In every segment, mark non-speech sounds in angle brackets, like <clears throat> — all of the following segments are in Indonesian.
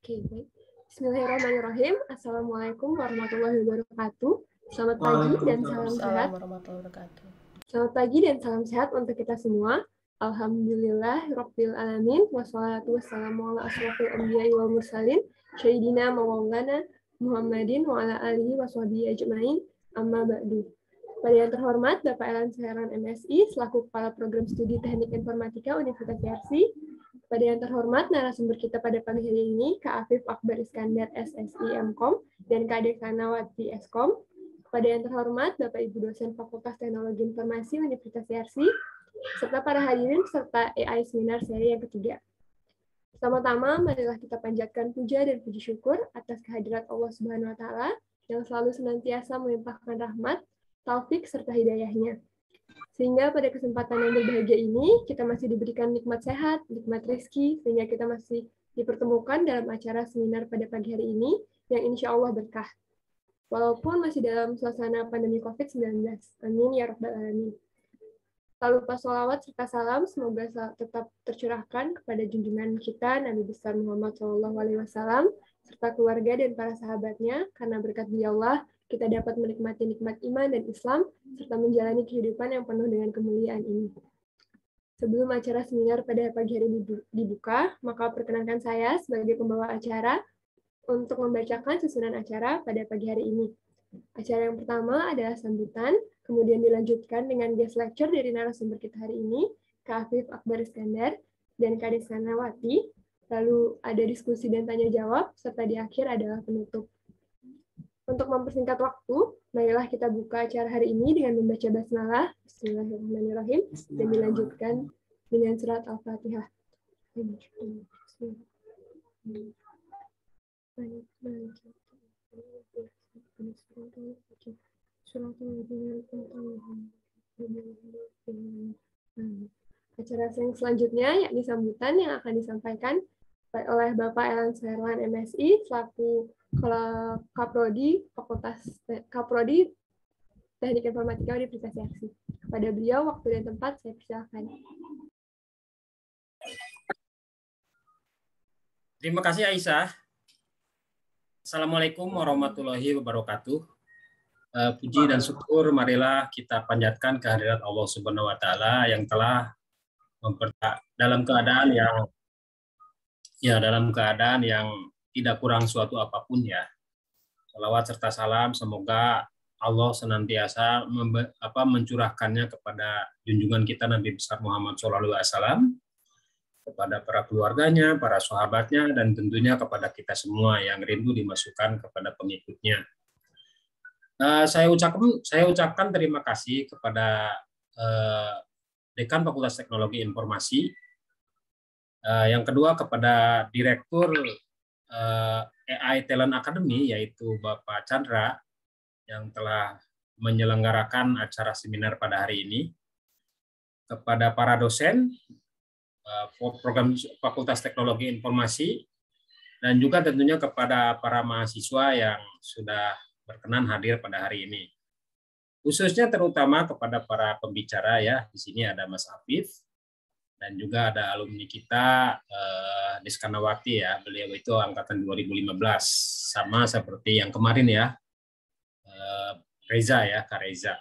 Oke, okay, baik. Bismillahirrahmanirrahim. Assalamualaikum warahmatullahi wabarakatuh. Selamat pagi dan salam sehat. Selamat pagi dan salam sehat untuk kita semua. Alhamdulillah, Rabbil Alamin, wassalatu wassalamu ala asrafil anbiya'i wal mursalin, syahidina maulana Muhammadin wa ala alihi wa ajma'in, amma ba'du. Pada yang terhormat, Bapak Elan Seheran MSI, selaku Kepala Program Studi Teknik Informatika Universitas Yarsi, pada yang terhormat, narasumber kita pada pagi hari ini, Kak Afif Akbar Iskandar, SSI MKOM, dan Kak Desanawati SKOM. Pada yang terhormat, Bapak Ibu dosen Fakultas Teknologi Informasi Universitas Yarsi, serta para hadirin serta AI seminar seri yang ketiga. Pertama-tama, marilah kita panjatkan puja dan puji syukur atas kehadirat Allah Subhanahu wa taala yang selalu senantiasa melimpahkan rahmat, taufik serta hidayahnya. nya sehingga pada kesempatan yang berbahagia ini, kita masih diberikan nikmat sehat, nikmat rezeki, sehingga kita masih dipertemukan dalam acara seminar pada pagi hari ini yang insya Allah berkah. Walaupun masih dalam suasana pandemi COVID-19. Amin ya Rabbal Alamin. Tak lupa sholawat serta salam semoga tetap tercurahkan kepada junjungan kita Nabi besar Muhammad SAW serta keluarga dan para sahabatnya karena berkat dia Allah kita dapat menikmati nikmat iman dan Islam, serta menjalani kehidupan yang penuh dengan kemuliaan ini. Sebelum acara seminar pada pagi hari dibuka, maka perkenankan saya sebagai pembawa acara untuk membacakan susunan acara pada pagi hari ini. Acara yang pertama adalah sambutan, kemudian dilanjutkan dengan guest lecture dari narasumber kita hari ini, Kak Afif Akbar Iskandar dan Kak wati lalu ada diskusi dan tanya jawab, serta di akhir adalah penutup. Untuk mempersingkat waktu, marilah kita buka acara hari ini dengan membaca basmalah, bismillahirrahmanirrahim, dan dilanjutkan dengan surat Al-Fatihah. Acara yang selanjutnya yakni sambutan yang akan disampaikan oleh Bapak Elan Serwan MSI selaku Kaprodi Fakultas Kaprodi Teknik Informatika Universitas Yaksi. Pada beliau waktu dan tempat saya persilahkan. Terima kasih Aisyah. Assalamualaikum warahmatullahi wabarakatuh. Eh, puji dan syukur marilah kita panjatkan kehadirat Allah Subhanahu wa taala yang telah dalam keadaan yang Ya, dalam keadaan yang tidak kurang suatu apapun ya. Salawat serta salam semoga Allah senantiasa membe, apa, mencurahkannya kepada junjungan kita Nabi besar Muhammad SAW, kepada para keluarganya, para sahabatnya, dan tentunya kepada kita semua yang rindu dimasukkan kepada pengikutnya. Uh, saya ucapkan saya ucapkan terima kasih kepada uh, dekan Fakultas Teknologi Informasi Uh, yang kedua kepada Direktur uh, eh, AI Talent Academy yaitu Bapak Chandra yang telah menyelenggarakan acara seminar pada hari ini. Kepada para dosen uh, program Fakultas Teknologi Informasi dan juga tentunya kepada para mahasiswa yang sudah berkenan hadir pada hari ini. Khususnya terutama kepada para pembicara ya, di sini ada Mas Afif, dan juga ada alumni kita di eh, Skandawati ya beliau itu angkatan 2015 sama seperti yang kemarin ya uh, Reza ya Kak Reza.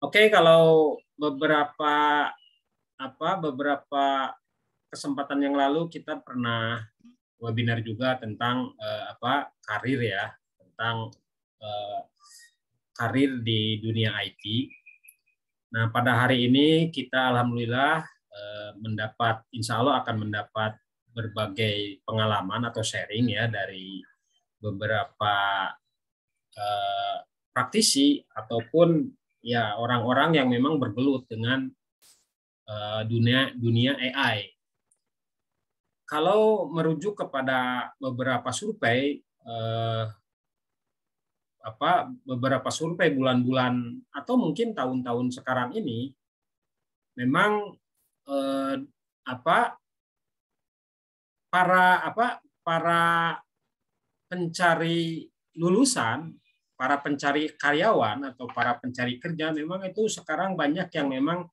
Oke kalau beberapa apa beberapa kesempatan yang lalu kita pernah webinar juga tentang uh, apa karir ya tentang uh, karir di dunia IT. Nah pada hari ini kita alhamdulillah Eh, mendapat insya Allah akan mendapat berbagai pengalaman atau sharing ya dari beberapa eh, praktisi ataupun ya orang-orang yang memang bergelut dengan eh, dunia dunia AI. Kalau merujuk kepada beberapa survei eh, apa beberapa survei bulan-bulan atau mungkin tahun-tahun sekarang ini memang eh, apa para apa para pencari lulusan, para pencari karyawan atau para pencari kerja memang itu sekarang banyak yang memang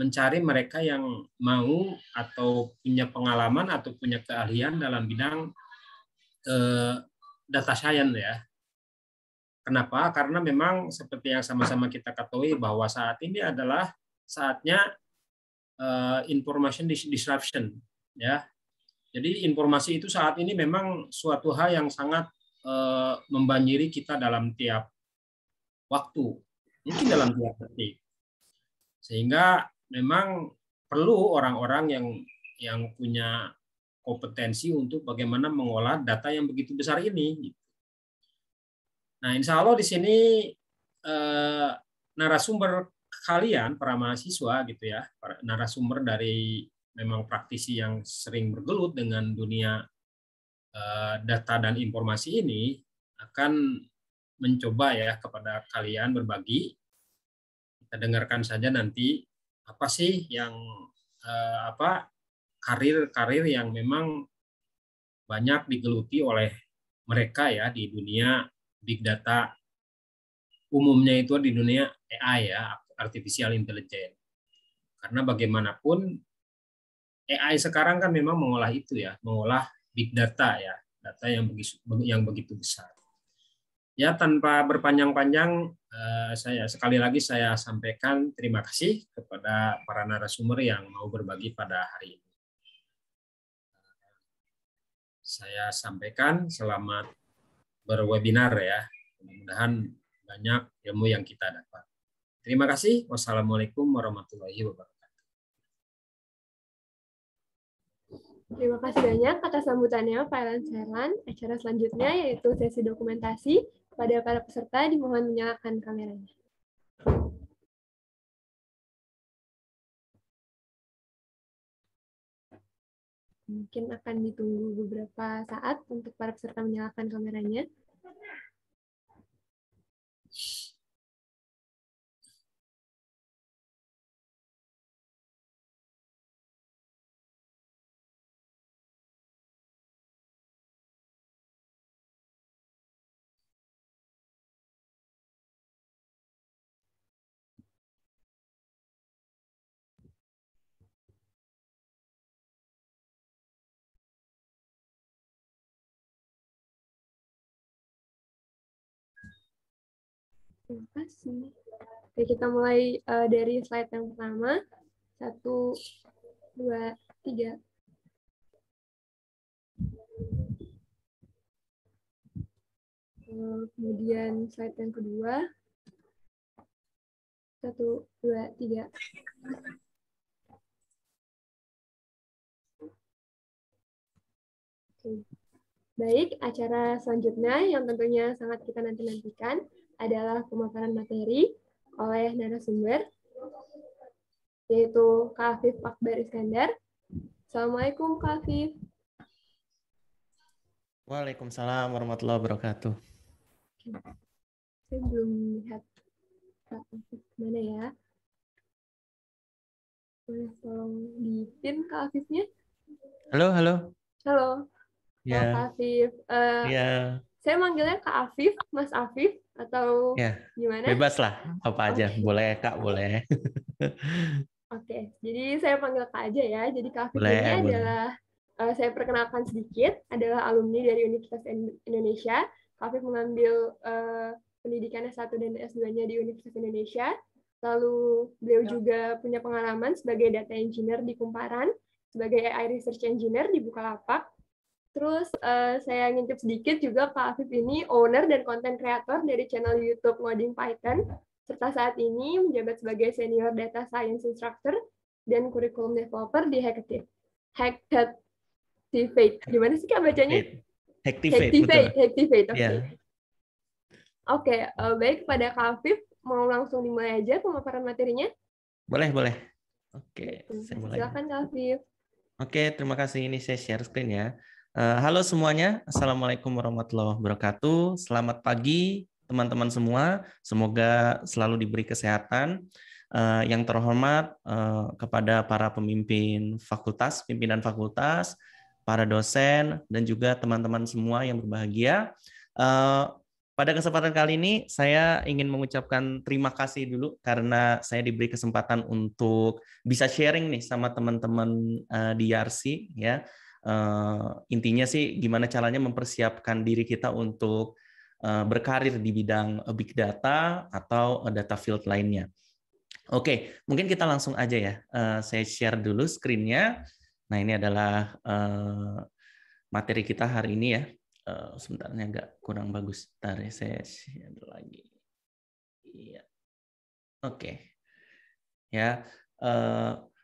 mencari mereka yang mau atau punya pengalaman atau punya keahlian dalam bidang eh, data science ya. Kenapa? Karena memang seperti yang sama-sama kita ketahui bahwa saat ini adalah saatnya uh, information disruption ya. Jadi informasi itu saat ini memang suatu hal yang sangat uh, membanjiri kita dalam tiap waktu, mungkin dalam tiap detik. Sehingga memang perlu orang-orang yang yang punya kompetensi untuk bagaimana mengolah data yang begitu besar ini. Gitu. Nah, insya Allah di sini eh, narasumber kalian para mahasiswa gitu ya, para narasumber dari memang praktisi yang sering bergelut dengan dunia eh, data dan informasi ini akan mencoba ya kepada kalian berbagi. Kita dengarkan saja nanti apa sih yang eh, apa karir-karir yang memang banyak digeluti oleh mereka ya di dunia big data umumnya itu di dunia AI ya artificial intelligence. Karena bagaimanapun AI sekarang kan memang mengolah itu ya, mengolah big data ya, data yang begitu yang begitu besar. Ya tanpa berpanjang-panjang eh, saya sekali lagi saya sampaikan terima kasih kepada para narasumber yang mau berbagi pada hari ini. Saya sampaikan selamat berwebinar ya. Mudah-mudahan banyak ilmu yang kita dapat. Terima kasih. Wassalamualaikum warahmatullahi wabarakatuh. Terima kasih banyak atas sambutannya Pak Elan Serlan. Acara selanjutnya yaitu sesi dokumentasi. Pada para peserta dimohon menyalakan kameranya. Mungkin akan ditunggu beberapa saat untuk para peserta menyalakan kameranya. Terima kasih. Oke, kita mulai uh, dari slide yang pertama. Satu, dua, tiga. Eh, kemudian slide yang kedua. Satu, dua, tiga. Oke. Baik, acara selanjutnya yang tentunya sangat kita nanti-nantikan adalah pemaparan materi oleh narasumber, yaitu Kak Afif Akbar Iskandar. Assalamualaikum Kak Afif. Waalaikumsalam warahmatullahi wabarakatuh. Saya belum lihat Kak Afif mana ya. Boleh tolong di-pin Kak Afifnya? Halo, halo. Halo. Ya. Yeah. Kak Afif. Uh, eh, yeah. Saya manggilnya Kak Afif, Mas Afif atau ya, gimana? Bebas lah, apa aja. Okay. Boleh Kak, boleh. <laughs> Oke, okay. jadi saya panggil Kak aja ya. Jadi Kak Fitri ini adalah uh, saya perkenalkan sedikit, adalah alumni dari Universitas Indonesia. Kak Fitri mengambil uh, pendidikan S1 dan S2-nya di Universitas Indonesia. Lalu beliau ya. juga punya pengalaman sebagai data engineer di Kumparan, sebagai AI research engineer di Bukalapak, Terus uh, saya ngintip sedikit juga Pak Afif ini owner dan konten kreator dari channel YouTube Ngoding Python, serta saat ini menjabat sebagai senior data science instructor dan kurikulum developer di Hackative. Hackativate. gimana sih Kak bacanya? Hackativate. Hackativate. oke. Iya. okay, uh, eh, baik pada Kak Afif, mau langsung dimulai aja pemaparan materinya? Boleh, boleh. Oke, okay, saya mulai. Silakan Kak Afif. Oke, okay, terima kasih. Ini saya share screen ya. Eh, halo semuanya, Assalamualaikum warahmatullahi wabarakatuh. Selamat pagi teman-teman semua. Semoga selalu diberi kesehatan. Eh, yang terhormat eh, kepada para pemimpin fakultas, pimpinan fakultas, para dosen, dan juga teman-teman semua yang berbahagia. Pada kesempatan kali ini, saya ingin mengucapkan terima kasih dulu karena saya diberi kesempatan untuk bisa sharing nih sama teman-teman di YARSI. ya Eh, intinya sih gimana caranya mempersiapkan diri kita untuk eh, berkarir di bidang eh, big data atau data field lainnya. Oke, mungkin kita langsung aja ya. saya share dulu screen-nya. Nah ini adalah materi kita hari ini ya. Uh, ini agak kurang bagus. Bentar ya, saya share lagi. Iya. Oke. Ya,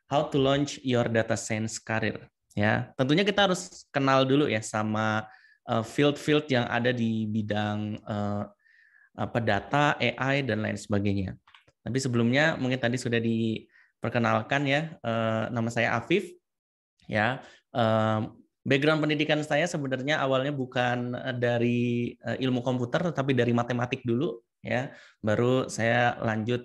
how to launch your data science career ya tentunya kita harus kenal dulu ya sama eh, field-field yang ada di bidang eh, apa data, AI dan lain sebagainya. Tapi sebelumnya mungkin tadi sudah diperkenalkan ya eh, nama saya Afif ya. Background pendidikan saya sebenarnya awalnya bukan dari ilmu komputer tetapi dari matematik dulu ya. Baru saya lanjut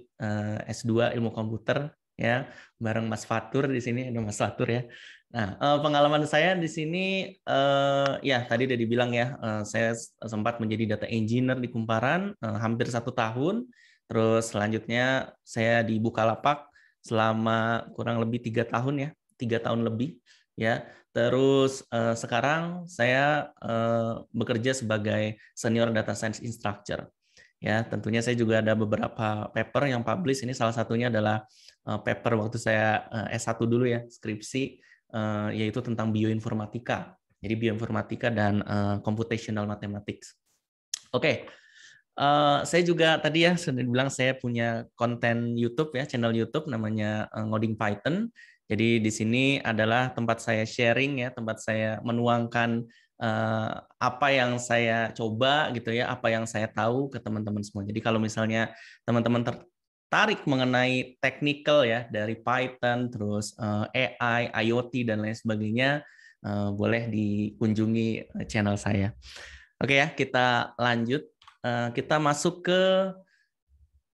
S2 ilmu komputer ya bareng Mas Fatur di sini ada Mas Fatur ya Nah, eh, pengalaman saya di sini, eh, ya tadi udah dibilang ya, eh, saya sempat menjadi data engineer di Kumparan hampir satu tahun. Terus selanjutnya saya di Bukalapak selama kurang lebih tiga tahun ya, tiga tahun lebih ya. Terus sekarang saya bekerja sebagai senior data science instructor. Ya, tentunya saya juga ada beberapa paper yang publish. Ini salah satunya adalah paper waktu saya S1 dulu ya, skripsi Eh, yaitu tentang bioinformatika. Jadi bioinformatika dan eh, computational mathematics. Oke, okay. uh, eh, saya juga tadi ya sudah bilang saya punya konten YouTube ya channel YouTube namanya uh, Ngoding Python. Jadi di sini adalah tempat saya sharing ya, tempat saya menuangkan uh, apa yang saya coba gitu ya, apa yang saya tahu ke teman-teman semua. Jadi kalau misalnya teman-teman ter Tarik mengenai technical ya dari Python terus eh, AI, IoT dan lain sebagainya eh, boleh dikunjungi eh, channel saya. Oke ya, kita lanjut. kita masuk ke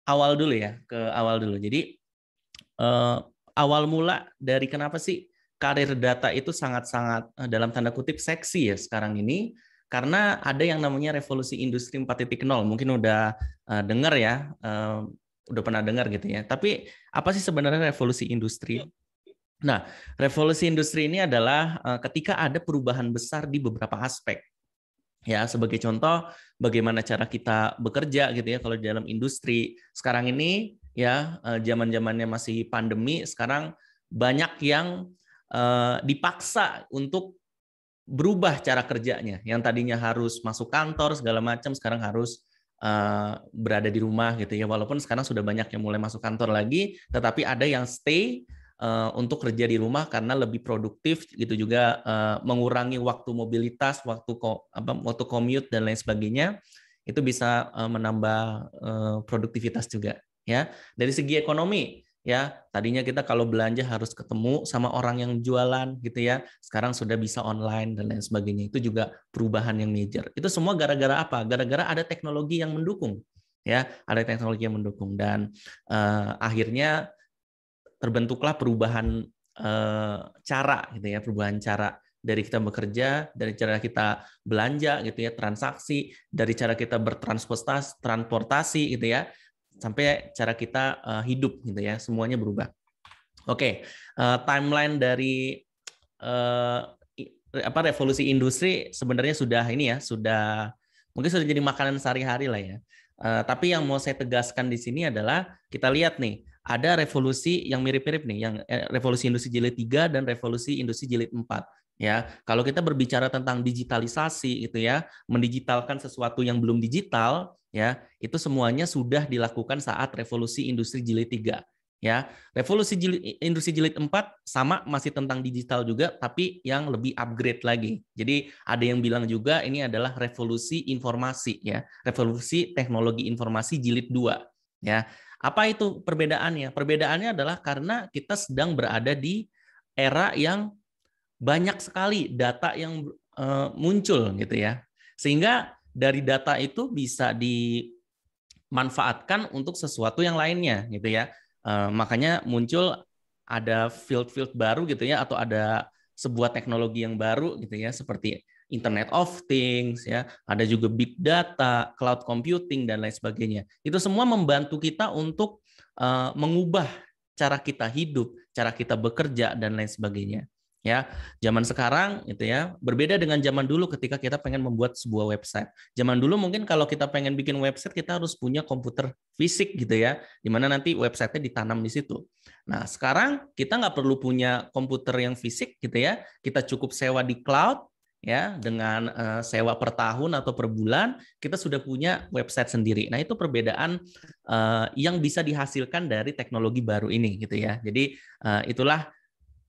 awal dulu ya, ke awal dulu. Jadi awal mula dari kenapa sih karir data itu sangat-sangat dalam tanda kutip seksi ya sekarang ini karena ada yang namanya revolusi industri 4.0. Mungkin udah uh, dengar ya udah pernah dengar gitu ya. Tapi apa sih sebenarnya revolusi industri? Iya. Nah, revolusi industri ini adalah eh, ketika ada perubahan besar di beberapa aspek. Ya, sebagai contoh bagaimana cara kita bekerja gitu ya kalau di dalam industri. Sekarang ini ya eh, zaman-zamannya masih pandemi, sekarang banyak yang eh, dipaksa untuk berubah cara kerjanya. Yang tadinya harus masuk kantor segala macam sekarang harus Eh, berada di rumah gitu ya. Walaupun sekarang sudah banyak yang mulai masuk kantor lagi, tetapi ada yang stay uh, untuk kerja di rumah karena lebih produktif gitu juga uh, mengurangi waktu mobilitas, waktu ko, apa waktu commute dan lain sebagainya itu bisa uh, menambah produktivitas juga ya. Dari segi ekonomi ya tadinya kita kalau belanja harus ketemu sama orang yang jualan gitu ya sekarang sudah bisa online dan lain sebagainya itu juga perubahan yang major itu semua gara-gara apa gara-gara ada teknologi yang mendukung ya ada teknologi yang mendukung dan uh, akhirnya terbentuklah perubahan uh, cara gitu ya perubahan cara dari kita bekerja, dari cara kita belanja gitu ya, transaksi, dari cara kita bertransportasi, transportasi gitu ya, sampai cara kita uh, hidup gitu ya semuanya berubah. Oke, okay. uh, eh, timeline dari uh, apa revolusi industri sebenarnya sudah ini ya sudah mungkin sudah jadi makanan sehari-hari lah ya. Uh, tapi yang mau saya tegaskan di sini adalah kita lihat nih ada revolusi yang mirip-mirip nih, yang revolusi industri jilid 3 dan revolusi industri jilid 4 ya. Kalau kita berbicara tentang digitalisasi gitu ya, mendigitalkan sesuatu yang belum digital, ya itu semuanya sudah dilakukan saat revolusi industri jilid 3 ya revolusi jilid, industri jilid 4 sama masih tentang digital juga tapi yang lebih upgrade lagi jadi ada yang bilang juga ini adalah revolusi informasi ya revolusi teknologi informasi jilid 2 ya apa itu perbedaannya perbedaannya adalah karena kita sedang berada di era yang banyak sekali data yang eh, muncul gitu ya sehingga dari data itu bisa dimanfaatkan untuk sesuatu yang lainnya gitu ya. Uh, makanya muncul ada field-field baru gitu ya atau ada sebuah teknologi yang baru gitu ya seperti Internet of Things ya, ada juga big data, cloud computing dan lain sebagainya. Itu semua membantu kita untuk uh, mengubah cara kita hidup, cara kita bekerja dan lain sebagainya ya zaman sekarang itu ya berbeda dengan zaman dulu ketika kita pengen membuat sebuah website zaman dulu mungkin kalau kita pengen bikin website kita harus punya komputer fisik gitu ya di mana nanti websitenya ditanam di situ nah sekarang kita nggak perlu punya komputer yang fisik gitu ya kita cukup sewa di cloud ya dengan uh, sewa per tahun atau per bulan kita sudah punya website sendiri. Nah, itu perbedaan uh, yang bisa dihasilkan dari teknologi baru ini gitu ya. Jadi uh, itulah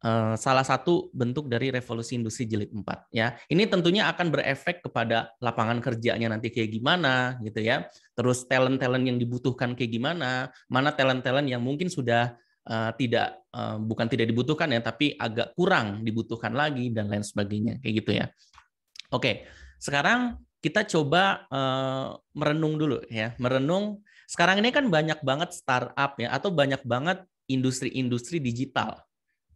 Eh, salah satu bentuk dari revolusi industri jilid 4 ya. Ini tentunya akan berefek kepada lapangan kerjanya nanti kayak gimana gitu ya. Terus talent-talent yang dibutuhkan kayak gimana, mana talent-talent yang mungkin sudah uh, tidak uh, bukan tidak dibutuhkan ya, tapi agak kurang dibutuhkan lagi dan lain sebagainya kayak gitu ya. Oke, sekarang kita coba uh, merenung dulu ya, merenung sekarang ini kan banyak banget startup ya atau banyak banget industri-industri digital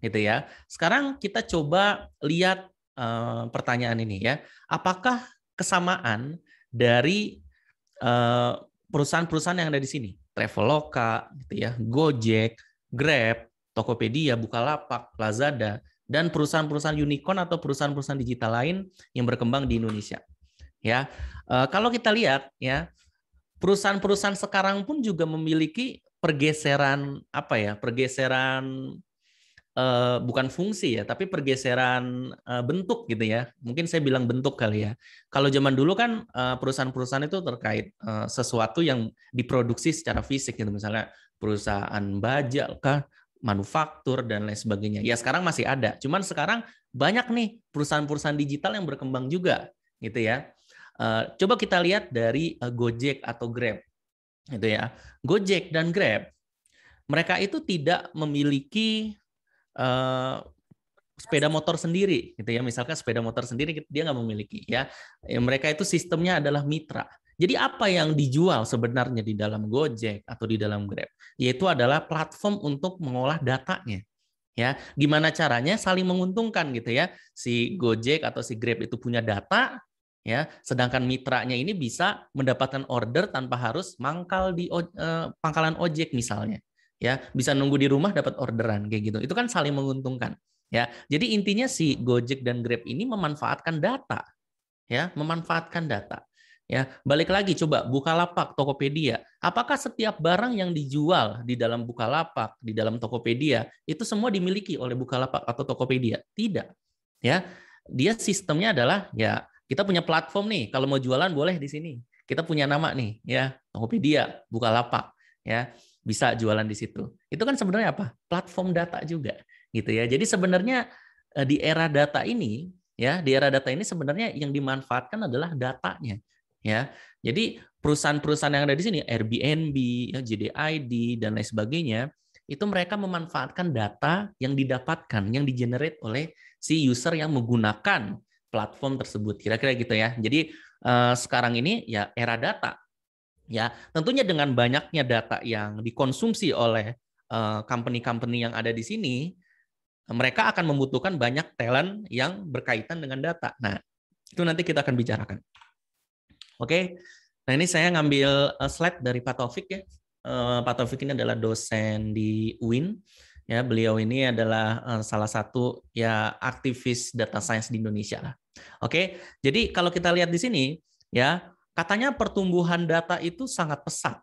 gitu ya. Sekarang kita coba lihat e, pertanyaan ini ya. Apakah kesamaan dari eh, perusahaan-perusahaan yang ada di sini? Traveloka, gitu ya, Gojek, Grab, Tokopedia, Bukalapak, Lazada, dan perusahaan-perusahaan unicorn atau perusahaan-perusahaan digital lain yang berkembang di Indonesia. Ya, e, kalau kita lihat ya perusahaan-perusahaan sekarang pun juga memiliki pergeseran apa ya, pergeseran Eh, bukan fungsi ya, tapi pergeseran uh, bentuk gitu ya. Mungkin saya bilang bentuk kali ya. Kalau zaman dulu kan eh, perusahaan-perusahaan itu terkait uh, sesuatu yang diproduksi secara fisik gitu misalnya perusahaan baja kah, manufaktur dan lain sebagainya. Ya sekarang masih ada. Cuman sekarang banyak nih perusahaan-perusahaan digital yang berkembang juga gitu ya. coba kita lihat dari Gojek atau Grab gitu ya. Gojek dan Grab mereka itu tidak memiliki Eh, sepeda motor sendiri gitu ya misalkan sepeda motor sendiri dia nggak memiliki ya. ya. mereka itu sistemnya adalah mitra jadi apa yang dijual sebenarnya di dalam Gojek atau di dalam Grab yaitu adalah platform untuk mengolah datanya ya gimana caranya saling menguntungkan gitu ya si Gojek atau si Grab itu punya data ya sedangkan mitranya ini bisa mendapatkan order tanpa harus mangkal di eh, pangkalan ojek misalnya ya bisa nunggu di rumah dapat orderan kayak gitu itu kan saling menguntungkan ya jadi intinya si Gojek dan Grab ini memanfaatkan data ya memanfaatkan data ya balik lagi coba buka lapak Tokopedia apakah setiap barang yang dijual di dalam Bukalapak di dalam Tokopedia itu semua dimiliki oleh Bukalapak atau Tokopedia tidak ya dia sistemnya adalah ya kita punya platform nih kalau mau jualan boleh di sini kita punya nama nih ya Tokopedia Bukalapak ya bisa jualan di situ. Itu kan sebenarnya apa? Platform data juga gitu ya. Jadi sebenarnya eh, di era data ini ya, di era data ini sebenarnya yang dimanfaatkan adalah datanya ya. Jadi perusahaan-perusahaan yang ada di sini Airbnb, ya, JDID dan lain sebagainya itu mereka memanfaatkan data yang didapatkan, yang digenerate oleh si user yang menggunakan platform tersebut. Kira-kira gitu ya. Jadi eh, sekarang ini ya era data ya tentunya dengan banyaknya data yang dikonsumsi oleh eh, company-company yang ada di sini mereka akan membutuhkan banyak talent yang berkaitan dengan data nah itu nanti kita akan bicarakan oke nah ini saya ngambil eh, slide dari Pak Taufik ya eh, Pak Taufik ini adalah dosen di UIN ya beliau ini adalah salah satu ya aktivis data science di Indonesia lah oke jadi kalau kita lihat di sini ya Katanya pertumbuhan data itu sangat pesat.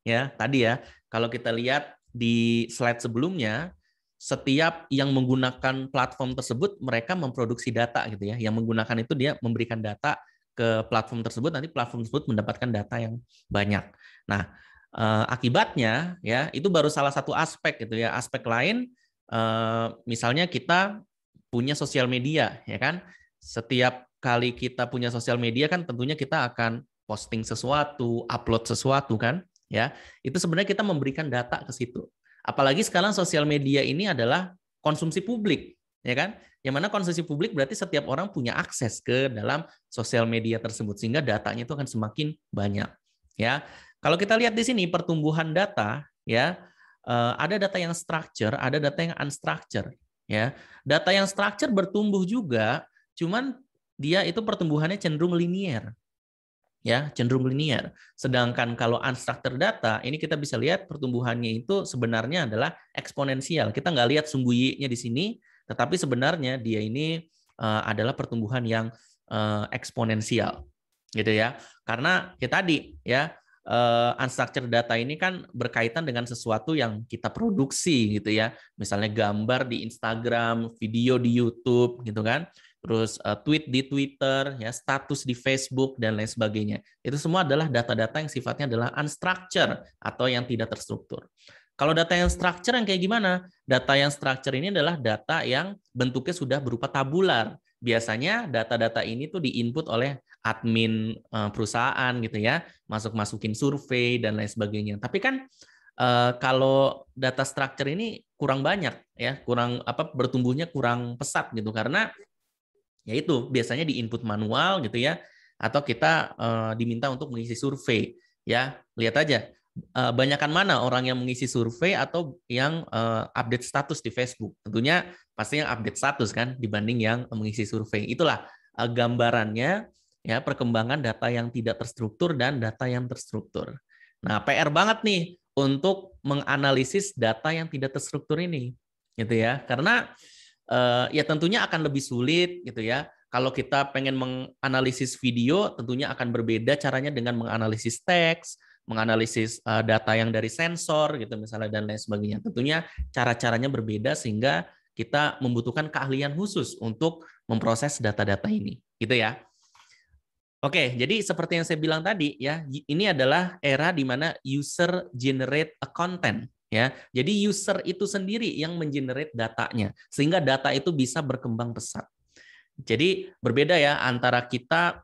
Ya, tadi ya, kalau kita lihat di slide sebelumnya, setiap yang menggunakan platform tersebut mereka memproduksi data gitu ya. Yang menggunakan itu dia memberikan data ke platform tersebut nanti platform tersebut mendapatkan data yang banyak. Nah, eh, akibatnya ya itu baru salah satu aspek gitu ya. Aspek lain eh, misalnya kita punya sosial media ya kan. Setiap kali kita punya sosial media kan tentunya kita akan posting sesuatu, upload sesuatu kan, ya. Itu sebenarnya kita memberikan data ke situ. Apalagi sekarang sosial media ini adalah konsumsi publik, ya kan? Yang mana konsumsi publik berarti setiap orang punya akses ke dalam sosial media tersebut sehingga datanya itu akan semakin banyak, ya. Kalau kita lihat di sini pertumbuhan data, ya, eh, ada data yang structure, ada data yang unstructured, ya. Data yang structured bertumbuh juga, cuman dia itu pertumbuhannya cenderung linier. Ya, cenderung linier. Sedangkan kalau unstructured data, ini kita bisa lihat pertumbuhannya itu sebenarnya adalah eksponensial. Kita nggak lihat sumbu Y-nya di sini, tetapi sebenarnya dia ini eh, adalah pertumbuhan yang eh, eksponensial. Gitu ya. Karena ya tadi ya, uh, unstructured data ini kan berkaitan dengan sesuatu yang kita produksi gitu ya. Misalnya gambar di Instagram, video di YouTube gitu kan terus eh, tweet di Twitter, ya status di Facebook dan lain sebagainya. Itu semua adalah data-data yang sifatnya adalah unstructured atau yang tidak terstruktur. Kalau data yang structure yang kayak gimana? Data yang structure ini adalah data yang bentuknya sudah berupa tabular. Biasanya data-data ini tuh diinput oleh admin eh, perusahaan gitu ya, masuk-masukin survei dan lain sebagainya. Tapi kan eh, kalau data structure ini kurang banyak ya kurang apa bertumbuhnya kurang pesat gitu karena yaitu biasanya di input manual gitu ya atau kita uh, diminta untuk mengisi survei ya lihat aja uh, eh, banyakkan mana orang yang mengisi survei atau yang uh, update status di Facebook tentunya pasti yang update status kan dibanding yang mengisi survei itulah uh, gambarannya ya perkembangan data yang tidak terstruktur dan data yang terstruktur nah PR banget nih untuk menganalisis data yang tidak terstruktur ini gitu ya karena uh, ya tentunya akan lebih sulit gitu ya. Kalau kita pengen menganalisis video, tentunya akan berbeda caranya dengan menganalisis teks, menganalisis uh, data yang dari sensor gitu misalnya dan lain sebagainya. Tentunya cara-caranya berbeda sehingga kita membutuhkan keahlian khusus untuk memproses data-data ini, gitu ya. Oke, jadi seperti yang saya bilang tadi ya, ini adalah era di mana user generate a content ya. Jadi user itu sendiri yang mengenerate datanya sehingga data itu bisa berkembang pesat. Jadi berbeda ya antara kita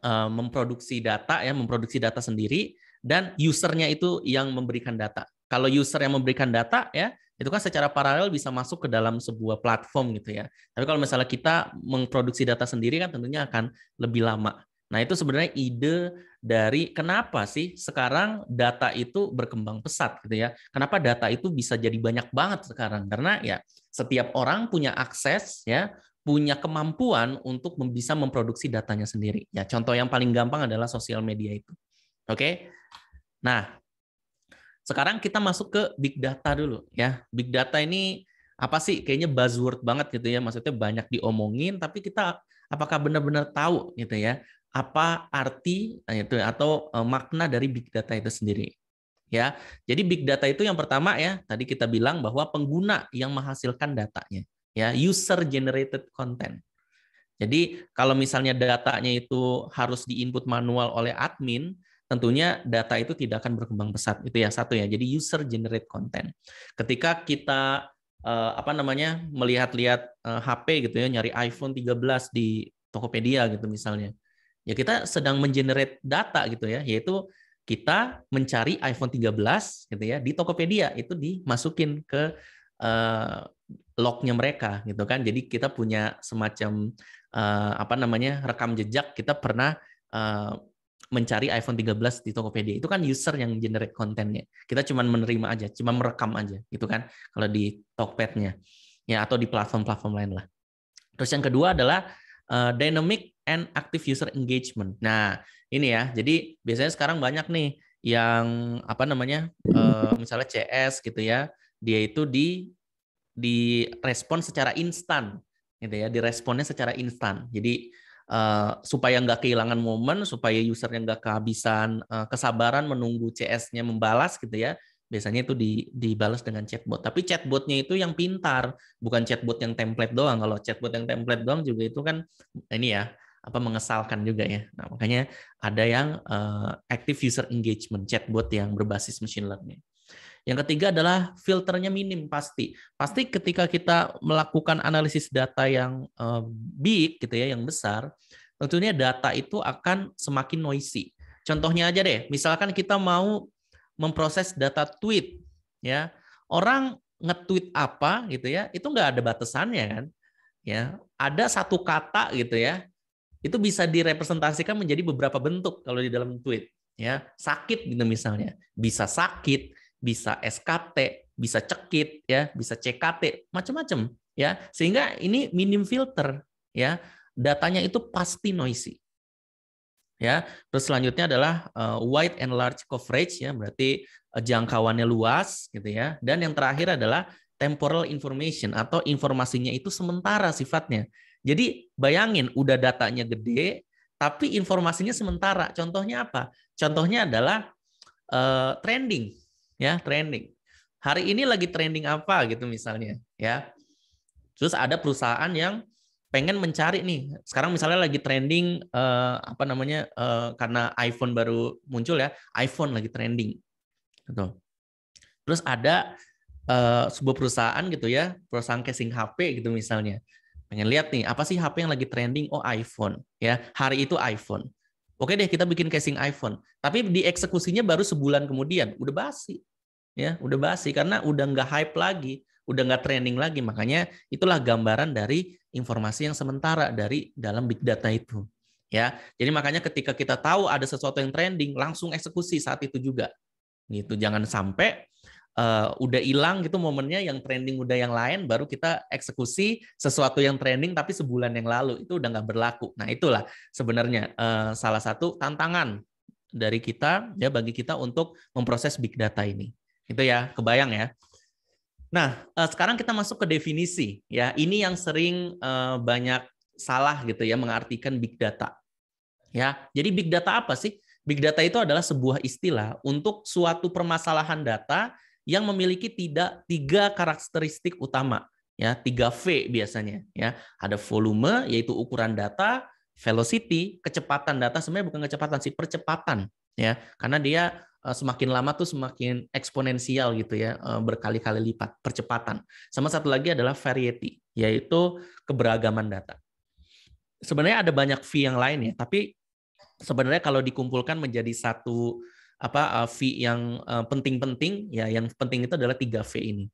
eh, memproduksi data ya, memproduksi data sendiri dan usernya itu yang memberikan data. Kalau user yang memberikan data ya, itu kan secara paralel bisa masuk ke dalam sebuah platform gitu ya. Tapi kalau misalnya kita memproduksi data sendiri kan tentunya akan lebih lama. Nah, itu sebenarnya ide dari kenapa sih sekarang data itu berkembang pesat gitu ya. Kenapa data itu bisa jadi banyak banget sekarang? Karena ya setiap orang punya akses ya, punya kemampuan untuk bisa memproduksi datanya sendiri. Ya, contoh yang paling gampang adalah sosial media itu. Oke. Nah, sekarang kita masuk ke big data dulu ya. Big data ini apa sih kayaknya buzzword banget gitu ya maksudnya banyak diomongin tapi kita apakah benar-benar tahu gitu ya apa arti nah itu atau e, makna dari big data itu sendiri ya. Jadi big data itu yang pertama ya, tadi kita bilang bahwa pengguna yang menghasilkan datanya ya, user generated content. Jadi kalau misalnya datanya itu harus diinput manual oleh admin, tentunya data itu tidak akan berkembang pesat. Itu ya satu ya. Jadi user generate content. Ketika kita e, apa namanya melihat-lihat e, HP gitu ya, nyari iPhone 13 di Tokopedia gitu misalnya ya kita sedang mengenerate data gitu ya, yaitu kita mencari iPhone 13 gitu ya di Tokopedia itu dimasukin ke uh, lognya mereka gitu kan. Jadi kita punya semacam uh, apa namanya rekam jejak kita pernah uh, mencari iPhone 13 di Tokopedia itu kan user yang generate kontennya. Kita cuma menerima aja, cuma merekam aja gitu kan kalau di Tokpednya ya atau di platform-platform lain lah. Terus yang kedua adalah uh, dynamic and active user engagement. Nah, ini ya. Jadi biasanya sekarang banyak nih yang apa namanya? Eh, misalnya CS gitu ya. Dia itu di di respon secara instan gitu ya, diresponnya secara instan. Jadi eh, supaya nggak kehilangan momen, supaya usernya nggak kehabisan eh, kesabaran menunggu CS-nya membalas gitu ya. Biasanya itu di, dibalas dengan chatbot. Tapi chatbotnya itu yang pintar, bukan chatbot yang template doang. Kalau chatbot yang template doang juga itu kan ini ya apa mengesalkan juga ya. Nah, makanya ada yang uh, active user engagement chatbot yang berbasis machine learning. Yang ketiga adalah filternya minim pasti. Pasti ketika kita melakukan analisis data yang uh, big gitu ya, yang besar, tentunya data itu akan semakin noisy. Contohnya aja deh, misalkan kita mau memproses data tweet ya. Orang nge-tweet apa gitu ya, itu nggak ada batasannya kan. Ya, ada satu kata gitu ya, itu bisa direpresentasikan menjadi beberapa bentuk kalau di dalam tweet ya sakit gitu misalnya bisa sakit bisa SKT bisa cekit ya bisa CKT macam-macam ya sehingga ini minim filter ya datanya itu pasti noisy ya terus selanjutnya adalah uh, wide and large coverage ya berarti eh, jangkauannya luas gitu ya dan yang terakhir adalah temporal information atau informasinya itu sementara sifatnya jadi bayangin udah datanya gede, tapi informasinya sementara. Contohnya apa? Contohnya adalah uh, trending, ya trending. Hari ini lagi trending apa gitu misalnya, ya. Terus ada perusahaan yang pengen mencari nih. Sekarang misalnya lagi trending uh, apa namanya uh, karena iPhone baru muncul ya, iPhone lagi trending, gitu. Terus ada uh, sebuah perusahaan gitu ya, perusahaan casing HP gitu misalnya pengen lihat nih apa sih HP yang lagi trending oh iPhone ya hari itu iPhone oke deh kita bikin casing iPhone tapi dieksekusinya baru sebulan kemudian udah basi ya udah basi karena udah nggak hype lagi udah nggak trending lagi makanya itulah gambaran dari informasi yang sementara dari dalam big data itu ya jadi makanya ketika kita tahu ada sesuatu yang trending langsung eksekusi saat itu juga gitu jangan sampai uh, udah hilang gitu momennya yang trending udah yang lain baru kita eksekusi sesuatu yang trending tapi sebulan yang lalu itu udah nggak berlaku nah itulah sebenarnya uh, salah satu tantangan dari kita ya bagi kita untuk memproses big data ini itu ya kebayang ya nah uh, sekarang kita masuk ke definisi ya ini yang sering uh, banyak salah gitu ya mengartikan big data ya jadi big data apa sih Big data itu adalah sebuah istilah untuk suatu permasalahan data yang memiliki tidak tiga karakteristik utama ya tiga V biasanya ya ada volume yaitu ukuran data velocity kecepatan data sebenarnya bukan kecepatan sih percepatan ya karena dia eh, semakin lama tuh semakin eksponensial gitu ya eh, berkali-kali lipat percepatan sama satu lagi adalah variety yaitu keberagaman data sebenarnya ada banyak V yang lain ya tapi sebenarnya kalau dikumpulkan menjadi satu apa eh, V yang eh, penting-penting ya yang penting itu adalah 3V ini.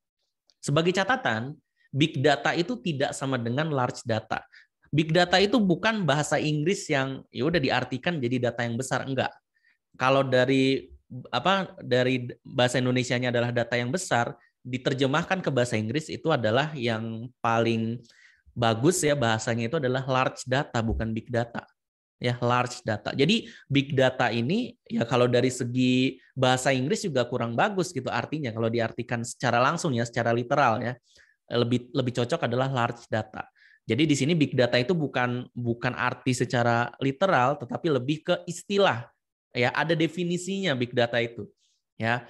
Sebagai catatan, big data itu tidak sama dengan large data. Big data itu bukan bahasa Inggris yang ya udah diartikan jadi data yang besar enggak. Kalau dari apa dari bahasa Indonesianya adalah data yang besar, diterjemahkan ke bahasa Inggris itu adalah yang paling bagus ya bahasanya itu adalah large data bukan big data ya large data. Jadi big data ini ya kalau dari segi bahasa Inggris juga kurang bagus gitu artinya kalau diartikan secara langsung ya secara literal ya lebih lebih cocok adalah large data. Jadi di sini big data itu bukan bukan arti secara literal tetapi lebih ke istilah ya ada definisinya big data itu ya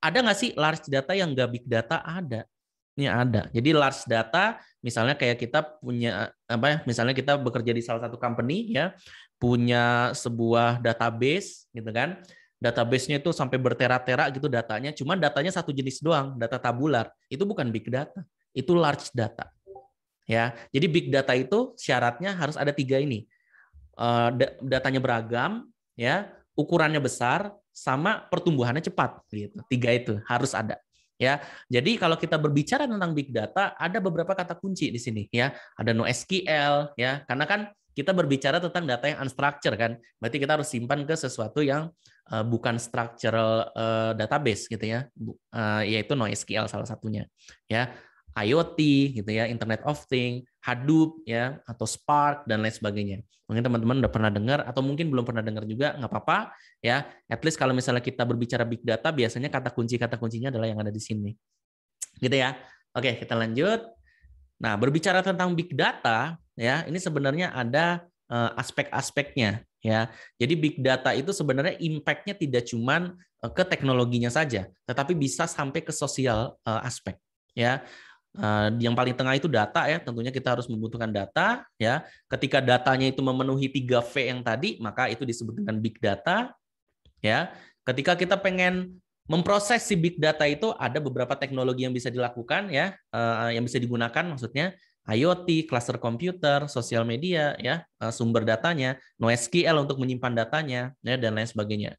ada nggak sih large data yang nggak big data ada ini ya, ada. Jadi large data, misalnya kayak kita punya apa ya, misalnya kita bekerja di salah satu company ya, punya sebuah database gitu kan. database-nya itu sampai bertera-tera gitu datanya. cuma datanya satu jenis doang, data tabular. Itu bukan big data, itu large data. Ya, jadi big data itu syaratnya harus ada tiga ini. Eh, datanya beragam, ya, ukurannya besar, sama pertumbuhannya cepat gitu. Tiga itu harus ada. Ya, jadi kalau kita berbicara tentang big data, ada beberapa kata kunci di sini ya. Ada NoSQL ya, karena kan kita berbicara tentang data yang unstructured kan. Berarti kita harus simpan ke sesuatu yang uh, bukan structural uh, database gitu ya. Uh, yaitu NoSQL salah satunya. Ya, IoT gitu ya, Internet of Thing, Hadoop ya atau Spark dan lain sebagainya. Mungkin teman-teman udah pernah dengar atau mungkin belum pernah dengar juga nggak apa-apa ya. At least kalau misalnya kita berbicara big data biasanya kata kunci kata kuncinya adalah yang ada di sini. Gitu ya. Oke, kita lanjut. Nah, berbicara tentang big data, ya ini sebenarnya ada eh, aspek-aspeknya ya jadi big data itu sebenarnya impactnya tidak cuma eh, ke teknologinya saja tetapi bisa sampai ke sosial eh, aspek ya yang paling tengah itu data ya, tentunya kita harus membutuhkan data ya. Ketika datanya itu memenuhi 3V yang tadi, maka itu disebut dengan big data ya. Ketika kita pengen memproses si big data itu ada beberapa teknologi yang bisa dilakukan ya, yang bisa digunakan maksudnya. IoT, cluster komputer, sosial media, ya eh, sumber datanya, NoSQL untuk menyimpan datanya, ya, dan lain sebagainya.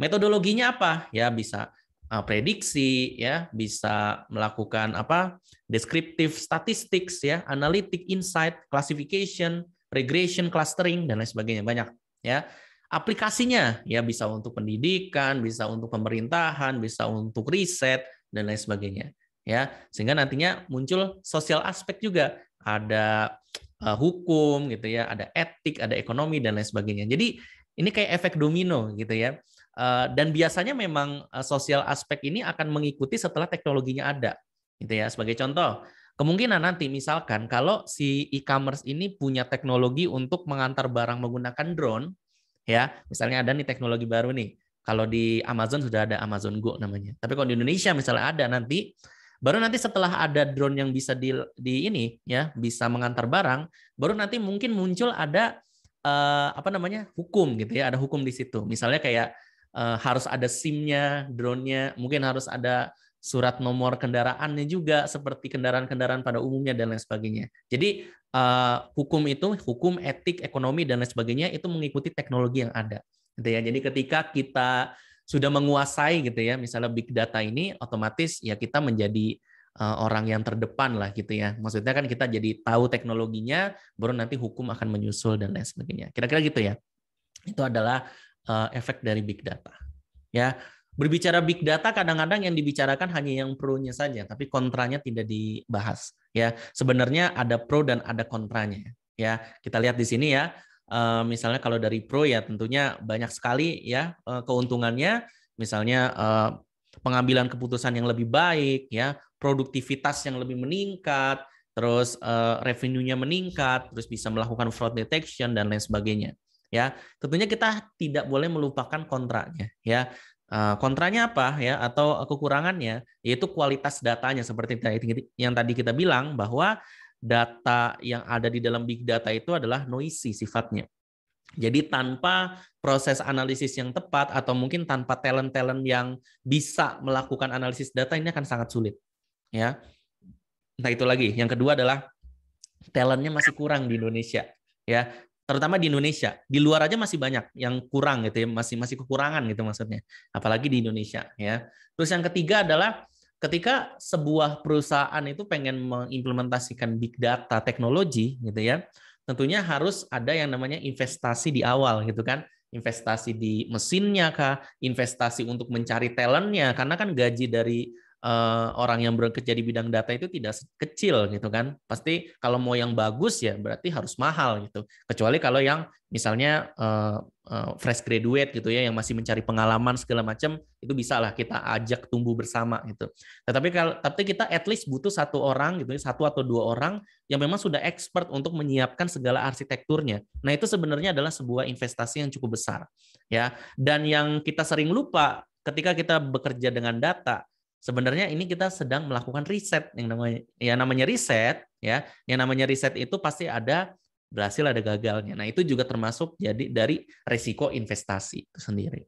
Metodologinya apa? Ya bisa eh, prediksi, ya bisa melakukan apa? Descriptive statistics, ya, analytic insight, classification, regression, clustering, dan lain sebagainya banyak. Ya aplikasinya, ya bisa untuk pendidikan, bisa untuk pemerintahan, bisa untuk riset, dan lain sebagainya ya sehingga nantinya muncul sosial aspek juga ada uh, hukum gitu ya ada etik ada ekonomi dan lain sebagainya jadi ini kayak efek domino gitu ya uh, dan biasanya memang uh, sosial aspek ini akan mengikuti setelah teknologinya ada gitu ya sebagai contoh kemungkinan nanti misalkan kalau si e-commerce ini punya teknologi untuk mengantar barang menggunakan drone ya misalnya ada nih teknologi baru nih kalau di Amazon sudah ada Amazon Go namanya tapi kalau di Indonesia misalnya ada nanti Baru nanti setelah ada drone yang bisa di, di ini ya, bisa mengantar barang, baru nanti mungkin muncul ada eh, apa namanya? hukum gitu ya, ada hukum di situ. Misalnya kayak eh, harus ada SIM-nya, drone-nya, mungkin harus ada surat nomor kendaraannya juga seperti kendaraan-kendaraan pada umumnya dan lain sebagainya. Jadi uh, hukum itu hukum etik ekonomi dan lain sebagainya itu mengikuti teknologi yang ada. Gitu ya. Jadi ketika kita sudah menguasai gitu ya misalnya big data ini otomatis ya kita menjadi uh, orang yang terdepan lah gitu ya maksudnya kan kita jadi tahu teknologinya baru nanti hukum akan menyusul dan lain sebagainya kira-kira gitu ya itu adalah uh, efek dari big data ya berbicara big data kadang-kadang yang dibicarakan hanya yang pro-nya saja tapi kontranya tidak dibahas ya sebenarnya ada pro dan ada kontranya ya kita lihat di sini ya Eh, misalnya kalau dari pro ya tentunya banyak sekali ya eh, keuntungannya misalnya eh, pengambilan keputusan yang lebih baik ya produktivitas yang lebih meningkat terus revenue-nya meningkat terus bisa melakukan fraud detection dan lain sebagainya ya tentunya kita tidak boleh melupakan kontraknya ya kontranya apa ya atau kekurangannya yaitu kualitas datanya seperti yang tadi kita bilang bahwa data yang ada di dalam big data itu adalah noisy sifatnya. Jadi tanpa proses analisis yang tepat atau mungkin tanpa talent-talent yang bisa melakukan analisis data ini akan sangat sulit. Ya. Nah, itu lagi. Yang kedua adalah talentnya masih kurang di Indonesia, ya. Terutama di Indonesia. Di luar aja masih banyak yang kurang gitu ya, masih masih kekurangan gitu maksudnya. Apalagi di Indonesia, ya. Terus yang ketiga adalah ketika sebuah perusahaan itu pengen mengimplementasikan big data teknologi gitu ya tentunya harus ada yang namanya investasi di awal gitu kan investasi di mesinnya kah investasi untuk mencari talentnya karena kan gaji dari uh, orang yang bekerja di bidang data itu tidak kecil gitu kan. Pasti kalau mau yang bagus ya berarti harus mahal gitu. Kecuali kalau yang misalnya uh, uh, fresh graduate gitu ya yang masih mencari pengalaman segala macam itu bisa lah kita ajak tumbuh bersama gitu. Tetapi kalau tapi kita at least butuh satu orang gitu ya, satu atau dua orang yang memang sudah expert untuk menyiapkan segala arsitekturnya. Nah, itu sebenarnya adalah sebuah investasi yang cukup besar ya. Dan yang kita sering lupa ketika kita bekerja dengan data sebenarnya ini kita sedang melakukan riset yang namanya ya namanya riset ya yang namanya riset itu pasti ada berhasil ada gagalnya nah itu juga termasuk jadi dari risiko investasi itu sendiri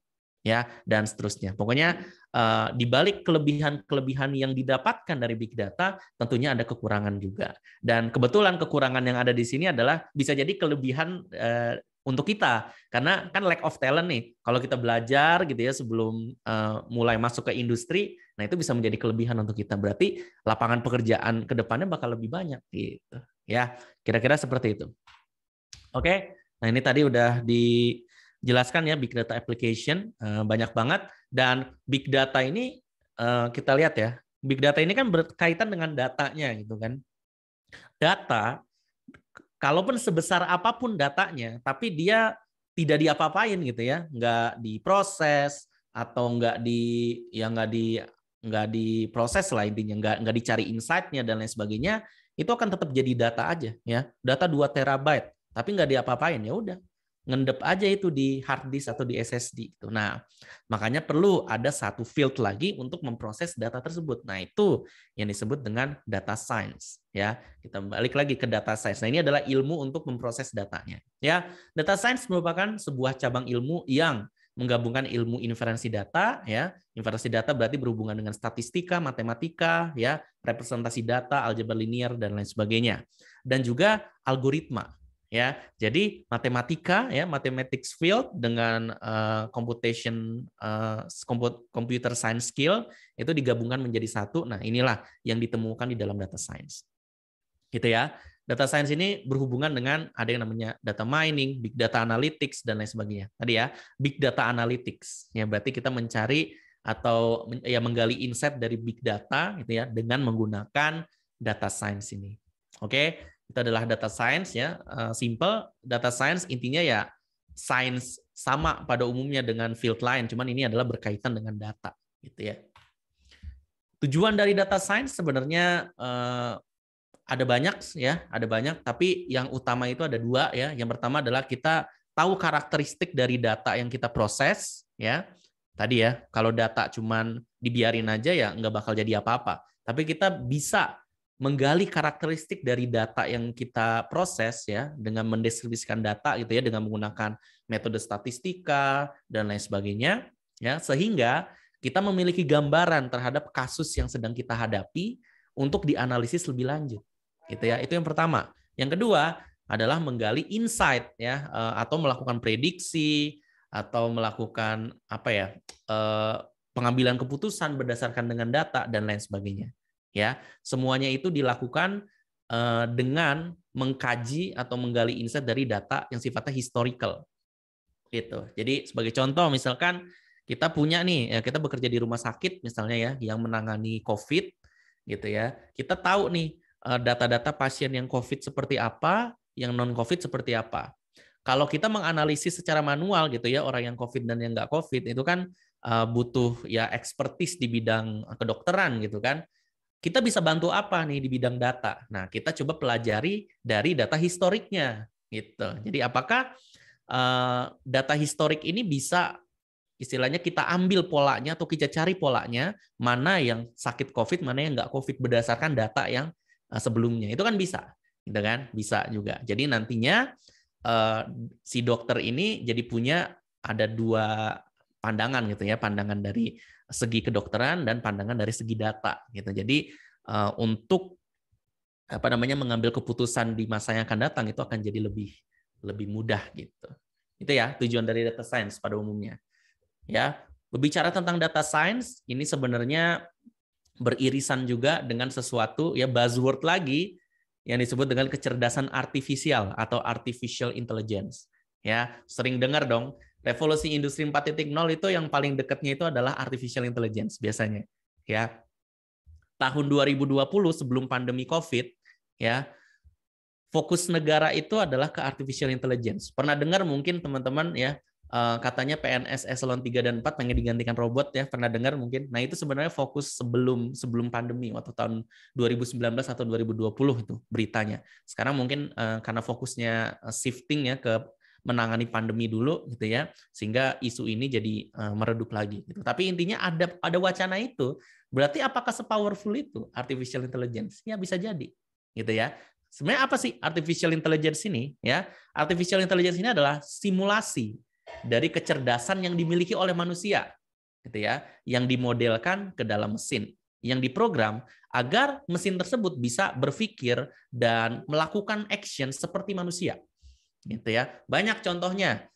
ya dan seterusnya pokoknya uh, di balik kelebihan-kelebihan yang didapatkan dari big data tentunya ada kekurangan juga dan kebetulan kekurangan yang ada di sini adalah bisa jadi kelebihan uh, untuk kita karena kan lack of talent nih kalau kita belajar gitu ya sebelum uh, mulai masuk ke industri nah itu bisa menjadi kelebihan untuk kita berarti lapangan pekerjaan kedepannya bakal lebih banyak gitu ya kira-kira seperti itu oke nah ini tadi udah dijelaskan ya big data application eh, banyak banget dan big data ini eh, kita lihat ya big data ini kan berkaitan dengan datanya gitu kan data kalaupun sebesar apapun datanya, tapi dia tidak diapa-apain gitu ya, nggak diproses atau nggak di ya nggak di nggak diproses lah intinya, nggak nggak dicari insightnya dan lain sebagainya, itu akan tetap jadi data aja ya, data 2 terabyte, tapi nggak diapa-apain ya udah ngendep aja itu di hard disk atau di SSD gitu. Nah, makanya perlu ada satu field lagi untuk memproses data tersebut. Nah, itu yang disebut dengan data science ya. Kita balik lagi ke data science. Nah, ini adalah ilmu untuk memproses datanya ya. Data science merupakan sebuah cabang ilmu yang menggabungkan ilmu inferensi data ya. Inferensi data berarti berhubungan dengan statistika, matematika ya, representasi data, aljabar linear dan lain sebagainya. Dan juga algoritma ya. Jadi matematika ya, mathematics field dengan uh, computation uh, computer science skill itu digabungkan menjadi satu. Nah, inilah yang ditemukan di dalam data science. Gitu ya. Data science ini berhubungan dengan ada yang namanya data mining, big data analytics dan lain sebagainya. Tadi ya, big data analytics. Ya berarti kita mencari atau ya menggali insight dari big data gitu ya dengan menggunakan data science ini. Oke. Okay? itu adalah data science ya eh, simple data science intinya ya science sama pada umumnya dengan field lain cuman ini adalah berkaitan dengan data gitu ya tujuan dari data science sebenarnya eh, ada banyak ya ada banyak tapi yang utama itu ada dua ya yang pertama adalah kita tahu karakteristik dari data yang kita proses ya tadi ya kalau data cuman dibiarin aja ya nggak bakal jadi apa-apa tapi kita bisa menggali karakteristik dari data yang kita proses ya dengan mendeskripsikan data gitu ya dengan menggunakan metode statistika dan lain sebagainya ya sehingga kita memiliki gambaran terhadap kasus yang sedang kita hadapi untuk dianalisis lebih lanjut gitu ya itu yang pertama yang kedua adalah menggali insight ya eh, atau melakukan prediksi atau melakukan apa ya eh, pengambilan keputusan berdasarkan dengan data dan lain sebagainya ya semuanya itu dilakukan eh, dengan mengkaji atau menggali insight dari data yang sifatnya historical gitu jadi sebagai contoh misalkan kita punya nih ya, kita bekerja di rumah sakit misalnya ya yang menangani covid gitu ya kita tahu nih eh, data-data pasien yang covid seperti apa yang non covid seperti apa kalau kita menganalisis secara manual gitu ya orang yang covid dan yang nggak covid itu kan eh, butuh ya expertise di bidang kedokteran gitu kan kita bisa bantu apa nih di bidang data? Nah, kita coba pelajari dari data historiknya gitu. Jadi apakah eh, data historik ini bisa istilahnya kita ambil polanya atau kita cari polanya mana yang sakit COVID, mana yang nggak COVID berdasarkan data yang eh, sebelumnya. Itu kan bisa, gitu kan? Bisa juga. Jadi nantinya eh, si dokter ini jadi punya ada dua pandangan gitu ya, pandangan dari segi kedokteran dan pandangan dari segi data gitu. Jadi uh, untuk apa namanya mengambil keputusan di masa yang akan datang itu akan jadi lebih lebih mudah gitu. Itu ya tujuan dari data science pada umumnya. Ya, berbicara tentang data science ini sebenarnya beririsan juga dengan sesuatu ya buzzword lagi yang disebut dengan kecerdasan artifisial atau artificial intelligence. Ya, sering dengar dong revolusi industri 4.0 itu yang paling dekatnya itu adalah artificial intelligence biasanya ya tahun 2020 sebelum pandemi covid ya fokus negara itu adalah ke artificial intelligence pernah dengar mungkin teman-teman ya eh, katanya PNS eselon 3 dan 4 pengen digantikan robot ya pernah dengar mungkin nah itu sebenarnya fokus sebelum sebelum pandemi waktu tahun 2019 atau 2020 itu beritanya sekarang mungkin eh, karena fokusnya eh, shifting ya ke menangani pandemi dulu gitu ya sehingga isu ini jadi uh, meredup lagi gitu. Tapi intinya ada ada wacana itu berarti apakah sepowerful itu artificial intelligence? Ya bisa jadi gitu ya. Sebenarnya apa sih artificial intelligence ini ya? Artificial intelligence ini adalah simulasi dari kecerdasan yang dimiliki oleh manusia gitu ya, yang dimodelkan ke dalam mesin yang diprogram agar mesin tersebut bisa berpikir dan melakukan action seperti manusia gitu ya banyak contohnya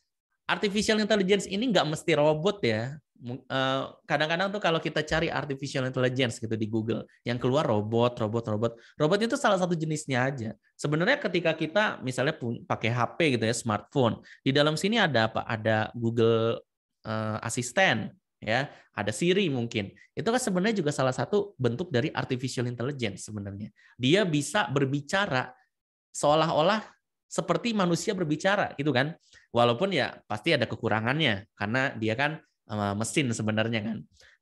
artificial intelligence ini nggak mesti robot ya eh, kadang-kadang tuh kalau kita cari artificial intelligence gitu di Google yang keluar robot robot robot robot itu salah satu jenisnya aja sebenarnya ketika kita misalnya pakai HP gitu ya smartphone di dalam sini ada apa ada Google uh, Assistant ya ada Siri mungkin itu kan sebenarnya juga salah satu bentuk dari artificial intelligence sebenarnya dia bisa berbicara seolah-olah seperti manusia berbicara gitu kan. Walaupun ya pasti ada kekurangannya karena dia kan eh, mesin sebenarnya kan.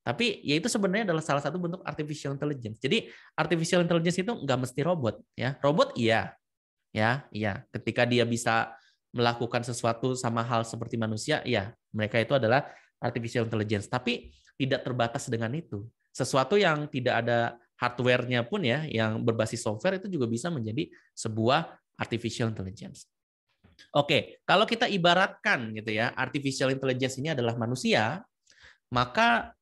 Tapi ya itu sebenarnya adalah salah satu bentuk artificial intelligence. Jadi artificial intelligence itu nggak mesti robot ya. Robot iya. Ya, iya. Ketika dia bisa melakukan sesuatu sama hal seperti manusia, ya mereka itu adalah artificial intelligence. Tapi tidak terbatas dengan itu. Sesuatu yang tidak ada hardware-nya pun ya, yang berbasis software itu juga bisa menjadi sebuah artificial intelligence. Oke, kalau kita ibaratkan gitu ya, artificial intelligence ini adalah manusia, maka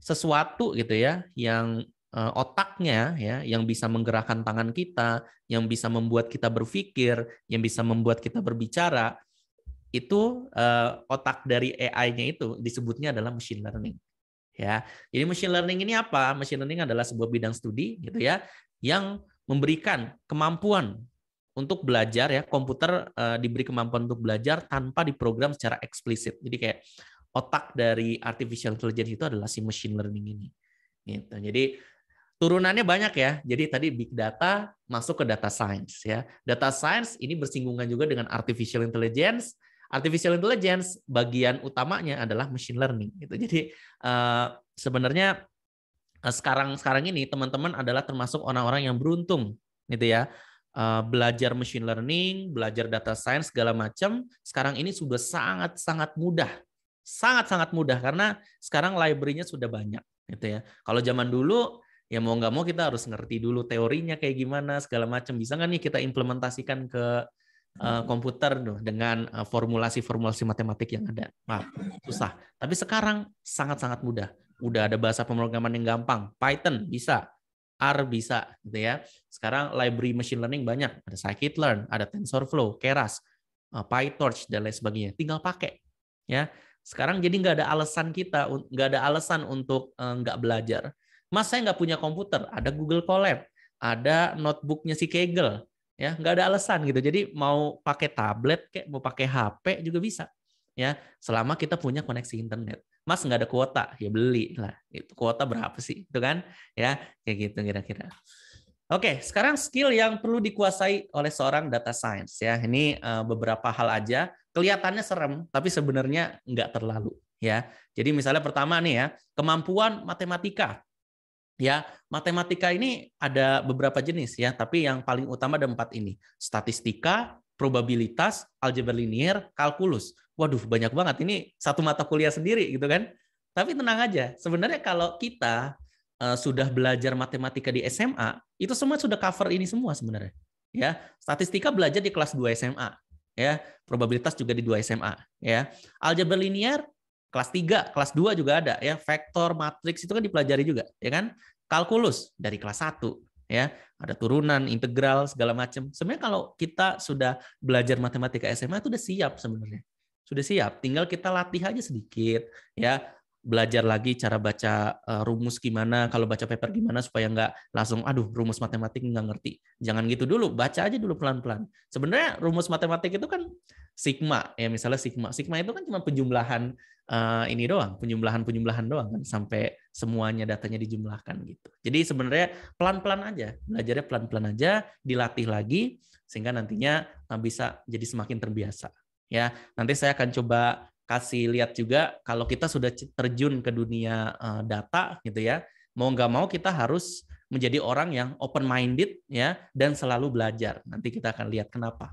sesuatu gitu ya yang eh, otaknya ya yang bisa menggerakkan tangan kita, yang bisa membuat kita berpikir, yang bisa membuat kita berbicara, itu uh, otak dari AI-nya itu disebutnya adalah machine learning. Ya. Jadi machine learning ini apa? Machine learning adalah sebuah bidang studi gitu ya yang memberikan kemampuan untuk belajar ya komputer uh, diberi kemampuan untuk belajar tanpa diprogram secara eksplisit jadi kayak otak dari artificial intelligence itu adalah si machine learning ini gitu jadi turunannya banyak ya jadi tadi big data masuk ke data science ya data science ini bersinggungan juga dengan artificial intelligence artificial intelligence bagian utamanya adalah machine learning gitu jadi uh, sebenarnya eh, sekarang sekarang ini teman-teman adalah termasuk orang-orang yang beruntung gitu ya Eh, belajar machine learning, belajar data science segala macam sekarang ini sudah sangat-sangat mudah. Sangat-sangat mudah karena sekarang library-nya sudah banyak gitu ya. Kalau zaman dulu ya mau nggak mau kita harus ngerti dulu teorinya kayak gimana segala macam bisa nggak nih kita implementasikan ke eh, komputer tuh dengan eh, formulasi-formulasi matematik yang ada nah, susah tapi sekarang sangat-sangat mudah udah ada bahasa pemrograman yang gampang Python bisa R bisa gitu ya. Sekarang library machine learning banyak, ada scikit-learn, ada TensorFlow, Keras, eh, PyTorch dan lain sebagainya. Tinggal pakai ya. Sekarang jadi nggak ada alasan kita, nggak ada alasan untuk eh, nggak belajar. Mas saya nggak punya komputer, ada Google Colab, ada notebooknya si Kegel, ya nggak ada alasan gitu. Jadi mau pakai tablet kayak mau pakai HP juga bisa, ya selama kita punya koneksi internet. Mas nggak ada kuota, ya beli lah. Itu kuota berapa sih, itu kan? Ya kayak gitu kira-kira. Oke, sekarang skill yang perlu dikuasai oleh seorang data science ya. Ini eh, beberapa hal aja. Kelihatannya serem, tapi sebenarnya nggak terlalu ya. Jadi misalnya pertama nih ya, kemampuan matematika. Ya, matematika ini ada beberapa jenis ya, tapi yang paling utama ada empat ini. Statistika, probabilitas, aljabar linear, kalkulus waduh banyak banget ini satu mata kuliah sendiri gitu kan. Tapi tenang aja, sebenarnya kalau kita uh, sudah belajar matematika di SMA, itu semua sudah cover ini semua sebenarnya. Ya, statistika belajar di kelas 2 SMA, ya, probabilitas juga di 2 SMA, ya. Aljabar linear kelas 3, kelas 2 juga ada ya, vektor, matriks itu kan dipelajari juga, ya kan? Kalkulus dari kelas 1, ya. Ada turunan, integral, segala macam. Sebenarnya kalau kita sudah belajar matematika SMA itu udah siap sebenarnya sudah siap. Tinggal kita latih aja sedikit ya belajar lagi cara baca uh, rumus gimana kalau baca paper gimana supaya nggak langsung aduh rumus matematik nggak ngerti jangan gitu dulu baca aja dulu pelan pelan sebenarnya rumus matematik itu kan sigma ya misalnya sigma sigma itu kan cuma penjumlahan uh, ini doang penjumlahan penjumlahan doang kan sampai semuanya datanya dijumlahkan gitu jadi sebenarnya pelan pelan aja belajarnya pelan pelan aja dilatih lagi sehingga nantinya eh, bisa jadi semakin terbiasa ya nanti saya akan coba kasih lihat juga kalau kita sudah terjun ke dunia eh, data gitu ya mau nggak mau kita harus menjadi orang yang open minded ya dan selalu belajar nanti kita akan lihat kenapa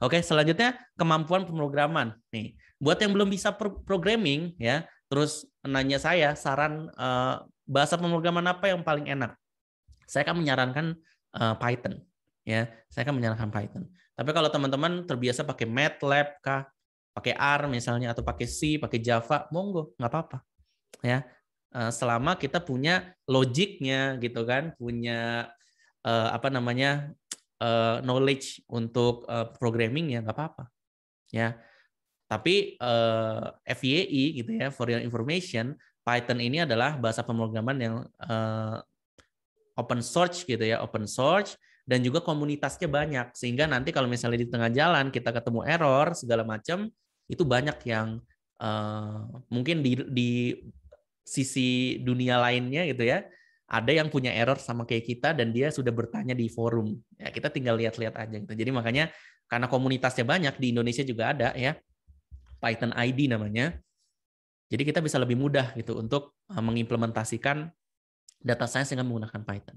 oke selanjutnya kemampuan pemrograman nih buat yang belum bisa programming ya terus nanya saya saran eh, bahasa pemrograman apa yang paling enak saya akan menyarankan eh, Python ya saya akan menyarankan Python tapi kalau teman-teman terbiasa pakai MATLAB kah pakai R misalnya atau pakai C pakai Java monggo nggak apa-apa ya eh, selama kita punya logiknya gitu kan punya eh, apa namanya eh, knowledge untuk programming ya nggak apa-apa ya tapi FYI e gitu ya for your information Python ini adalah bahasa pemrograman yang open source gitu ya open source dan juga komunitasnya banyak sehingga nanti kalau misalnya di tengah jalan kita ketemu error segala macam itu banyak yang uh, mungkin di di sisi dunia lainnya gitu ya ada yang punya error sama kayak kita dan dia sudah bertanya di forum ya kita tinggal lihat-lihat aja gitu jadi makanya karena komunitasnya banyak di Indonesia juga ada ya Python ID namanya jadi kita bisa lebih mudah gitu untuk eh, mengimplementasikan data science dengan menggunakan Python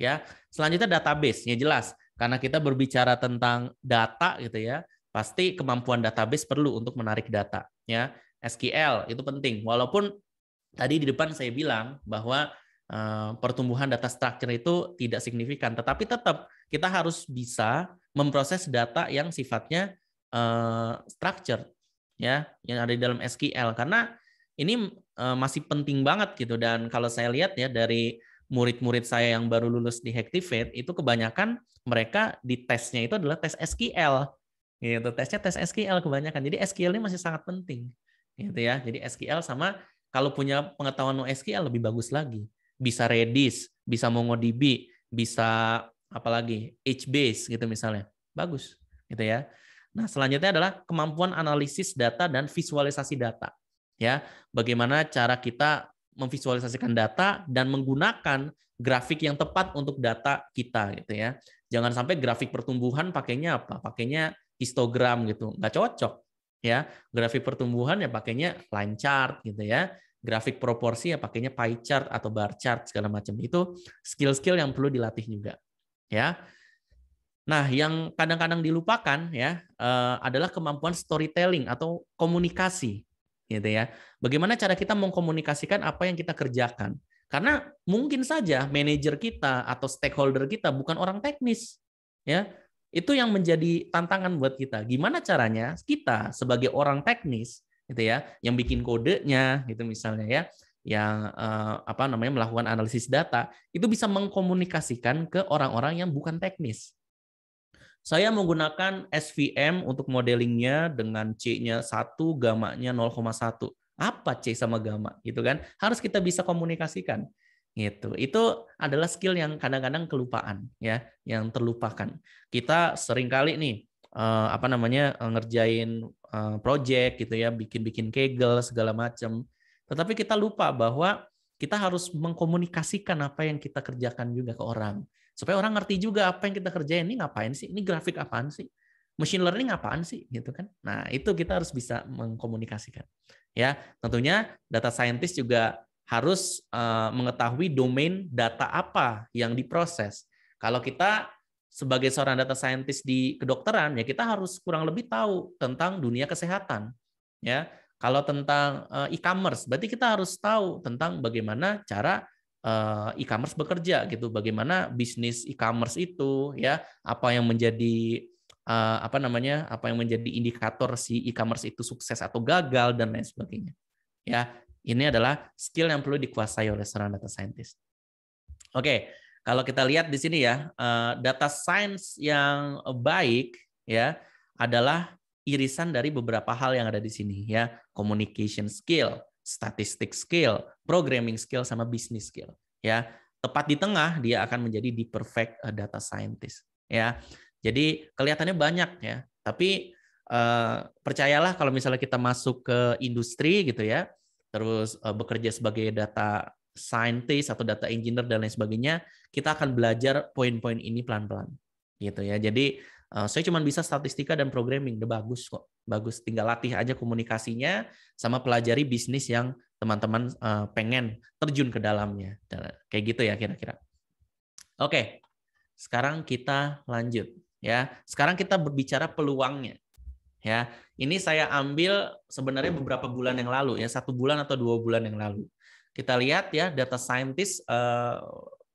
ya. Selanjutnya database, ya jelas karena kita berbicara tentang data gitu ya. Pasti kemampuan database perlu untuk menarik data ya. SQL itu penting walaupun tadi di depan saya bilang bahwa eh, pertumbuhan data structure itu tidak signifikan tetapi tetap kita harus bisa memproses data yang sifatnya uh, structure ya yang ada di dalam SQL karena ini eh, masih penting banget gitu dan kalau saya lihat ya dari murid-murid saya yang baru lulus di Hectivate itu kebanyakan mereka di tesnya itu adalah tes SQL gitu tesnya tes SQL kebanyakan jadi SQL ini masih sangat penting gitu ya jadi SQL sama kalau punya pengetahuan SQL lebih bagus lagi bisa Redis bisa MongoDB bisa apalagi HBase gitu misalnya bagus gitu ya nah selanjutnya adalah kemampuan analisis data dan visualisasi data ya bagaimana cara kita memvisualisasikan data dan menggunakan grafik yang tepat untuk data kita gitu ya. Jangan sampai grafik pertumbuhan pakainya apa? Pakainya histogram gitu. Nggak cocok ya. Grafik pertumbuhan ya pakainya line chart gitu ya. Grafik proporsi ya pakainya pie chart atau bar chart segala macam. Itu skill-skill yang perlu dilatih juga ya. Nah, yang kadang-kadang dilupakan ya eh, adalah kemampuan storytelling atau komunikasi gitu ya. Bagaimana cara kita mengkomunikasikan apa yang kita kerjakan? Karena mungkin saja manajer kita atau stakeholder kita bukan orang teknis, ya. Itu yang menjadi tantangan buat kita. Gimana caranya kita sebagai orang teknis, gitu ya, yang bikin kodenya, gitu misalnya ya, yang eh, apa namanya melakukan analisis data, itu bisa mengkomunikasikan ke orang-orang yang bukan teknis. Saya menggunakan SVM untuk modelingnya dengan C-nya 1, gamanya 0,1. Apa C sama gamma gitu kan? Harus kita bisa komunikasikan gitu. Itu adalah skill yang kadang-kadang kelupaan ya, yang terlupakan. Kita sering kali nih eh, apa namanya eh, ngerjain eh, project gitu ya, bikin-bikin kegel segala macam. Tetapi kita lupa bahwa kita harus mengkomunikasikan apa yang kita kerjakan juga ke orang supaya orang ngerti juga apa yang kita kerjain ini ngapain sih ini grafik apaan sih machine learning apaan sih gitu kan nah itu kita harus bisa mengkomunikasikan ya tentunya data scientist juga harus eh, mengetahui domain data apa yang diproses kalau kita sebagai seorang data scientist di kedokteran ya kita harus kurang lebih tahu tentang dunia kesehatan ya kalau tentang eh, e-commerce berarti kita harus tahu tentang bagaimana cara Eh, e-commerce bekerja gitu. Bagaimana bisnis e-commerce itu ya, apa yang menjadi eh, apa namanya? apa yang menjadi indikator si e-commerce itu sukses atau gagal dan lain sebagainya. Ya, ini adalah skill yang perlu dikuasai oleh seorang data scientist. Oke, kalau kita lihat di sini ya, eh, data science yang baik ya adalah irisan dari beberapa hal yang ada di sini ya, communication skill, statistik skill, programming skill sama business skill, ya. Tepat di tengah dia akan menjadi the perfect uh, data scientist, ya. Jadi kelihatannya banyak ya, tapi eh, percayalah kalau misalnya kita masuk ke industri gitu ya, terus eh, bekerja sebagai data scientist atau data engineer dan lain sebagainya, kita akan belajar poin-poin ini pelan-pelan gitu ya. Jadi Eh, saya cuma bisa statistika dan programming, udah bagus kok, bagus. Tinggal latih aja komunikasinya, sama pelajari bisnis yang teman-teman eh, pengen terjun ke dalamnya. Kayak gitu ya kira-kira. Oke, sekarang kita lanjut ya. Sekarang kita berbicara peluangnya. Ya, ini saya ambil sebenarnya beberapa bulan yang lalu ya, satu bulan atau dua bulan yang lalu. Kita lihat ya data scientist eh,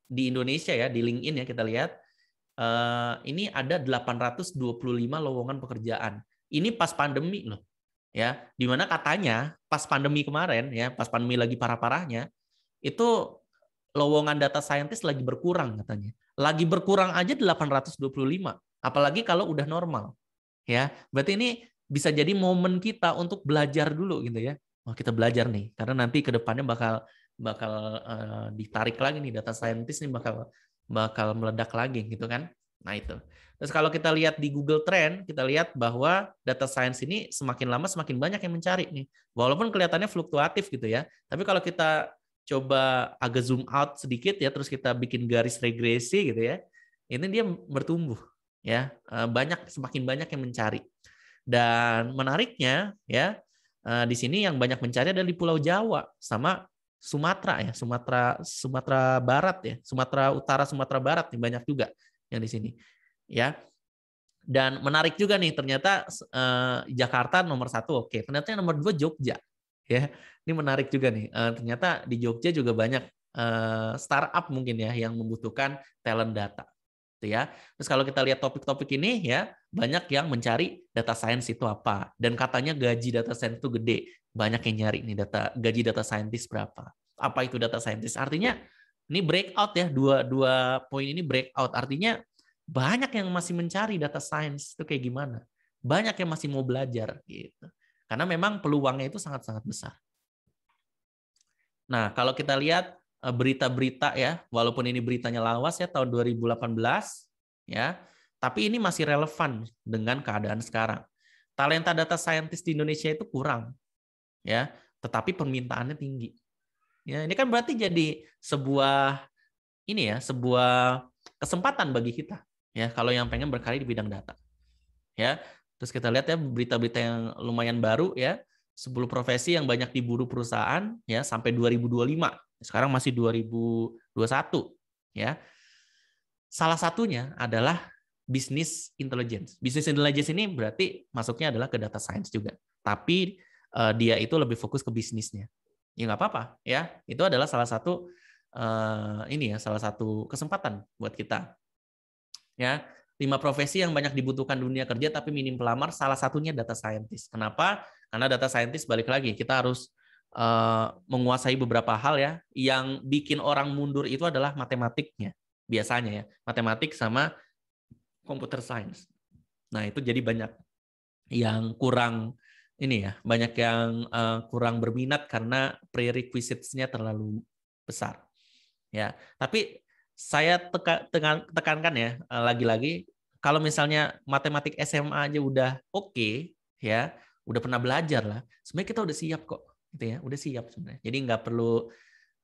di Indonesia ya di LinkedIn ya kita lihat Eh, ini ada 825 lowongan pekerjaan. Ini pas pandemi loh. Ya, Di mana katanya pas pandemi kemarin ya, pas pandemi lagi parah-parahnya, itu lowongan data scientist lagi berkurang katanya. Lagi berkurang aja 825, apalagi kalau udah normal. Ya, berarti ini bisa jadi momen kita untuk belajar dulu gitu ya. Oh, kita belajar nih karena nanti ke depannya bakal bakal uh, ditarik lagi nih data scientist nih bakal bakal meledak lagi gitu kan. Nah itu. Terus kalau kita lihat di Google Trend, kita lihat bahwa data science ini semakin lama semakin banyak yang mencari nih. Walaupun kelihatannya fluktuatif gitu ya. Tapi kalau kita coba agak zoom out sedikit ya, terus kita bikin garis regresi gitu ya, ini dia bertumbuh ya. Eh, banyak semakin banyak yang mencari. Dan menariknya ya eh, di sini yang banyak mencari adalah di Pulau Jawa sama Sumatera ya, Sumatera Sumatera Barat ya, Sumatera Utara, Sumatera Barat nih banyak juga yang di sini. Ya. Dan menarik juga nih ternyata eh, Jakarta nomor satu, oke. Ternyata yang nomor dua Jogja, ya. Ini menarik juga nih. Eh, ternyata di Jogja juga banyak eh, startup mungkin ya yang membutuhkan talent data. Gitu ya. Terus kalau kita lihat topik-topik ini ya banyak yang mencari data science itu apa dan katanya gaji data science itu gede. Banyak yang nyari nih data gaji data scientist berapa. Apa itu data scientist? Artinya ini breakout ya dua dua poin ini breakout artinya banyak yang masih mencari data science itu kayak gimana. Banyak yang masih mau belajar gitu. Karena memang peluangnya itu sangat-sangat besar. Nah, kalau kita lihat Eh, berita-berita ya, walaupun ini beritanya lawas ya tahun 2018 ya, tapi ini masih relevan dengan keadaan sekarang. Talenta data scientist di Indonesia itu kurang ya, tetapi permintaannya tinggi. Ya, ini kan berarti jadi sebuah ini ya, sebuah kesempatan bagi kita ya kalau yang pengen berkarya di bidang data. Ya, terus kita lihat ya berita-berita yang lumayan baru ya 10 profesi yang banyak diburu perusahaan ya sampai 2025. Sekarang masih 2021 ya. Salah satunya adalah bisnis intelligence. Bisnis intelligence ini berarti masuknya adalah ke data science juga. Tapi uh, dia itu lebih fokus ke bisnisnya. Ya nggak apa-apa ya. Itu adalah salah satu uh, ini ya, salah satu kesempatan buat kita. Ya, lima profesi yang banyak dibutuhkan dunia kerja tapi minim pelamar salah satunya data scientist. Kenapa? Karena data scientist balik lagi kita harus uh, menguasai beberapa hal ya. Yang bikin orang mundur itu adalah matematiknya biasanya ya, matematik sama computer science. Nah itu jadi banyak yang kurang ini ya, banyak yang uh, kurang berminat karena prerequisites-nya terlalu besar. Ya, tapi saya teka, teka, tekankan ya eh, lagi-lagi kalau misalnya matematik SMA aja udah oke okay, ya udah pernah belajar lah sebenarnya kita udah siap kok gitu ya udah siap sebenarnya jadi nggak perlu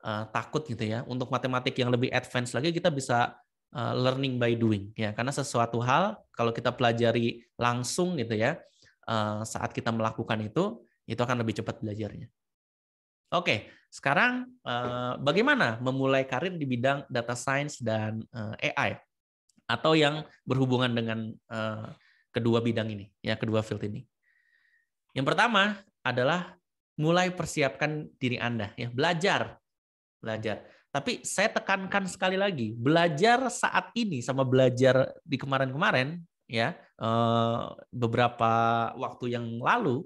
uh, takut gitu ya untuk matematik yang lebih advance lagi kita bisa uh, learning by doing ya karena sesuatu hal kalau kita pelajari langsung gitu ya uh, saat kita melakukan itu itu akan lebih cepat belajarnya oke okay. sekarang uh, bagaimana memulai karir di bidang data science dan uh, AI atau yang berhubungan dengan uh, kedua bidang ini ya kedua field ini yang pertama adalah mulai persiapkan diri Anda ya, belajar. Belajar. Tapi saya tekankan sekali lagi, belajar saat ini sama belajar di kemarin-kemarin ya, eh, beberapa waktu yang lalu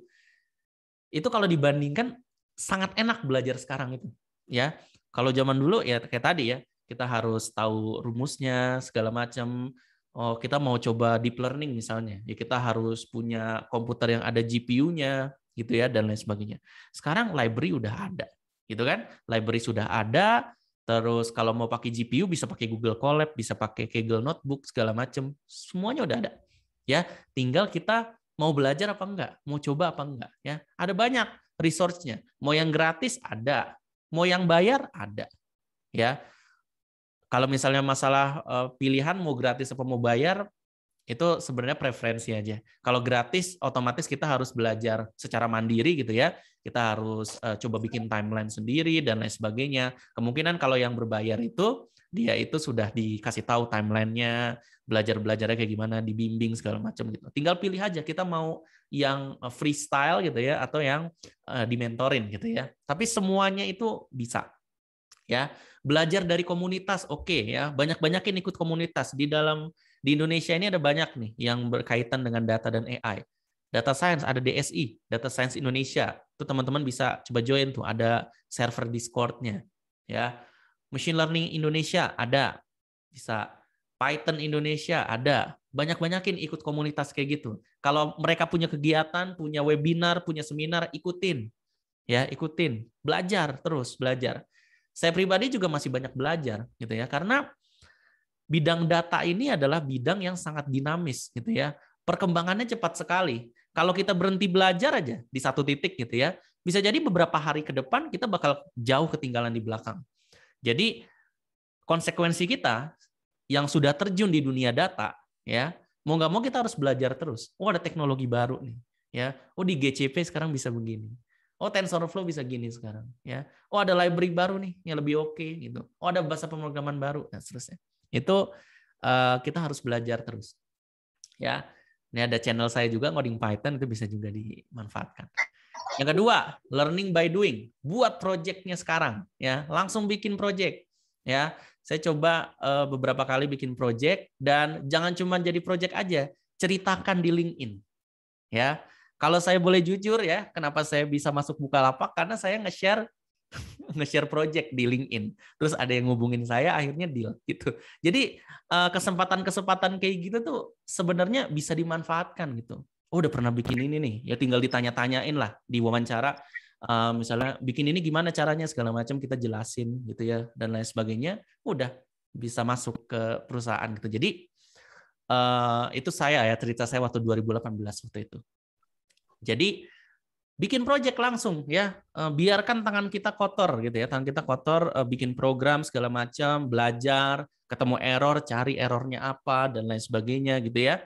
itu kalau dibandingkan sangat enak belajar sekarang itu ya. Kalau zaman dulu ya kayak tadi ya, kita harus tahu rumusnya segala macam oh kita mau coba deep learning misalnya, ya kita harus punya komputer yang ada GPU-nya gitu ya dan lain sebagainya. Sekarang library udah ada, gitu kan? Library sudah ada, terus kalau mau pakai GPU bisa pakai Google Colab, bisa pakai Kaggle Notebook segala macam, semuanya udah ada. Ya, tinggal kita mau belajar apa enggak, mau coba apa enggak ya. Ada banyak resource-nya. Mau yang gratis ada, mau yang bayar ada. Ya, kalau misalnya masalah uh, pilihan mau gratis apa mau bayar itu sebenarnya preferensi aja. Kalau gratis otomatis kita harus belajar secara mandiri gitu ya. Kita harus uh, coba bikin timeline sendiri dan lain sebagainya. Kemungkinan kalau yang berbayar itu dia itu sudah dikasih tahu timelinenya, belajar-belajarnya kayak gimana, dibimbing segala macam gitu. Tinggal pilih aja kita mau yang eh, freestyle gitu ya atau yang uh, dimentorin gitu ya. Tapi semuanya itu bisa. Ya belajar dari komunitas oke okay, ya banyak-banyakin ikut komunitas di dalam di Indonesia ini ada banyak nih yang berkaitan dengan data dan AI data science ada DSI data science Indonesia itu teman-teman bisa coba join tuh ada server Discordnya ya machine learning Indonesia ada bisa Python Indonesia ada banyak-banyakin ikut komunitas kayak gitu kalau mereka punya kegiatan punya webinar punya seminar ikutin ya ikutin belajar terus belajar saya pribadi juga masih banyak belajar gitu ya karena bidang data ini adalah bidang yang sangat dinamis gitu ya. Perkembangannya cepat sekali. Kalau kita berhenti belajar aja di satu titik gitu ya, bisa jadi beberapa hari ke depan kita bakal jauh ketinggalan di belakang. Jadi konsekuensi kita yang sudah terjun di dunia data ya, mau nggak mau kita harus belajar terus. Oh ada teknologi baru nih ya. Oh di GCP sekarang bisa begini. Oh TensorFlow bisa gini sekarang, ya. Oh ada library baru nih yang lebih oke okay, gitu. Oh ada bahasa pemrograman baru dan seterusnya. Itu uh, kita harus belajar terus, ya. Ini ada channel saya juga ngoding Python itu bisa juga dimanfaatkan. Yang kedua, learning by doing. Buat projectnya sekarang, ya. Langsung bikin project, ya. Saya coba uh, beberapa kali bikin project dan jangan cuma jadi project aja, ceritakan di LinkedIn, ya kalau saya boleh jujur ya, kenapa saya bisa masuk Bukalapak? Karena saya nge-share <laughs> nge-share project di LinkedIn. Terus ada yang ngubungin saya, akhirnya deal gitu. Jadi eh, kesempatan-kesempatan kayak gitu tuh sebenarnya bisa dimanfaatkan gitu. Oh udah pernah bikin ini nih, ya tinggal ditanya-tanyain lah di wawancara. Eh, misalnya bikin ini gimana caranya segala macam kita jelasin gitu ya dan lain sebagainya. Udah bisa masuk ke perusahaan gitu. Jadi uh, itu saya ya cerita saya waktu 2018 waktu itu. Jadi bikin project langsung ya eh, biarkan tangan kita kotor gitu ya tangan kita kotor eh, bikin program segala macam belajar ketemu error cari errornya apa dan lain sebagainya gitu ya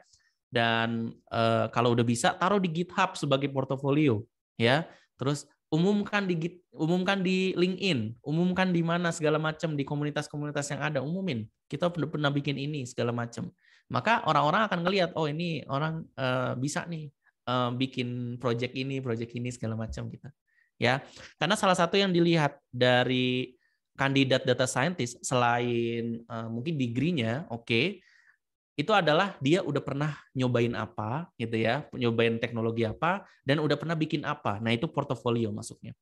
dan eh, kalau udah bisa taruh di GitHub sebagai portofolio ya terus umumkan di umumkan di LinkedIn umumkan di mana segala macam di komunitas-komunitas yang ada umumin kita pernah pernah bikin ini segala macam maka orang-orang akan ngelihat oh ini orang uh, bisa nih uh, bikin project ini, project ini segala macam gitu. Ya. Karena salah satu yang dilihat dari kandidat data scientist selain uh, mungkin degree-nya, oke, okay, itu adalah dia udah pernah nyobain apa gitu ya, nyobain teknologi apa dan udah pernah bikin apa. Nah, itu portofolio masuknya.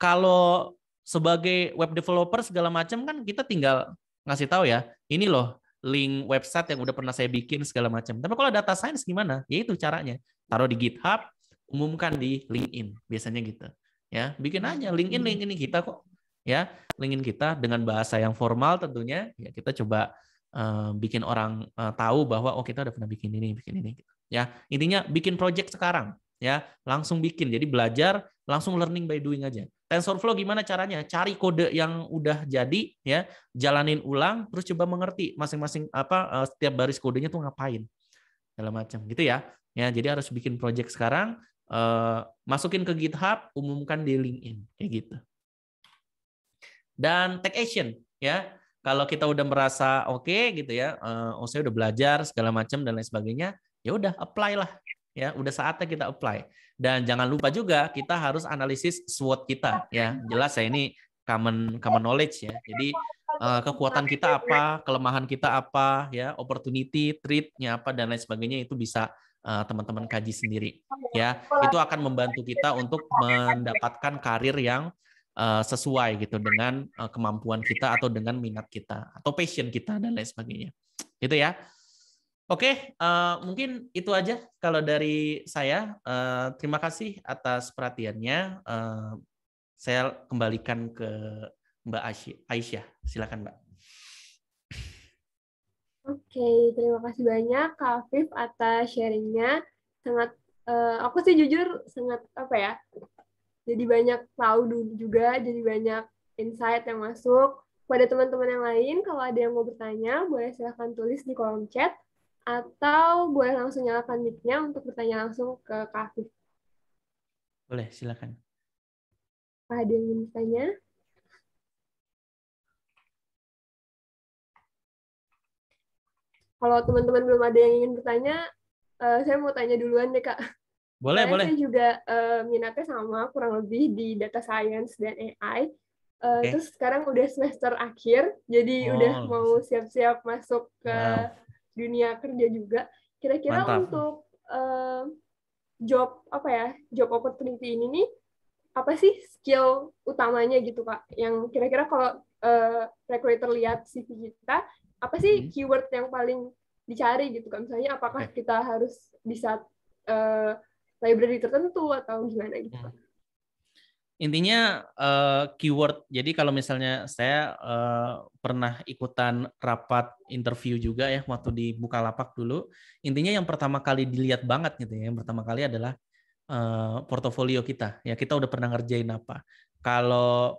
Kalau sebagai web developer segala macam kan kita tinggal ngasih tahu ya, ini loh link website yang udah pernah saya bikin segala macam. Tapi kalau data science gimana? Ya itu caranya taruh di GitHub, umumkan di LinkedIn, biasanya gitu. Ya, bikin hmm. aja LinkedIn LinkedIn kita kok. Ya, LinkedIn kita dengan bahasa yang formal tentunya, ya kita coba uh, bikin orang uh, tahu bahwa oh kita udah pernah bikin ini, bikin ini gitu. Ya, intinya bikin project sekarang ya, langsung bikin. Jadi belajar langsung learning by doing aja. TensorFlow gimana caranya? Cari kode yang udah jadi ya, jalanin ulang terus coba mengerti masing-masing apa eh, setiap baris kodenya tuh ngapain segala macam gitu ya. Ya, jadi harus bikin project sekarang, uh, masukin ke GitHub, umumkan di LinkedIn kayak gitu. Dan take action ya. Kalau kita udah merasa oke okay, gitu ya, uh, oh saya udah belajar segala macam dan lain sebagainya, ya udah apply lah ya udah saatnya kita apply dan jangan lupa juga kita harus analisis SWOT kita ya jelas ya ini common common knowledge ya jadi uh, kekuatan kita apa, kelemahan kita apa, ya, opportunity, treatnya apa dan lain sebagainya itu bisa eh, teman-teman uh, kaji iya, sendiri. Iya. Ya, itu akan membantu kita untuk mendapatkan karir yang uh, sesuai gitu dengan uh, kemampuan kita atau dengan minat kita atau passion kita dan lain sebagainya. Gitu ya. Oke, uh, mungkin itu aja kalau dari saya. Uh, terima kasih atas perhatiannya. Uh, saya kembalikan ke Mbak Aisyah. Silakan Mbak. Oke, terima kasih banyak Kak Afif atas sharingnya. Sangat, uh, aku sih jujur sangat apa ya, jadi banyak tahu dulu juga, jadi banyak insight yang masuk. Pada teman-teman yang lain, kalau ada yang mau bertanya, boleh silahkan tulis di kolom chat atau boleh langsung nyalakan mic-nya untuk bertanya langsung ke Kak Afif. Boleh, silakan. Ada yang ingin bertanya? kalau teman-teman belum ada yang ingin bertanya, uh, saya mau tanya duluan deh kak. Boleh, saya boleh. Saya juga uh, minatnya sama, kurang lebih di data science dan AI. Uh, eh, okay. Terus sekarang udah semester akhir, jadi oh. udah mau siap-siap masuk ke wow. dunia kerja juga. Kira-kira untuk uh, job apa ya, job opportunity ini nih, apa sih skill utamanya gitu kak? Yang kira-kira kalau uh, recruiter lihat CV kita, apa sih hmm. keyword yang paling dicari gitu kan misalnya apakah eh. kita harus bisa uh, eh, library tertentu atau gimana gitu hmm. intinya uh, keyword jadi kalau misalnya saya uh, pernah ikutan rapat interview juga ya waktu di Bukalapak dulu intinya yang pertama kali dilihat banget gitu ya yang pertama kali adalah uh, portofolio kita ya kita udah pernah ngerjain apa kalau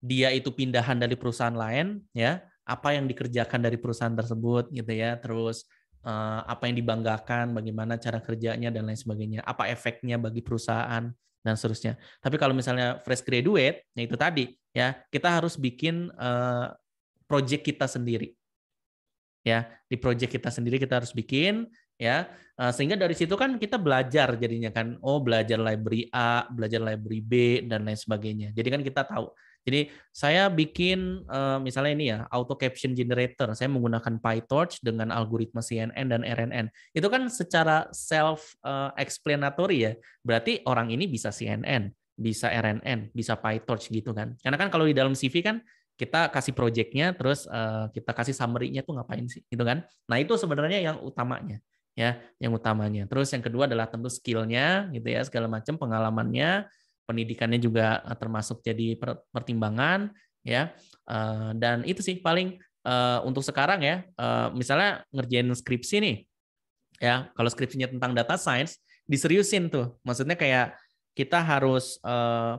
dia itu pindahan dari perusahaan lain ya apa yang dikerjakan dari perusahaan tersebut gitu ya terus eh, apa yang dibanggakan bagaimana cara kerjanya dan lain sebagainya apa efeknya bagi perusahaan dan seterusnya tapi kalau misalnya fresh graduate ya itu tadi ya kita harus bikin eh, project kita sendiri ya di project kita sendiri kita harus bikin ya eh, sehingga dari situ kan kita belajar jadinya kan oh belajar library A belajar library B dan lain sebagainya jadi kan kita tahu jadi saya bikin uh, misalnya ini ya auto caption generator. Saya menggunakan PyTorch dengan algoritma CNN dan RNN. Itu kan secara self uh, explanatory ya. Berarti orang ini bisa CNN, bisa RNN, bisa PyTorch gitu kan. Karena kan kalau di dalam CV kan kita kasih projectnya, terus uh, kita kasih summary-nya tuh ngapain sih gitu kan. Nah itu sebenarnya yang utamanya ya yang utamanya. Terus yang kedua adalah tentu skillnya gitu ya segala macam pengalamannya pendidikannya juga eh, termasuk jadi pertimbangan ya eh, dan itu sih paling eh, untuk sekarang ya misalnya ngerjain skripsi nih ya kalau skripsinya tentang data science diseriusin tuh maksudnya kayak kita harus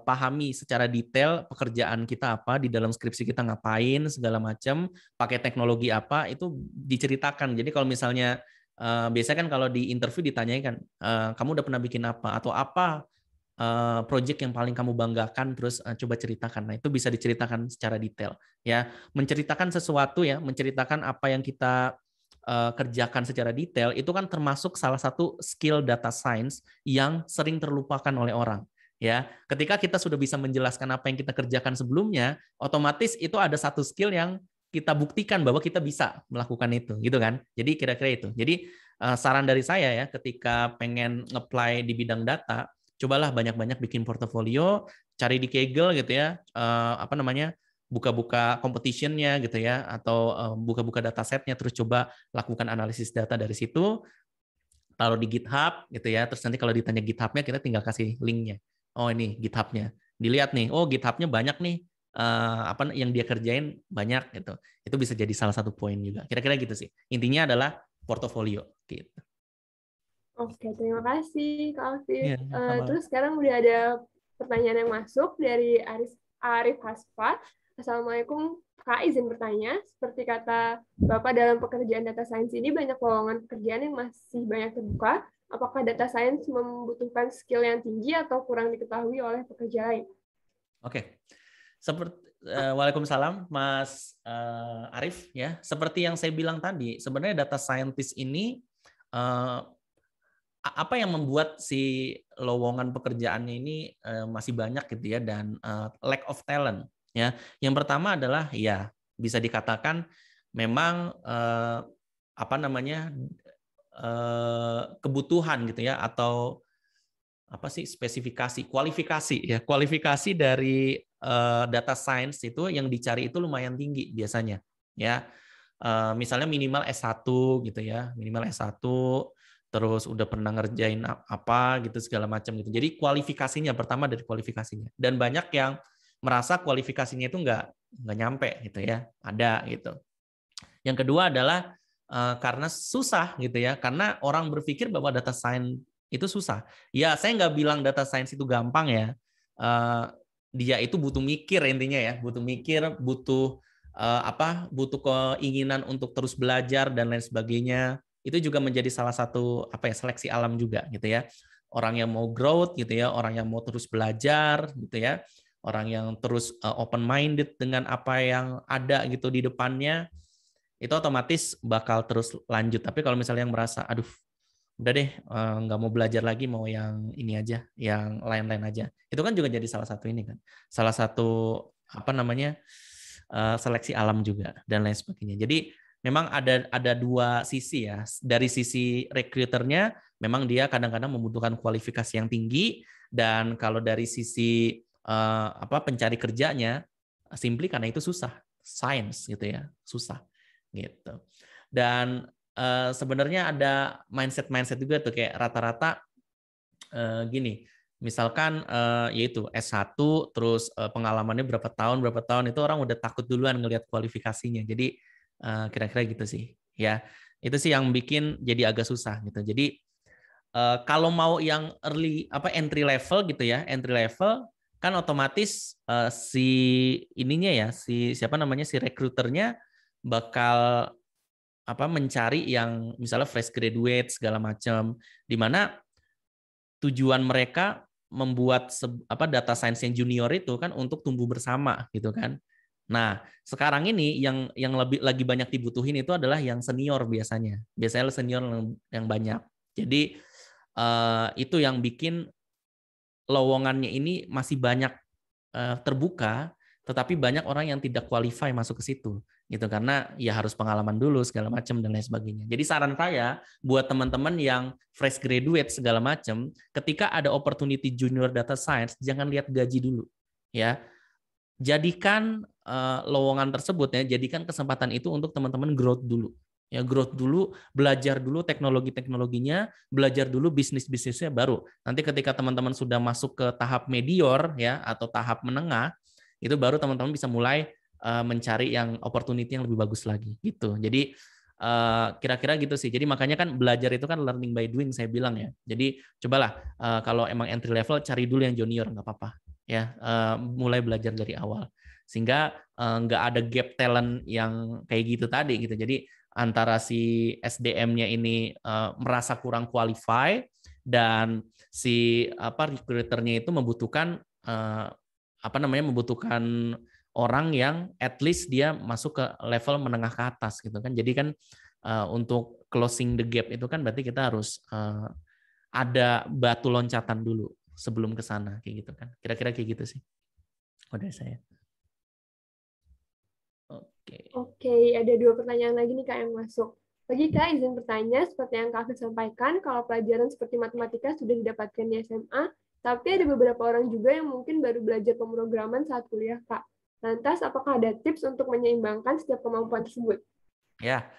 pahami secara detail pekerjaan kita apa di dalam skripsi kita ngapain segala macam pakai teknologi apa itu diceritakan jadi kalau misalnya uh, biasanya kan kalau di interview ditanyakan uh, kamu udah pernah bikin apa atau apa Eh, project yang paling kamu banggakan terus uh, coba ceritakan. Nah, itu bisa diceritakan secara detail ya. Menceritakan sesuatu ya, menceritakan apa yang kita uh, kerjakan secara detail itu kan termasuk salah satu skill data science yang sering terlupakan oleh orang. Ya, ketika kita sudah bisa menjelaskan apa yang kita kerjakan sebelumnya, otomatis itu ada satu skill yang kita buktikan bahwa kita bisa melakukan itu, gitu kan? Jadi kira-kira itu. Jadi saran dari saya ya, ketika pengen ngeplay di bidang data, cobalah banyak-banyak bikin portofolio, cari di Kegel gitu ya, eh, apa namanya, buka-buka competitionnya gitu ya, atau eh, buka buka data setnya, terus coba lakukan analisis data dari situ, taruh di GitHub gitu ya, terus nanti kalau ditanya GitHubnya kita tinggal kasih linknya. Oh ini GitHubnya, dilihat nih, oh GitHubnya banyak nih, uh, apa yang dia kerjain banyak gitu. Itu bisa jadi salah satu poin juga. Kira-kira gitu sih. Intinya adalah portofolio gitu. Oke, terima kasih Kak Alvin. Ya, uh, terus sekarang udah ada pertanyaan yang masuk dari Arif, Arif Haspa. Assalamualaikum Kak, izin bertanya. Seperti kata Bapak dalam pekerjaan data science ini banyak lowongan pekerjaan yang masih banyak terbuka. Apakah data science membutuhkan skill yang tinggi atau kurang diketahui oleh pekerja lain? Oke. Seperti uh, Waalaikumsalam Mas uh, Arif ya. Seperti yang saya bilang tadi, sebenarnya data scientist ini uh, apa yang membuat si lowongan pekerjaannya ini uh, masih banyak gitu ya dan uh, lack of talent ya yang pertama adalah ya bisa dikatakan memang uh, apa namanya uh, kebutuhan gitu ya atau apa sih spesifikasi kualifikasi ya kualifikasi dari uh, data science itu yang dicari itu lumayan tinggi biasanya ya uh, misalnya minimal S1 gitu ya minimal S1 terus udah pernah ngerjain apa gitu segala macam gitu. Jadi kualifikasinya pertama dari kualifikasinya dan banyak yang merasa kualifikasinya itu nggak nggak nyampe gitu ya, ada gitu. Yang kedua adalah uh, karena susah gitu ya, karena orang berpikir bahwa data science itu susah. Ya saya nggak bilang data science itu gampang ya. Uh, dia itu butuh mikir intinya ya, butuh mikir, butuh uh, apa, butuh keinginan untuk terus belajar dan lain sebagainya itu juga menjadi salah satu apa ya seleksi alam juga gitu ya orang yang mau growth gitu ya orang yang mau terus belajar gitu ya orang yang terus eh, open minded dengan apa yang ada gitu di depannya itu otomatis bakal terus lanjut tapi kalau misalnya yang merasa aduh udah deh eh, nggak mau belajar lagi mau yang ini aja yang lain-lain aja itu kan juga jadi salah satu ini kan salah satu apa namanya eh, seleksi alam juga dan lain sebagainya jadi memang ada ada dua sisi ya. Dari sisi rekruternya memang dia kadang-kadang membutuhkan kualifikasi yang tinggi dan kalau dari sisi uh, apa pencari kerjanya, simply karena itu susah, science gitu ya, susah gitu. Dan uh, sebenarnya ada mindset-mindset juga tuh kayak rata-rata uh, gini. Misalkan uh, yaitu S1 terus pengalamannya berapa tahun berapa tahun itu orang udah takut duluan ngelihat kualifikasinya. Jadi Eh, kira-kira gitu sih ya itu sih yang bikin jadi agak susah gitu jadi uh, kalau mau yang early apa entry level gitu ya entry level kan otomatis uh, si ininya ya si siapa namanya si rekruternya bakal apa mencari yang misalnya fresh graduate segala macam di mana tujuan mereka membuat apa data science yang junior itu kan untuk tumbuh bersama gitu kan Nah, sekarang ini yang yang lebih lagi banyak dibutuhin itu adalah yang senior biasanya. Biasanya senior yang, yang banyak. Jadi uh, itu yang bikin lowongannya ini masih banyak uh, terbuka, tetapi banyak orang yang tidak qualify masuk ke situ gitu karena ya harus pengalaman dulu segala macam dan lain sebagainya. Jadi saran saya buat teman-teman yang fresh graduate segala macam, ketika ada opportunity junior data science jangan lihat gaji dulu ya jadikan uh, lowongan tersebut ya, jadikan kesempatan itu untuk teman-teman growth dulu. Ya, growth dulu, belajar dulu teknologi-teknologinya, belajar dulu bisnis-bisnisnya baru. Nanti ketika teman-teman sudah masuk ke tahap medior ya atau tahap menengah, itu baru teman-teman bisa mulai uh, mencari yang opportunity yang lebih bagus lagi gitu. Jadi eh, kira-kira gitu sih. Jadi makanya kan belajar itu kan learning by doing saya bilang ya. Jadi cobalah kalau emang entry level cari dulu yang junior nggak apa-apa ya uh, mulai belajar dari awal sehingga eh, nggak uh, ada gap talent yang kayak gitu tadi gitu jadi antara si SDM-nya ini uh, merasa kurang qualify dan si apa recruiternya itu membutuhkan uh, apa namanya membutuhkan orang yang at least dia masuk ke level menengah ke atas gitu kan jadi kan uh, untuk closing the gap itu kan berarti kita harus uh, ada batu loncatan dulu sebelum ke sana kayak gitu kan. Kira-kira kayak gitu sih. Oh saya. Oke. Okay. Oke, okay, ada dua pertanyaan lagi nih Kak yang masuk. Bagi Kak, izin bertanya, seperti yang Kak Afif sampaikan, kalau pelajaran seperti matematika sudah didapatkan di SMA, tapi ada beberapa orang juga yang mungkin baru belajar pemrograman saat kuliah, Kak. Lantas, apakah ada tips untuk menyeimbangkan setiap kemampuan tersebut? Ya,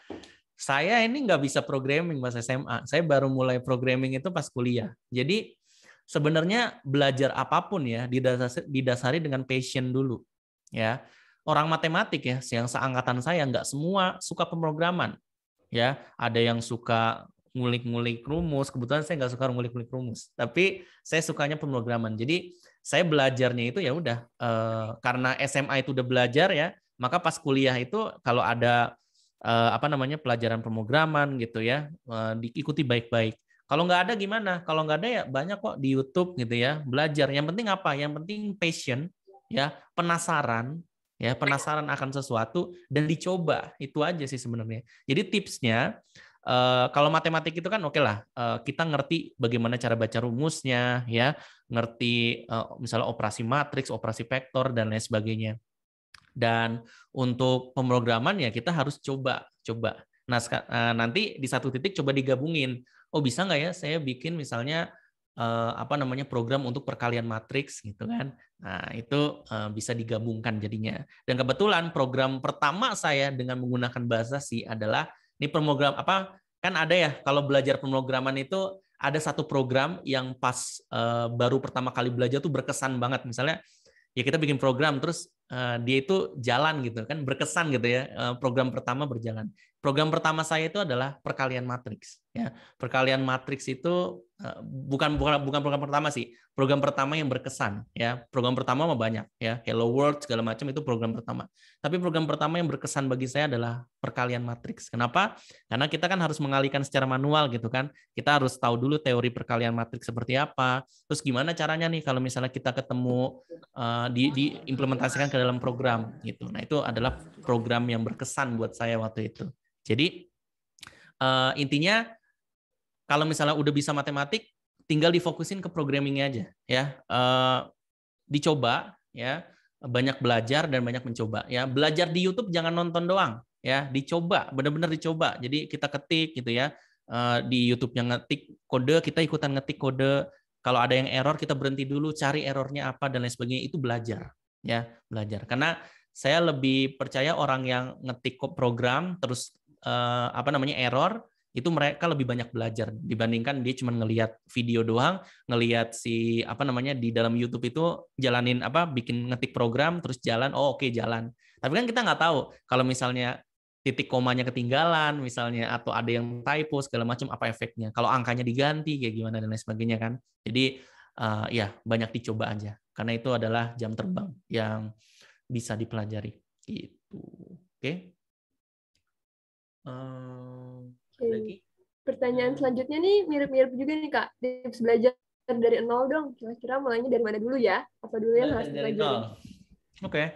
saya ini nggak bisa programming pas SMA. Saya baru mulai programming itu pas kuliah. Jadi, sebenarnya belajar apapun ya didasari, didasari dengan passion dulu ya orang matematik ya yang seangkatan saya nggak semua suka pemrograman ya ada yang suka ngulik-ngulik rumus kebetulan saya nggak suka ngulik-ngulik rumus tapi saya sukanya pemrograman jadi saya belajarnya itu ya udah e, karena SMA itu udah belajar ya maka pas kuliah itu kalau ada e, apa namanya pelajaran pemrograman gitu ya e, diikuti baik-baik kalau nggak ada gimana? Kalau nggak ada ya banyak kok di YouTube gitu ya belajar. Yang penting apa? Yang penting passion ya penasaran ya penasaran akan sesuatu dan dicoba itu aja sih sebenarnya. Jadi tipsnya eh, kalau matematik itu kan oke okay lah, eh, kita ngerti bagaimana cara baca rumusnya, ya, ngerti eh, misalnya operasi matriks, operasi vektor dan lain sebagainya. Dan untuk pemrograman ya kita harus coba, coba. Nah nanti di satu titik coba digabungin oh bisa nggak ya saya bikin misalnya uh, apa namanya program untuk perkalian matriks gitu kan. Nah, itu uh, bisa digabungkan jadinya. Dan kebetulan program pertama saya dengan menggunakan bahasa si adalah ini program apa kan ada ya kalau belajar pemrograman itu ada satu program yang pas uh, baru pertama kali belajar tuh berkesan banget misalnya ya kita bikin program terus uh, dia itu jalan gitu kan berkesan gitu ya uh, program pertama berjalan program pertama saya itu adalah perkalian matriks ya perkalian matriks itu eh, bukan bukan bukan program pertama sih program pertama yang berkesan ya program pertama mah banyak ya Hello World segala macam itu program pertama tapi program pertama yang berkesan bagi saya adalah perkalian matriks kenapa karena kita kan harus mengalihkan secara manual gitu kan kita harus tahu dulu teori perkalian matriks seperti apa terus gimana caranya nih kalau misalnya kita ketemu uh, di diimplementasikan ke dalam program gitu nah itu adalah program yang berkesan buat saya waktu itu jadi uh, intinya kalau misalnya udah bisa matematik tinggal difokusin ke programming aja ya uh, dicoba ya banyak belajar dan banyak mencoba ya belajar di YouTube jangan nonton doang ya dicoba benar-benar dicoba jadi kita ketik gitu ya uh, di YouTube yang ngetik kode kita ikutan ngetik kode kalau ada yang error kita berhenti dulu cari errornya apa dan lain sebagainya itu belajar ya belajar karena saya lebih percaya orang yang ngetik program terus uh, apa namanya error itu mereka lebih banyak belajar dibandingkan dia cuma ngelihat video doang, ngelihat si apa namanya di dalam YouTube itu jalanin apa bikin ngetik program terus jalan, oh oke okay, jalan. Tapi kan kita nggak tahu kalau misalnya titik komanya ketinggalan misalnya atau ada yang typo segala macam apa efeknya. Kalau angkanya diganti kayak gimana dan lain sebagainya kan. Jadi uh, ya banyak dicoba aja karena itu adalah jam terbang yang bisa dipelajari gitu. Oke. Okay? Um pertanyaan nah. selanjutnya nih mirip-mirip juga nih kak tips belajar dari nol dong kira-kira mulainya dari mana dulu ya apa dulu yang harus dari oke okay.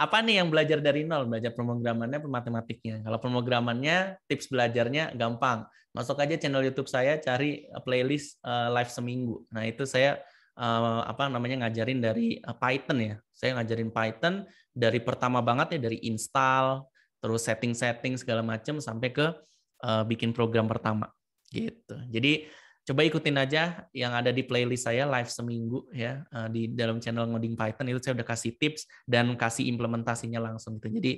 apa nih yang belajar dari nol belajar pemrogramannya matematiknya kalau pemrogramannya tips belajarnya gampang masuk aja channel YouTube saya cari eh, playlist eh, live seminggu nah itu saya eh, apa namanya ngajarin dari Python ya saya ngajarin Python dari pertama banget ya dari install terus setting-setting segala macam sampai ke uh, bikin program pertama gitu. Jadi coba ikutin aja yang ada di playlist saya live seminggu ya uh, di dalam channel ngoding Python itu saya udah kasih tips dan kasih implementasinya langsung gitu. Jadi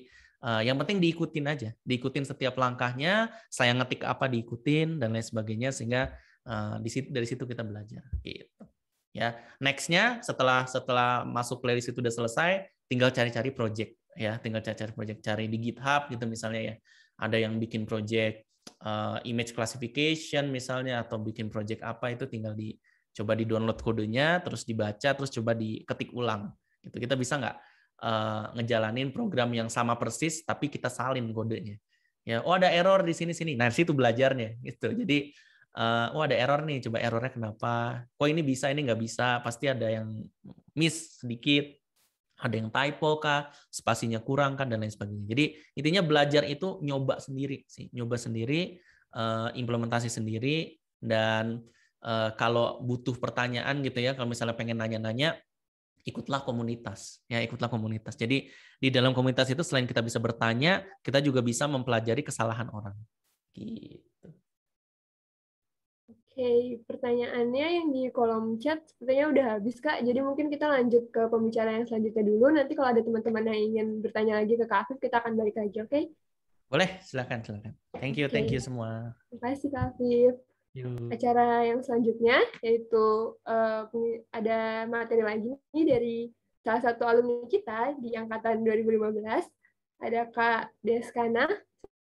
uh, yang penting diikutin aja, diikutin setiap langkahnya, saya ngetik apa diikutin dan lain sebagainya sehingga uh, di situ, dari situ kita belajar gitu. Ya, nextnya setelah setelah masuk playlist itu udah selesai, tinggal cari-cari project ya, tinggal cari-cari project cari di GitHub gitu misalnya ya. Ada yang bikin project uh, image classification misalnya atau bikin project apa itu tinggal di coba di download kodenya terus dibaca terus coba diketik ulang gitu kita bisa nggak uh, ngejalanin program yang sama persis tapi kita salin kodenya ya oh ada error di sini sini nah situ belajarnya gitu jadi uh, oh ada error nih coba errornya kenapa kok ini bisa ini nggak bisa pasti ada yang miss sedikit ada yang typo kah, spasinya kurang kan dan lain sebagainya. Jadi intinya belajar itu nyoba sendiri sih, nyoba sendiri, eh, implementasi sendiri dan eh, kalau butuh pertanyaan gitu ya, kalau misalnya pengen nanya-nanya, ikutlah komunitas ya ikutlah komunitas jadi di dalam komunitas itu selain kita bisa bertanya kita juga bisa mempelajari kesalahan orang gitu okay, pertanyaannya yang di kolom chat sepertinya udah habis, Kak. Jadi mungkin kita lanjut ke pembicara yang selanjutnya dulu. Nanti kalau ada teman-teman yang ingin bertanya lagi ke Kak Afif, kita akan balik lagi, oke? Okay? Boleh, silakan, silakan. Thank you, okay. thank you semua. Terima kasih, Kak Afif. Yuk. Acara yang selanjutnya yaitu uh, ada materi lagi nih dari salah satu alumni kita di angkatan 2015 ada Kak Deskana.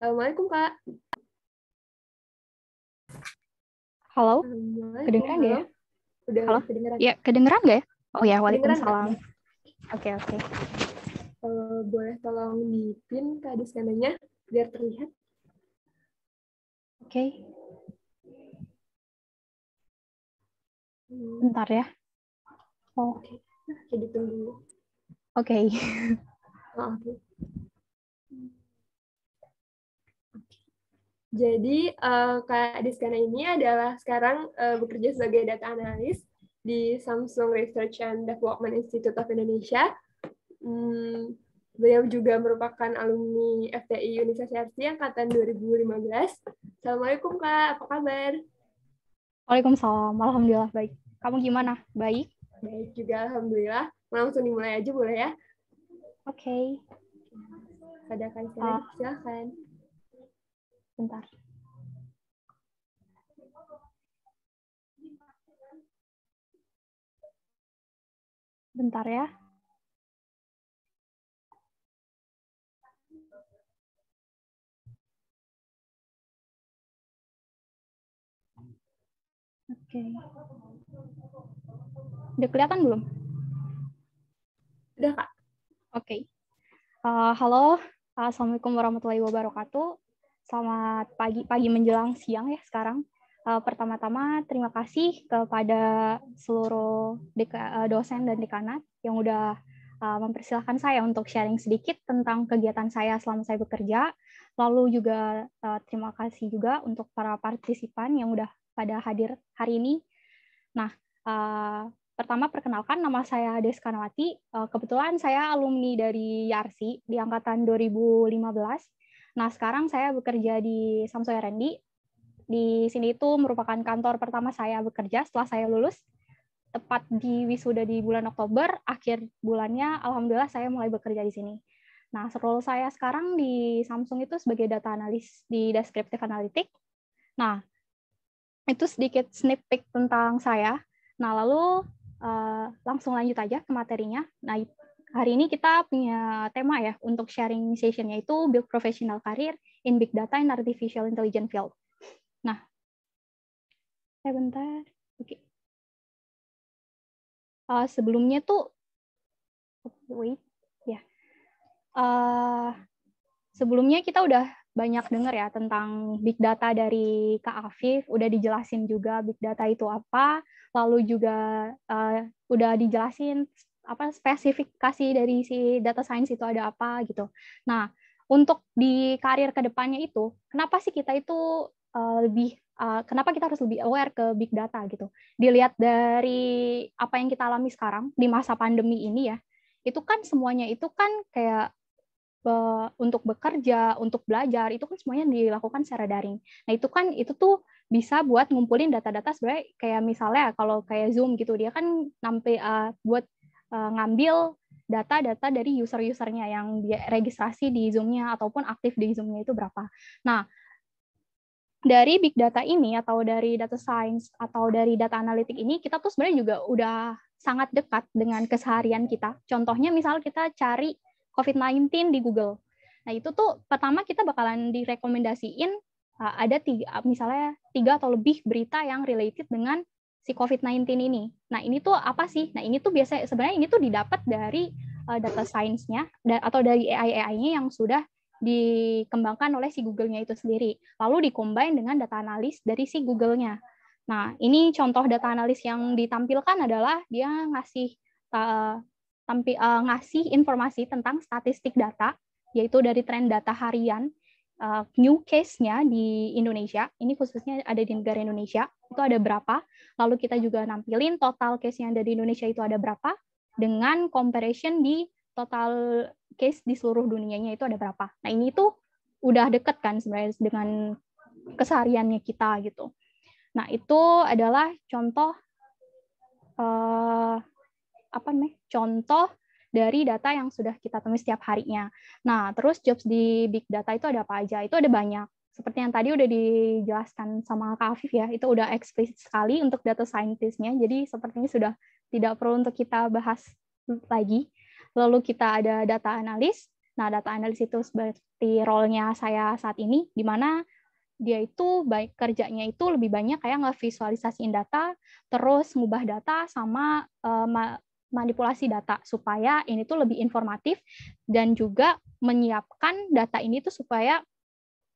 Assalamualaikum Kak. Halo, kedengeran nggak ya? Udah Halo? kedengeran. Ya, kedengeran nggak ya? Oh ya, waalaikumsalam. Oke, oke. boleh tolong dipin ke diskananya biar terlihat. Oke. Okay. Hmm. Bentar ya. Oh. Jadi tunggu. Oke. Nah, okay. Jadi uh, Kak Diskana ini adalah sekarang uh, bekerja sebagai data analis di Samsung Research and Development Institute of Indonesia. Hmm, beliau juga merupakan alumni FTI Universitas angkatan 2015. Assalamualaikum Kak, apa kabar? Waalaikumsalam, Alhamdulillah baik. Kamu gimana? Baik? Baik juga, Alhamdulillah. Langsung dimulai aja boleh ya? Oke. Okay. Pada kan, uh, silakan. Bentar. Bentar ya. Oke. Udah kelihatan belum? Udah, Kak. Oke. Okay. Uh, eh, halo, Assalamualaikum warahmatullahi wabarakatuh. Selamat pagi, pagi menjelang siang ya sekarang. Uh, pertama-tama terima kasih kepada seluruh deka, uh, dosen dan dekanat yang udah uh, mempersilahkan saya untuk sharing sedikit tentang kegiatan saya selama saya bekerja. Lalu juga uh, terima kasih juga untuk para partisipan yang udah pada hadir hari ini. Nah, uh, pertama perkenalkan nama saya Deskanawati. Uh, kebetulan saya alumni dari YARSI di angkatan 2015 Nah, sekarang saya bekerja di Samsung R&D. Di sini itu merupakan kantor pertama saya bekerja setelah saya lulus. Tepat di wisuda di bulan Oktober, akhir bulannya alhamdulillah saya mulai bekerja di sini. Nah, role saya sekarang di Samsung itu sebagai data analis di descriptive analytic. Nah, itu sedikit snippet tentang saya. Nah, lalu uh, langsung lanjut aja ke materinya. Nah, hari ini kita punya tema ya untuk sharing session yaitu Build Professional Career in Big Data and Artificial Intelligence Field. Nah, saya eh, bentar. Oke. Okay. Uh, eh, sebelumnya tuh, wait, ya. Yeah. Uh, sebelumnya kita udah banyak dengar ya tentang big data dari Kak Afif, udah dijelasin juga big data itu apa, lalu juga uh, udah dijelasin apa spesifikasi dari si data science itu ada apa gitu. Nah, untuk di karir kedepannya itu, kenapa sih kita itu uh, lebih uh, kenapa kita harus lebih aware ke big data gitu? Dilihat dari apa yang kita alami sekarang di masa pandemi ini ya, itu kan semuanya itu kan kayak be, eh, untuk bekerja, untuk belajar, itu kan semuanya dilakukan secara daring. Nah, itu kan itu tuh bisa buat ngumpulin data-data sebenarnya kayak misalnya kalau kayak Zoom gitu, dia kan sampai uh, buat uh, ngambil data-data dari user-usernya yang dia registrasi di Zoom-nya ataupun aktif di Zoom-nya itu berapa. Nah, dari big data ini atau dari data science atau dari data analitik ini kita tuh sebenarnya juga udah sangat dekat dengan keseharian kita. Contohnya misal kita cari COVID-19 di Google. Nah, itu tuh pertama kita bakalan direkomendasiin eh, ada tiga misalnya tiga atau lebih berita yang related dengan si COVID-19 ini. Nah, ini tuh apa sih? Nah, ini tuh biasanya sebenarnya ini tuh didapat dari uh, data science-nya da atau dari AI-AI-nya yang sudah dikembangkan oleh si Google-nya itu sendiri. Lalu dikombin dengan data analis dari si Google-nya. Nah, ini contoh data analis yang ditampilkan adalah dia ngasih uh, eh, tampil, uh, eh, ngasih informasi tentang statistik data, yaitu dari tren data harian uh, new case-nya di Indonesia, ini khususnya ada di negara Indonesia, itu ada berapa, lalu kita juga nampilin total case yang ada di Indonesia itu ada berapa, dengan comparison di total case di seluruh dunianya itu ada berapa. Nah ini tuh udah deket kan sebenarnya dengan kesehariannya kita gitu. Nah itu adalah contoh uh, apa nih? Contoh dari data yang sudah kita temui setiap harinya. Nah, terus jobs di big data itu ada apa aja? Itu ada banyak. Seperti yang tadi udah dijelaskan sama Kak Afif ya, itu udah eksplisit sekali untuk data scientist-nya. Jadi sepertinya sudah tidak perlu untuk kita bahas lagi. Lalu kita ada data analis. Nah, data analis itu seperti role-nya saya saat ini, di mana dia itu baik kerjanya itu lebih banyak kayak nge-visualisasiin data, terus ngubah data sama uh, manipulasi data supaya ini tuh lebih informatif dan juga menyiapkan data ini tuh supaya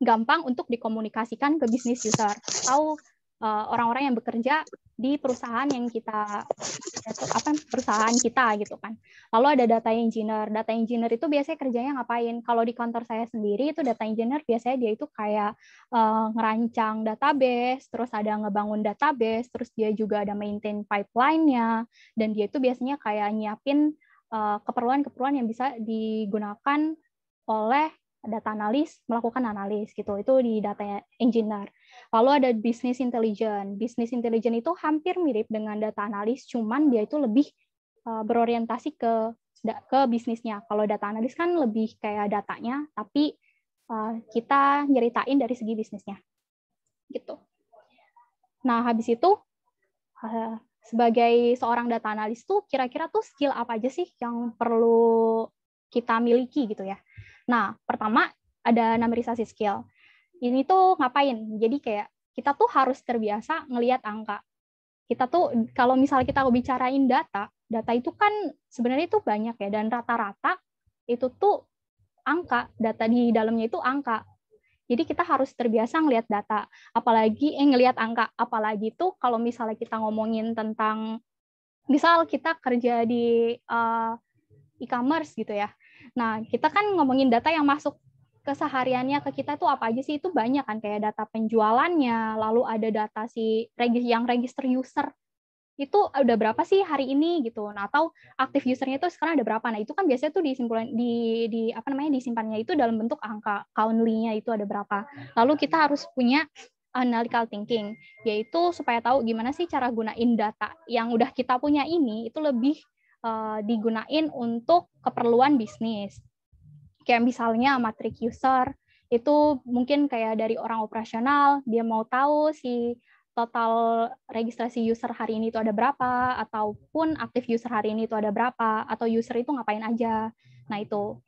gampang untuk dikomunikasikan ke bisnis user atau Eh, orang-orang yang bekerja di perusahaan yang kita apa perusahaan kita gitu kan. Lalu ada data engineer. Data engineer itu biasanya kerjanya ngapain? Kalau di kantor saya sendiri itu data engineer biasanya dia itu kayak uh, ngerancang database, terus ada ngebangun database, terus dia juga ada maintain pipeline-nya dan dia itu biasanya kayak nyiapin eh, keperluan-keperluan yang bisa digunakan oleh data analis melakukan analis gitu itu di data engineer lalu ada business intelligence business intelligence itu hampir mirip dengan data analis cuman dia itu lebih eh, berorientasi ke ke bisnisnya kalau data analis kan lebih kayak datanya tapi eh, kita nyeritain dari segi bisnisnya gitu nah habis itu eh, sebagai seorang data analis tuh kira-kira tuh skill apa aja sih yang perlu kita miliki gitu ya Nah, pertama ada numerisasi skill. Ini tuh ngapain? Jadi kayak kita tuh harus terbiasa ngelihat angka. Kita tuh kalau misalnya kita bicarain data, data itu kan sebenarnya itu banyak ya dan rata-rata itu tuh angka, data di dalamnya itu angka. Jadi kita harus terbiasa ngelihat data, apalagi eh ngelihat angka, apalagi tuh kalau misalnya kita ngomongin tentang misal kita kerja di uh, e-commerce gitu ya. Nah, kita kan ngomongin data yang masuk kesehariannya ke kita tuh apa aja sih itu banyak kan kayak data penjualannya lalu ada data si yang register user itu udah berapa sih hari ini gitu nah atau aktif usernya itu sekarang ada berapa nah itu kan biasanya tuh disimpulan di di apa namanya disimpannya itu dalam bentuk angka countly-nya itu ada berapa lalu kita harus punya analytical thinking yaitu supaya tahu gimana sih cara gunain data yang udah kita punya ini itu lebih uh, digunain untuk keperluan bisnis. Kayak misalnya matrix user itu mungkin kayak dari orang operasional dia mau tahu si total registrasi user hari ini itu ada berapa ataupun aktif user hari ini itu ada berapa atau user itu ngapain aja. Nah, itu.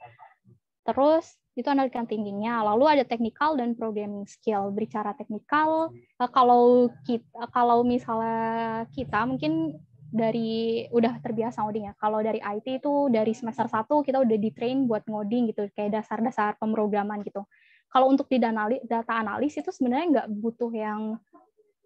Terus itu analytical tingginya Lalu ada technical dan programming skill. Berbicara technical, eh, kalau kita, kalau misalnya kita mungkin dari udah terbiasa ngoding ya. Kalau dari IT itu dari semester 1 kita udah di train buat ngoding gitu, kayak dasar-dasar pemrograman gitu. Kalau untuk di data analis itu sebenarnya nggak butuh yang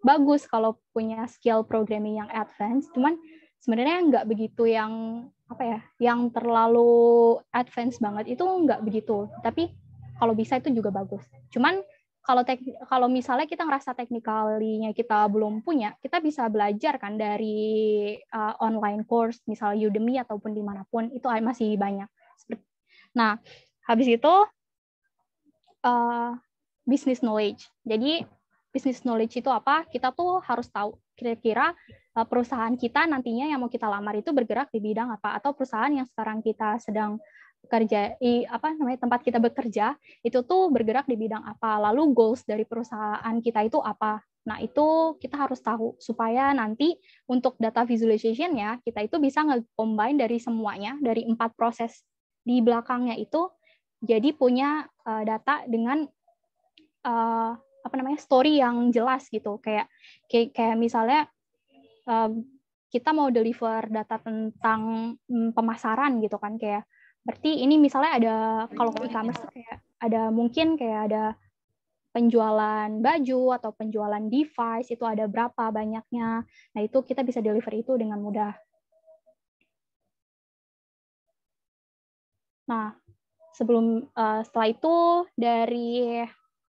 bagus kalau punya skill programming yang advance, cuman sebenarnya nggak begitu yang apa ya, yang terlalu advance banget itu nggak begitu. Tapi kalau bisa itu juga bagus. Cuman kalau kalau misalnya kita ngerasa teknikalnya kita belum punya, kita bisa belajar kan dari uh, online course, misalnya Udemy ataupun dimanapun itu masih banyak. Nah, habis itu uh, business knowledge. Jadi business knowledge itu apa? Kita tuh harus tahu kira-kira uh, perusahaan kita nantinya yang mau kita lamar itu bergerak di bidang apa atau perusahaan yang sekarang kita sedang kerja i, apa namanya tempat kita bekerja itu tuh bergerak di bidang apa lalu goals dari perusahaan kita itu apa nah itu kita harus tahu supaya nanti untuk data visualization ya kita itu bisa nge-combine dari semuanya dari empat proses di belakangnya itu jadi punya uh, data dengan uh, apa namanya story yang jelas gitu kayak kayak, kayak misalnya uh, kita mau deliver data tentang mm, pemasaran gitu kan kayak Berarti ini misalnya ada kalau e-commerce kayak ada mungkin kayak ada penjualan baju atau penjualan device itu ada berapa banyaknya. Nah, itu kita bisa deliver itu dengan mudah. Nah, sebelum uh, setelah itu dari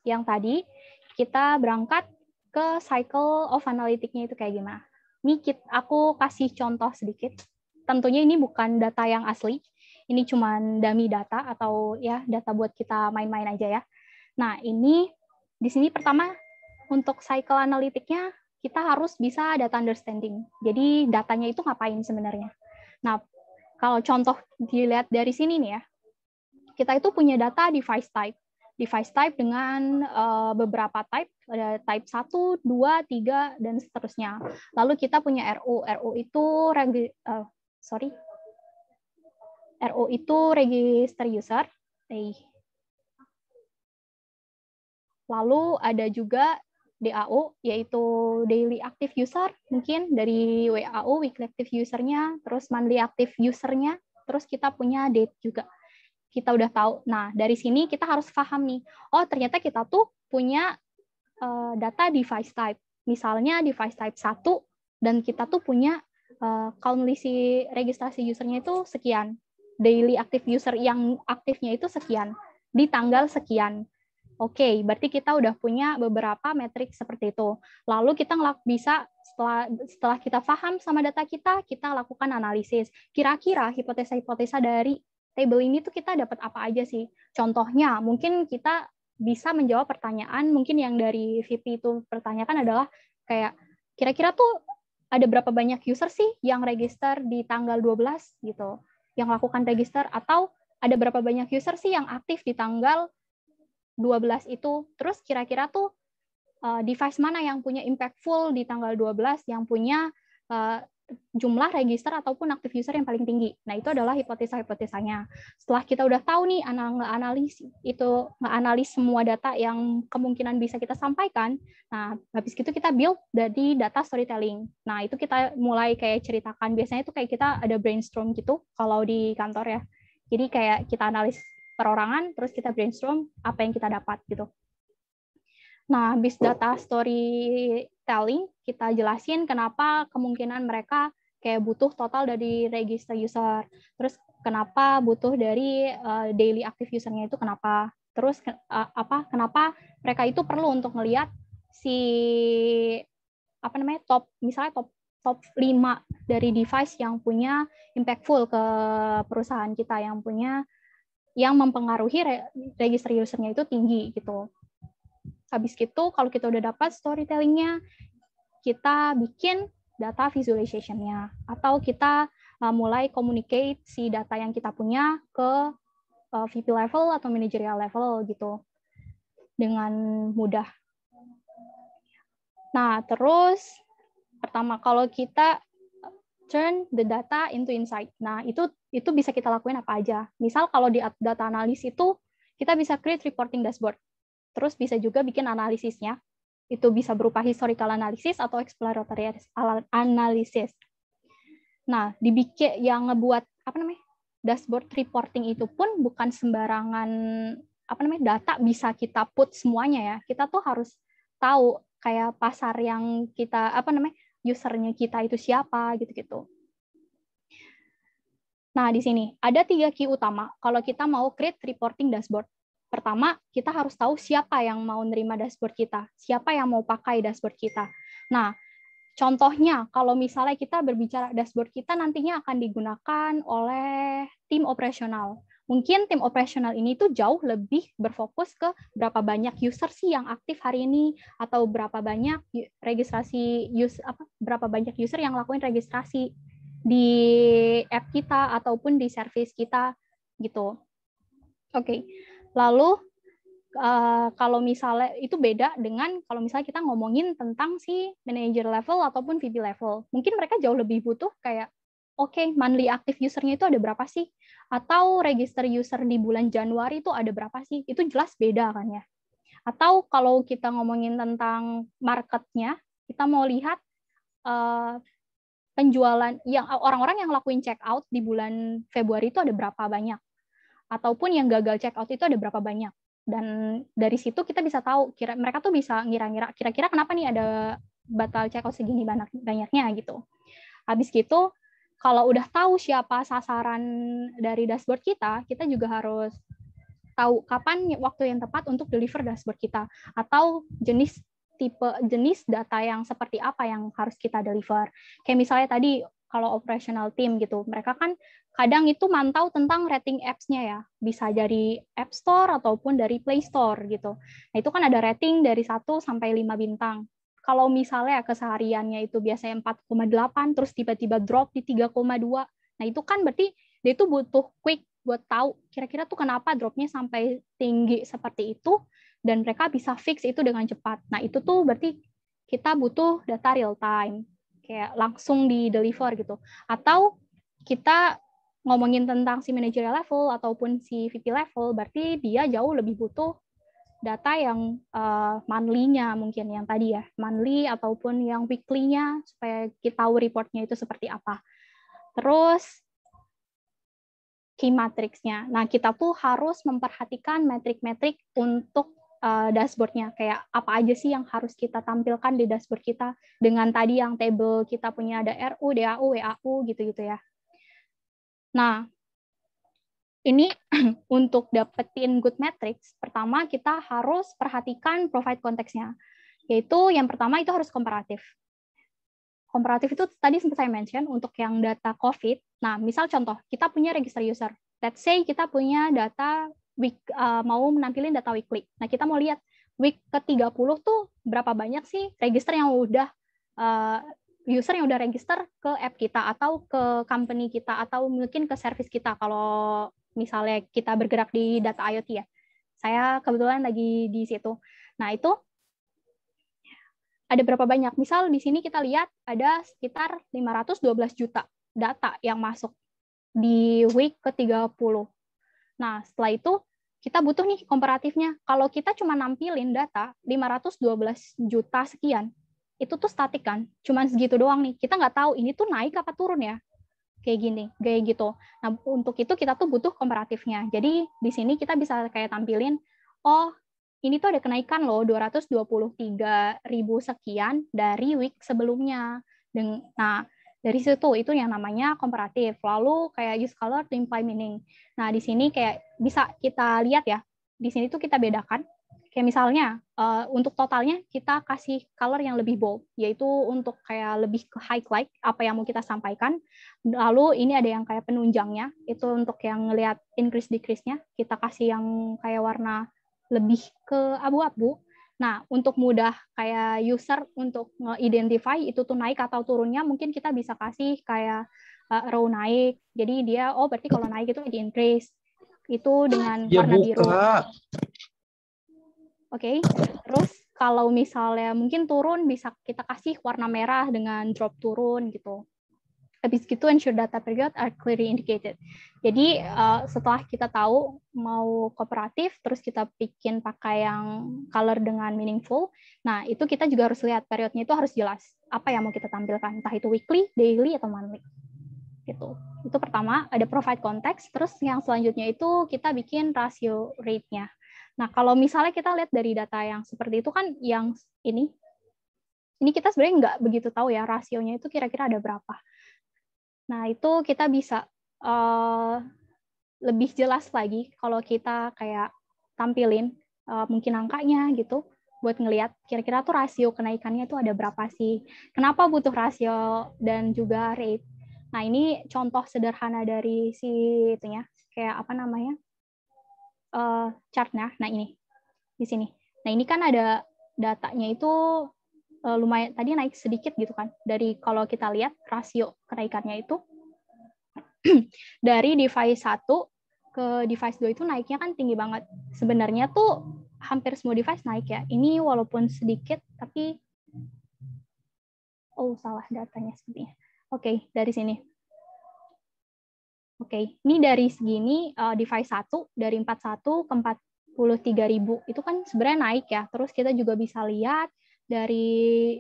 yang tadi kita berangkat ke cycle of analytics-nya itu kayak gimana. Ini aku kasih contoh sedikit. Tentunya ini bukan data yang asli, ini cuma dummy data atau ya data buat kita main-main aja ya. Nah, ini di sini pertama untuk cycle analitiknya kita harus bisa data understanding. Jadi datanya itu ngapain sebenarnya. Nah, kalau contoh dilihat dari sini nih ya, kita itu punya data device type. Device type dengan uh, beberapa type, ada type 1, 2, 3, dan seterusnya. Lalu kita punya RO, RO itu, uh, sorry, RO itu register user. Lalu ada juga DAO, yaitu daily active user, mungkin dari WAO, weekly active usernya, terus monthly active usernya, terus kita punya date juga. Kita udah tahu. Nah, dari sini kita harus paham nih, oh ternyata kita tuh punya eh, data device type. Misalnya device type 1, dan kita tuh punya uh, count list registrasi usernya itu sekian daily active user yang aktifnya itu sekian di tanggal sekian. Oke, okay, berarti kita udah punya beberapa metrik seperti itu. Lalu kita bisa setelah setelah kita paham sama data kita, kita lakukan analisis. Kira-kira hipotesa-hipotesa dari table ini tuh kita dapat apa aja sih? Contohnya, mungkin kita bisa menjawab pertanyaan, mungkin yang dari VP itu pertanyakan adalah kayak kira-kira tuh ada berapa banyak user sih yang register di tanggal 12 gitu yang melakukan register atau ada berapa banyak user sih yang aktif di tanggal 12 itu. Terus kira-kira tuh eh, device mana yang punya impactful di tanggal 12 yang punya eh, jumlah register ataupun aktif user yang paling tinggi. Nah, itu adalah hipotesa-hipotesanya. Setelah kita udah tahu nih analis itu analis semua data yang kemungkinan bisa kita sampaikan. Nah, habis itu kita build dari data storytelling. Nah, itu kita mulai kayak ceritakan biasanya itu kayak kita ada brainstorm gitu kalau di kantor ya. Jadi kayak kita analis perorangan terus kita brainstorm apa yang kita dapat gitu. Nah, habis data storytelling, kita jelasin kenapa kemungkinan mereka kayak butuh total dari register user. Terus kenapa butuh dari uh, daily active usernya itu kenapa? Terus uh, apa? Kenapa mereka itu perlu untuk melihat si apa namanya top misalnya top top 5 dari device yang punya impactful ke perusahaan kita yang punya yang mempengaruhi re register usernya itu tinggi gitu. Habis itu kalau kita udah dapat storytellingnya, kita bikin data visualization-nya atau kita uh, mulai communicate si data yang kita punya ke uh, VP level atau managerial level gitu dengan mudah. Nah, terus pertama kalau kita uh, turn the data into insight. Nah, itu itu bisa kita lakuin apa aja. Misal kalau di data analis itu kita bisa create reporting dashboard. Terus bisa juga bikin analisisnya. Itu bisa berupa historical analysis atau exploratory analysis. Nah, dibikin yang ngebuat apa namanya? dashboard reporting itu pun bukan sembarangan apa namanya data bisa kita put semuanya ya. Kita tuh harus tahu kayak pasar yang kita apa namanya usernya kita itu siapa gitu-gitu. Nah, di sini ada tiga key utama kalau kita mau create reporting dashboard pertama kita harus tahu siapa yang mau nerima dashboard kita, siapa yang mau pakai dashboard kita. Nah, contohnya kalau misalnya kita berbicara dashboard kita nantinya akan digunakan oleh tim operasional. Mungkin tim operasional ini tuh jauh lebih berfokus ke berapa banyak user sih yang aktif hari ini atau berapa banyak registrasi user apa berapa banyak user yang lakuin registrasi di app kita ataupun di service kita gitu. Oke. Okay. Lalu uh, kalau misalnya itu beda dengan kalau misalnya kita ngomongin tentang si manager level ataupun VP level. Mungkin mereka jauh lebih butuh kayak oke, okay, monthly active usernya itu ada berapa sih? Atau register user di bulan Januari itu ada berapa sih? Itu jelas beda kan ya. Atau kalau kita ngomongin tentang marketnya, kita mau lihat uh, penjualan yang orang-orang yang lakuin check out di bulan Februari itu ada berapa banyak ataupun yang gagal check out itu ada berapa banyak. Dan dari situ kita bisa tahu kira mereka tuh bisa ngira-ngira kira-kira kenapa nih ada batal check out segini banyak banyaknya gitu. Habis gitu kalau udah tahu siapa sasaran dari dashboard kita, kita juga harus tahu kapan waktu yang tepat untuk deliver dashboard kita atau jenis tipe jenis data yang seperti apa yang harus kita deliver. Kayak misalnya tadi kalau operational team gitu. Mereka kan kadang itu mantau tentang rating apps-nya ya. Bisa dari App Store ataupun dari Play Store gitu. Nah, itu kan ada rating dari 1 sampai 5 bintang. Kalau misalnya kesehariannya itu biasanya 4,8 terus tiba-tiba drop di 3,2. Nah, itu kan berarti dia itu butuh quick buat tahu kira-kira tuh kenapa dropnya sampai tinggi seperti itu dan mereka bisa fix itu dengan cepat. Nah, itu tuh berarti kita butuh data real time kayak langsung di deliver gitu atau kita ngomongin tentang si managerial level ataupun si VP level berarti dia jauh lebih butuh data yang uh, monthly-nya mungkin yang tadi ya monthly ataupun yang weekly-nya supaya kita tahu reportnya itu seperti apa terus key matrix-nya nah kita tuh harus memperhatikan metrik-metrik untuk uh, dashboardnya kayak apa aja sih yang harus kita tampilkan di dashboard kita dengan tadi yang table kita punya ada RU, DAU, WAU gitu-gitu ya. Nah, ini <clears throat> untuk dapetin good metrics, pertama kita harus perhatikan provide konteksnya. Yaitu yang pertama itu harus komparatif. Komparatif itu tadi sempat saya mention untuk yang data COVID. Nah, misal contoh, kita punya register user. Let's say kita punya data week uh, mau menampilkan data weekly. Nah, kita mau lihat week ke-30 tuh berapa banyak sih register yang udah uh, user yang udah register ke app kita atau ke company kita atau mungkin ke service kita kalau misalnya kita bergerak di data IoT ya. Saya kebetulan lagi di situ. Nah, itu ada berapa banyak? Misal di sini kita lihat ada sekitar 512 juta data yang masuk di week ke-30. Nah, setelah itu kita butuh nih komparatifnya. Kalau kita cuma nampilin data 512 juta sekian, itu tuh statik kan, cuman segitu doang nih. Kita nggak tahu ini tuh naik apa turun ya. Kayak gini, kayak gitu. Nah, untuk itu kita tuh butuh komparatifnya. Jadi di sini kita bisa kayak tampilin, oh ini tuh ada kenaikan loh 223 ribu sekian dari week sebelumnya. Nah, dari situ itu yang namanya komparatif lalu kayak use color to imply meaning nah di sini kayak bisa kita lihat ya di sini tuh kita bedakan kayak misalnya uh, untuk totalnya kita kasih color yang lebih bold yaitu untuk kayak lebih ke highlight apa yang mau kita sampaikan lalu ini ada yang kayak penunjangnya itu untuk yang ngelihat increase decrease nya kita kasih yang kayak warna lebih ke abu-abu Nah, untuk mudah kayak user untuk nge-identify itu tuh naik atau turunnya, mungkin kita bisa kasih kayak uh, row naik. Jadi dia, oh berarti kalau naik itu di increase. Itu dengan ya, warna buka. biru. Oke, okay. terus kalau misalnya mungkin turun bisa kita kasih warna merah dengan drop turun gitu habis gitu ensure data period are clearly indicated. Jadi uh, setelah kita tahu mau kooperatif, terus kita bikin pakai yang color dengan meaningful, nah itu kita juga harus lihat periodnya itu harus jelas apa yang mau kita tampilkan, entah itu weekly, daily, atau monthly. Gitu. Itu pertama, ada provide context, terus yang selanjutnya itu kita bikin rasio rate-nya. Nah, kalau misalnya kita lihat dari data yang seperti itu kan yang ini, ini kita sebenarnya nggak begitu tahu ya rasionya itu kira-kira ada berapa Nah, itu kita bisa uh, lebih jelas lagi kalau kita kayak tampilin uh, mungkin angkanya gitu buat ngelihat kira-kira tuh rasio kenaikannya itu ada berapa sih. Kenapa butuh rasio dan juga rate. Nah, ini contoh sederhana dari si itu ya kayak apa namanya? uh, chartnya. Nah, ini. Di sini. Nah, ini kan ada datanya itu uh, lumayan tadi naik sedikit gitu kan dari kalau kita lihat rasio kenaikannya itu <clears throat> dari device 1 ke device 2 itu naiknya kan tinggi banget. Sebenarnya tuh hampir semua device naik ya. Ini walaupun sedikit tapi oh salah datanya sepertinya. Oke, okay, dari sini. Oke, okay. ini dari segini uh, device 1 dari 41 ke 43.000 itu kan sebenarnya naik ya. Terus kita juga bisa lihat dari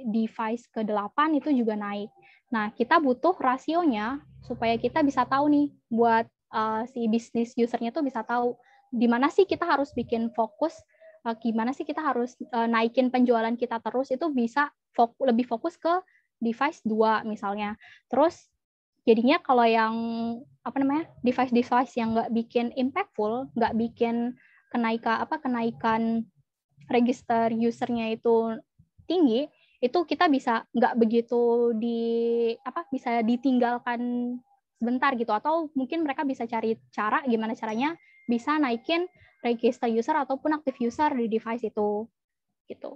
device ke-8 itu juga naik. Nah, kita butuh rasionya supaya kita bisa tahu nih buat uh, si bisnis usernya tuh bisa tahu di mana sih kita harus bikin fokus, uh, gimana sih kita harus uh, naikin penjualan kita terus itu bisa fokus, lebih fokus ke device 2 misalnya. Terus jadinya kalau yang apa namanya device-device yang nggak bikin impactful, nggak bikin kenaikan apa kenaikan register usernya itu tinggi itu kita bisa nggak begitu di apa bisa ditinggalkan sebentar gitu atau mungkin mereka bisa cari cara gimana caranya bisa naikin register user ataupun aktif user di device itu gitu.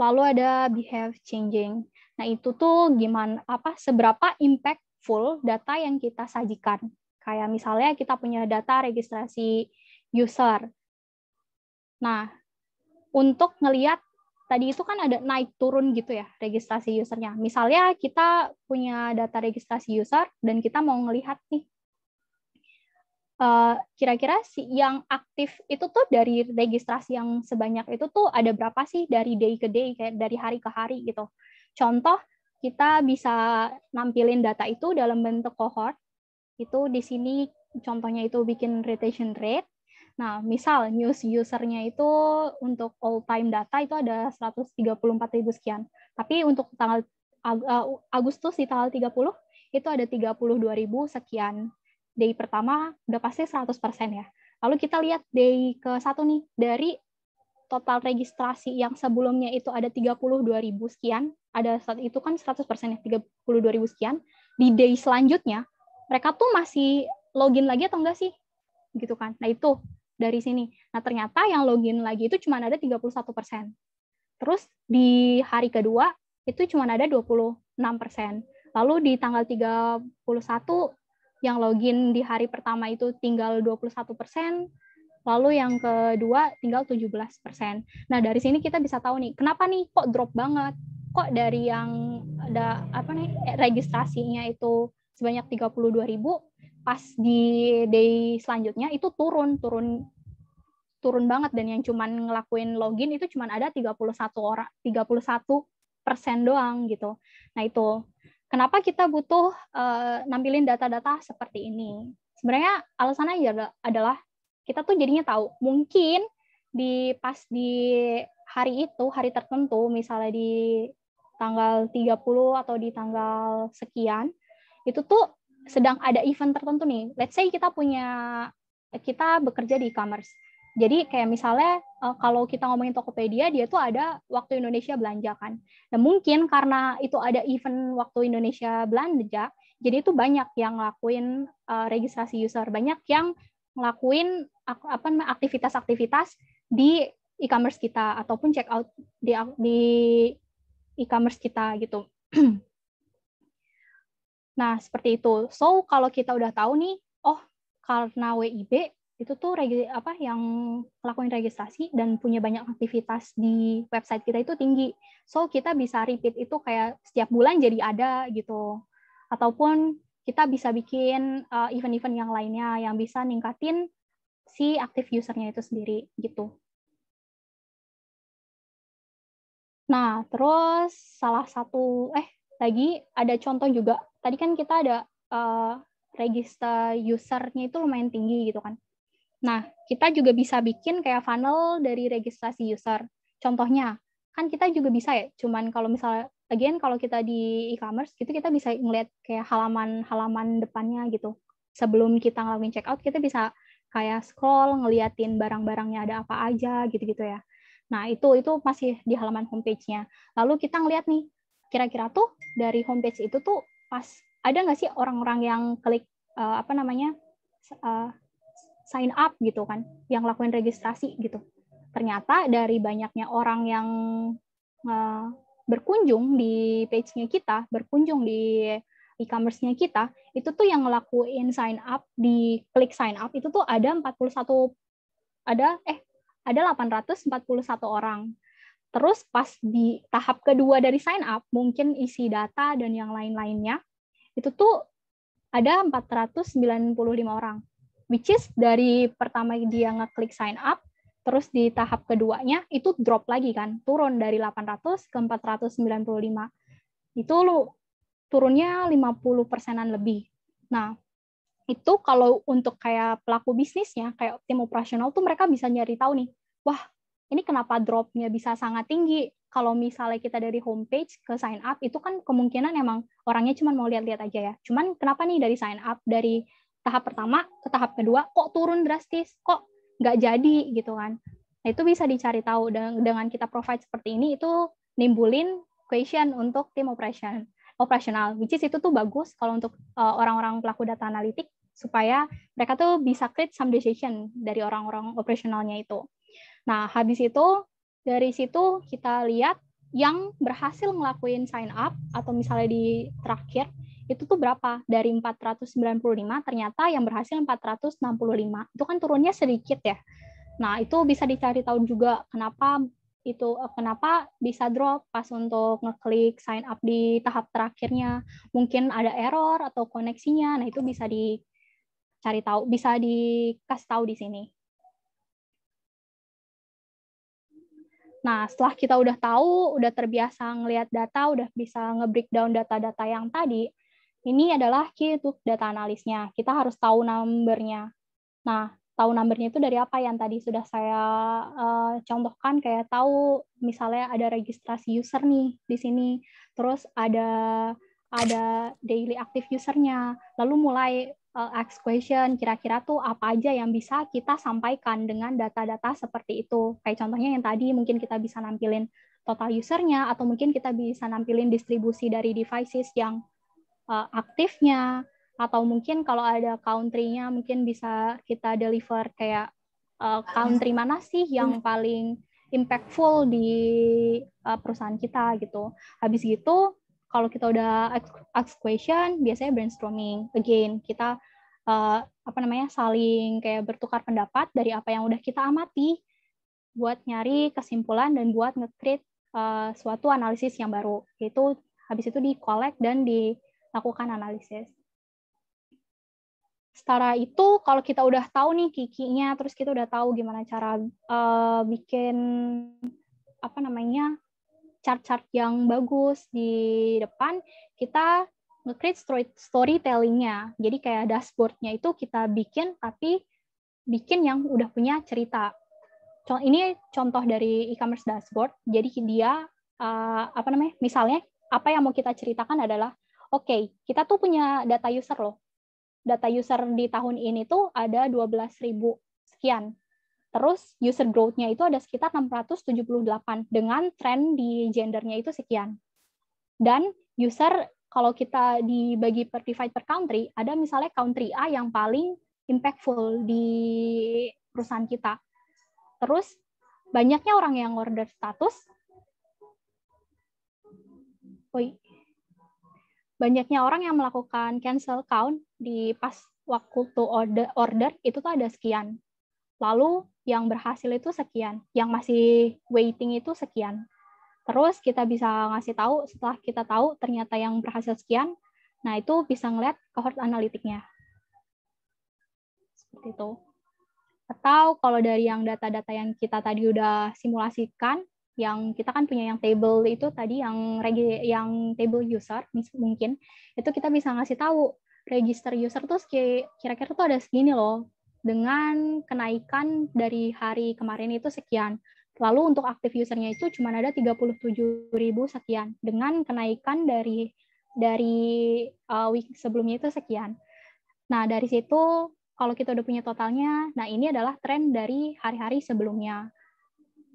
Lalu ada behave changing. Nah, itu tuh gimana apa seberapa impactful data yang kita sajikan. Kayak misalnya kita punya data registrasi user. Nah, untuk ngelihat tadi itu kan ada naik turun gitu ya registrasi usernya. Misalnya kita punya data registrasi user dan kita mau ngelihat nih eh, kira-kira uh, si yang aktif itu tuh dari registrasi yang sebanyak itu tuh ada berapa sih dari day ke day kayak dari hari ke hari gitu. Contoh kita bisa nampilin data itu dalam bentuk cohort. Itu di sini contohnya itu bikin retention rate. Nah, misal news usernya itu untuk all time data itu ada 134 ribu sekian. Tapi untuk tanggal eh, Agustus di tanggal 30 itu ada 32 ribu sekian. Day pertama udah pasti 100% ya. Lalu kita lihat day ke satu nih dari total registrasi yang sebelumnya itu ada 32 ribu sekian, ada saat itu kan 100% ya 32 ribu sekian. Di day selanjutnya mereka tuh masih login lagi atau enggak sih? Gitu kan. Nah, itu dari sini. Nah, ternyata yang login lagi itu cuma ada 31%. persen. Terus di hari kedua itu cuma ada 26%. persen. Lalu di tanggal 31 yang login di hari pertama itu tinggal 21%, persen. lalu yang kedua tinggal 17%. persen. Nah, dari sini kita bisa tahu nih, kenapa nih kok drop banget? Kok dari yang ada apa nih registrasinya itu sebanyak 32 ribu? pas di day selanjutnya itu turun turun turun banget dan yang cuman ngelakuin login itu cuman ada 31 orang 31 persen doang gitu. Nah itu kenapa kita butuh uh, nampilin data-data seperti ini. Sebenarnya alasannya ya adalah kita tuh jadinya tahu mungkin di pas di hari itu hari tertentu misalnya di tanggal 30 atau di tanggal sekian itu tuh sedang ada event tertentu nih. Let's say kita punya kita bekerja di e-commerce. Jadi kayak misalnya uh, kalau kita ngomongin Tokopedia, dia tuh ada waktu Indonesia belanja kan. Nah mungkin karena itu ada event waktu Indonesia belanja, jadi itu banyak yang ngelakuin uh, registrasi user, banyak yang ngelakuin aktivitas-aktivitas di e-commerce kita ataupun check out di di e-commerce kita gitu. <clears throat> Nah, seperti itu. So, kalau kita udah tahu nih, oh karena WIB itu tuh apa yang lakuin registrasi dan punya banyak aktivitas di website kita itu tinggi. So, kita bisa repeat itu kayak setiap bulan jadi ada gitu. Ataupun kita bisa bikin eh, event-event uh, yang lainnya yang bisa ningkatin si aktif usernya itu sendiri gitu. Nah, terus salah satu eh lagi ada contoh juga tadi kan kita ada uh, register usernya itu lumayan tinggi gitu kan. Nah, kita juga bisa bikin kayak funnel dari registrasi user. Contohnya, kan kita juga bisa ya, cuman kalau misalnya, again, kalau kita di e-commerce, gitu kita bisa ngeliat kayak halaman-halaman depannya gitu. Sebelum kita ngelakuin checkout, kita bisa kayak scroll, ngeliatin barang-barangnya ada apa aja, gitu-gitu ya. Nah, itu itu masih di halaman homepage-nya. Lalu kita ngeliat nih, kira-kira tuh dari homepage itu tuh pas ada nggak sih orang-orang yang klik uh, apa namanya uh, sign up gitu kan, yang lakuin registrasi gitu. Ternyata dari banyaknya orang yang uh, berkunjung di page-nya kita, berkunjung di e-commerce-nya kita, itu tuh yang ngelakuin sign up di klik sign up itu tuh ada 41 ada eh ada 841 orang. Terus pas di tahap kedua dari sign up, mungkin isi data dan yang lain-lainnya, itu tuh ada 495 orang. Which is dari pertama dia ngeklik sign up, terus di tahap keduanya itu drop lagi kan, turun dari 800 ke 495. Itu lu turunnya 50 persenan lebih. Nah, itu kalau untuk kayak pelaku bisnisnya, kayak tim operasional tuh mereka bisa nyari tahu nih, wah ini kenapa dropnya bisa sangat tinggi kalau misalnya kita dari homepage ke sign up itu kan kemungkinan emang orangnya cuma mau lihat-lihat aja ya. Cuman kenapa nih dari sign up dari tahap pertama ke tahap kedua kok turun drastis, kok nggak jadi gitu kan. Nah itu bisa dicari tahu dengan kita provide seperti ini itu nimbulin question untuk tim operation operasional, which is itu tuh bagus kalau untuk eh, orang-orang pelaku data analitik supaya mereka tuh bisa create some decision dari orang-orang operasionalnya itu. Nah, habis itu dari situ kita lihat yang berhasil ngelakuin sign up atau misalnya di terakhir itu tuh berapa dari 495 ternyata yang berhasil 465 itu kan turunnya sedikit ya nah itu bisa dicari tahu juga kenapa itu eh, kenapa bisa drop pas untuk ngeklik sign up di tahap terakhirnya mungkin ada error atau koneksinya nah itu bisa dicari tahu bisa dikasih tahu di sini Nah, setelah kita udah tahu, udah terbiasa ngelihat data, udah bisa nge-breakdown data-data yang tadi, ini adalah key untuk data analisnya. Kita harus tahu numbernya. Nah, tahu numbernya itu dari apa yang tadi sudah saya uh, contohkan kayak tahu misalnya ada registrasi user nih di sini, terus ada ada daily active usernya, lalu mulai uh, ask question, kira-kira tuh apa aja yang bisa kita sampaikan dengan data-data seperti itu. Kayak contohnya yang tadi mungkin kita bisa nampilin total usernya, atau mungkin kita bisa nampilin distribusi dari devices yang uh, aktifnya, atau mungkin kalau ada country-nya mungkin bisa kita deliver kayak uh, country mana sih yang paling impactful di uh, perusahaan kita gitu. Habis gitu kalau kita udah ask question biasanya brainstorming again kita uh, apa namanya saling kayak bertukar pendapat dari apa yang udah kita amati buat nyari kesimpulan dan buat nge-create uh, suatu analisis yang baru itu habis itu di collect dan dilakukan analisis setara itu kalau kita udah tahu nih kikinya terus kita udah tahu gimana cara uh, bikin apa namanya chart-chart yang bagus di depan, kita nge-create story storytellingnya. Jadi kayak dashboardnya itu kita bikin, tapi bikin yang udah punya cerita. Ini contoh dari e-commerce dashboard. Jadi dia eh, apa namanya? Misalnya apa yang mau kita ceritakan adalah, oke, okay, kita tuh punya data user loh. Data user di tahun ini tuh ada 12.000 sekian. Terus user growth-nya itu ada sekitar 678 dengan tren di gendernya itu sekian. Dan user kalau kita dibagi per divide per country, ada misalnya country A yang paling impactful di perusahaan kita. Terus banyaknya orang yang order status. Oi. Banyaknya orang yang melakukan cancel count di pas waktu to order, order itu tuh ada sekian. Lalu yang berhasil itu sekian, yang masih waiting itu sekian. Terus kita bisa ngasih tahu setelah kita tahu ternyata yang berhasil sekian, nah itu bisa ngeliat cohort analitiknya. Seperti itu. Atau kalau dari yang data-data yang kita tadi udah simulasikan, yang kita kan punya yang table itu tadi yang regi yang table user mungkin itu kita bisa ngasih tahu register user tuh kira-kira tuh ada segini loh dengan kenaikan dari hari kemarin itu sekian. Lalu untuk aktif usernya itu cuma ada 37.000 sekian dengan kenaikan dari dari uh, week sebelumnya itu sekian. Nah, dari situ kalau kita udah punya totalnya, nah ini adalah tren dari hari-hari sebelumnya.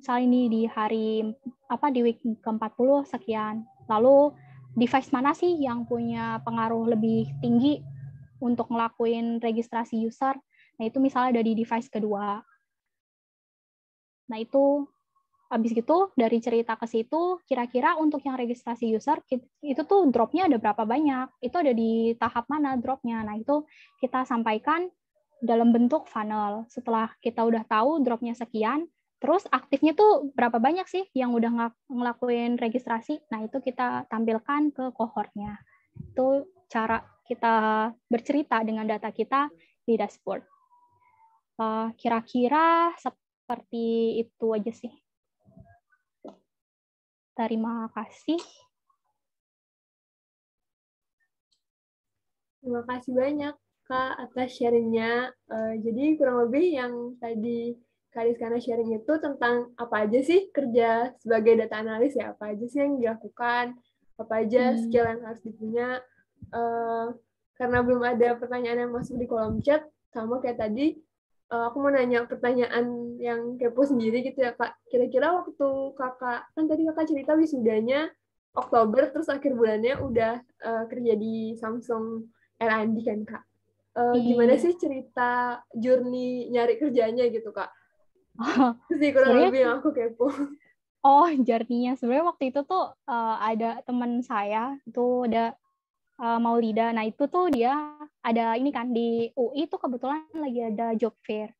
Misal ini di hari apa di week ke-40 sekian. Lalu device mana sih yang punya pengaruh lebih tinggi untuk ngelakuin registrasi user? Nah, itu misalnya dari device kedua. Nah, itu habis gitu dari cerita ke situ kira-kira untuk yang registrasi user itu tuh dropnya ada berapa banyak itu ada di tahap mana dropnya nah itu kita sampaikan dalam bentuk funnel setelah kita udah tahu dropnya sekian terus aktifnya tuh berapa banyak sih yang udah ngelakuin registrasi nah itu kita tampilkan ke kohortnya itu cara kita bercerita dengan data kita di dashboard Eh, kira-kira uh, seperti itu aja sih. Terima kasih. Terima kasih banyak Kak atas sharingnya. Uh, jadi kurang lebih yang tadi Kak Rizkana sharing itu tentang apa aja sih kerja sebagai data analis ya, apa aja sih yang dilakukan, apa aja hmm. skill yang harus dipunya. Uh, eh, karena belum ada pertanyaan yang masuk di kolom chat, sama kayak tadi uh, aku mau nanya pertanyaan yang kepo sendiri gitu ya kak kira-kira waktu kakak kan tadi kakak cerita wisudanya Oktober terus akhir bulannya udah uh, kerja di Samsung R&D kan kak uh, iya. gimana sih cerita journey nyari kerjanya gitu kak oh, sih kurang lebih yang aku kepo Oh, jarninya Sebenarnya waktu itu tuh uh, ada teman saya, tuh ada uh, Maulida. Nah, itu tuh dia ada ini kan di UI itu kebetulan lagi ada job fair.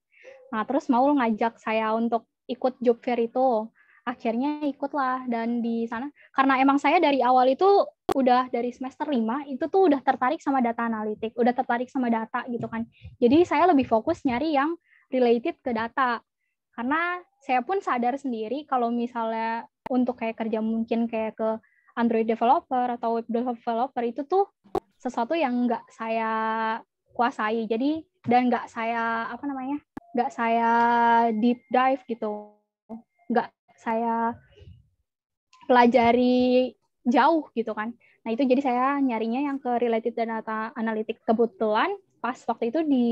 Nah, terus Maul ngajak saya untuk ikut job fair itu. Akhirnya ikutlah dan di sana karena emang saya dari awal itu udah dari semester lima itu tuh udah tertarik sama data analitik, udah tertarik sama data gitu kan. Jadi saya lebih fokus nyari yang related ke data. Karena saya pun sadar sendiri kalau misalnya untuk kayak kerja mungkin kayak ke Android developer atau web developer itu tuh sesuatu yang nggak saya kuasai. Jadi dan nggak saya apa namanya nggak saya deep dive gitu, nggak saya pelajari jauh gitu kan. Nah itu jadi saya nyarinya yang ke related data analitik kebetulan pas waktu itu di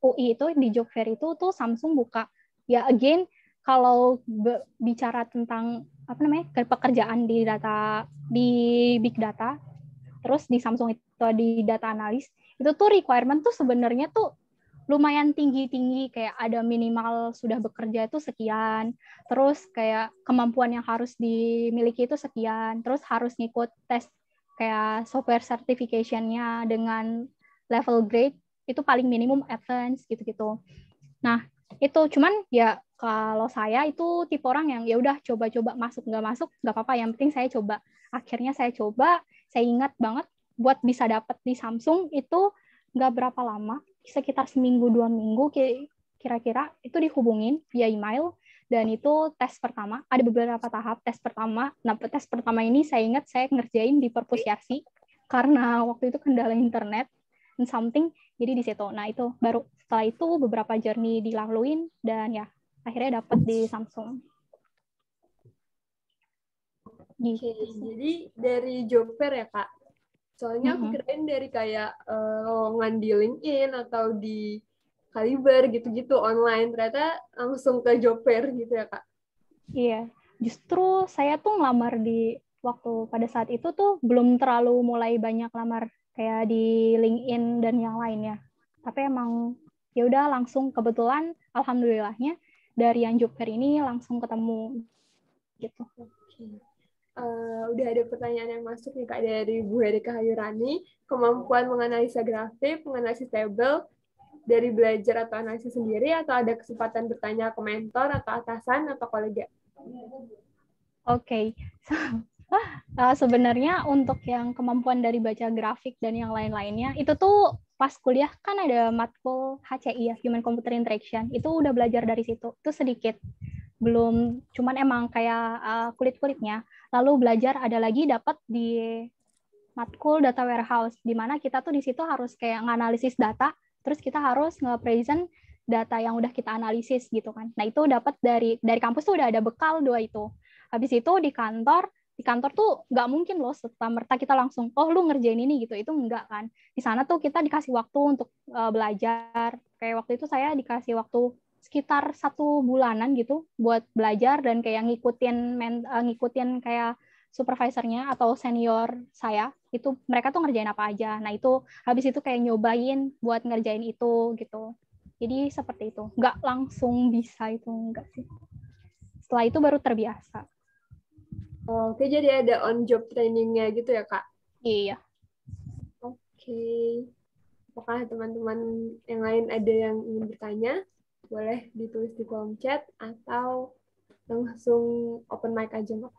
UI itu di Job itu tuh Samsung buka ya again kalau bicara tentang apa namanya pekerjaan di data di big data terus di Samsung itu di data analis itu tuh requirement tuh sebenarnya tuh lumayan tinggi-tinggi kayak ada minimal sudah bekerja itu sekian terus kayak kemampuan yang harus dimiliki itu sekian terus harus ngikut tes kayak software certificationnya dengan level grade itu paling minimum advance gitu-gitu nah itu cuman ya kalau saya itu tipe orang yang ya udah coba-coba masuk nggak masuk nggak apa-apa yang penting saya coba akhirnya saya coba saya ingat banget buat bisa dapat di Samsung itu nggak berapa lama sekitar seminggu dua minggu kira-kira itu dihubungin via email dan itu tes pertama ada beberapa tahap tes pertama nah tes pertama ini saya ingat saya ngerjain di perpusiasi karena waktu itu kendala internet and something jadi di situ nah itu baru setelah itu beberapa journey dilaluin dan ya akhirnya dapat di Samsung Okay, gitu jadi dari job fair ya kak soalnya mm-hmm. aku kirain dari kayak uh, eh, lowongan di LinkedIn atau di Kaliber gitu-gitu online ternyata langsung ke job fair gitu ya kak iya justru saya tuh ngelamar di waktu pada saat itu tuh belum terlalu mulai banyak lamar kayak di LinkedIn dan yang lainnya tapi emang ya udah langsung kebetulan alhamdulillahnya dari yang job fair ini langsung ketemu gitu. Okay. Uh, eh, udah ada pertanyaan yang masuk nih Kak dari Bu Erika Hayurani, kemampuan menganalisa grafik, menganalisa tabel, dari belajar atau analisis sendiri atau ada kesempatan bertanya ke mentor atau atasan atau kolega? Oke, okay. <laughs> uh, ah, sebenarnya untuk yang kemampuan dari baca grafik dan yang lain-lainnya itu tuh pas kuliah kan ada matkul HCI ya Human Computer Interaction itu udah belajar dari situ itu sedikit belum cuman emang kayak uh, eh, kulit kulitnya lalu belajar ada lagi dapat di matkul data warehouse di mana kita tuh di situ harus kayak nganalisis data terus kita harus nge-present data yang udah kita analisis gitu kan nah itu dapat dari dari kampus tuh udah ada bekal dua itu habis itu di kantor di kantor tuh nggak mungkin loh serta merta kita langsung oh lu ngerjain ini gitu itu enggak kan di sana tuh kita dikasih waktu untuk uh, belajar kayak waktu itu saya dikasih waktu sekitar satu bulanan gitu buat belajar dan kayak ngikutin men, uh, ngikutin kayak supervisornya atau senior saya itu mereka tuh ngerjain apa aja nah itu habis itu kayak nyobain buat ngerjain itu gitu jadi seperti itu nggak langsung bisa itu enggak sih setelah itu baru terbiasa Oh, oke jadi ada on job trainingnya gitu ya kak? Iya. Oke. Apakah teman-teman yang lain ada yang ingin bertanya? Boleh ditulis di kolom chat atau langsung open mic aja, Mbak.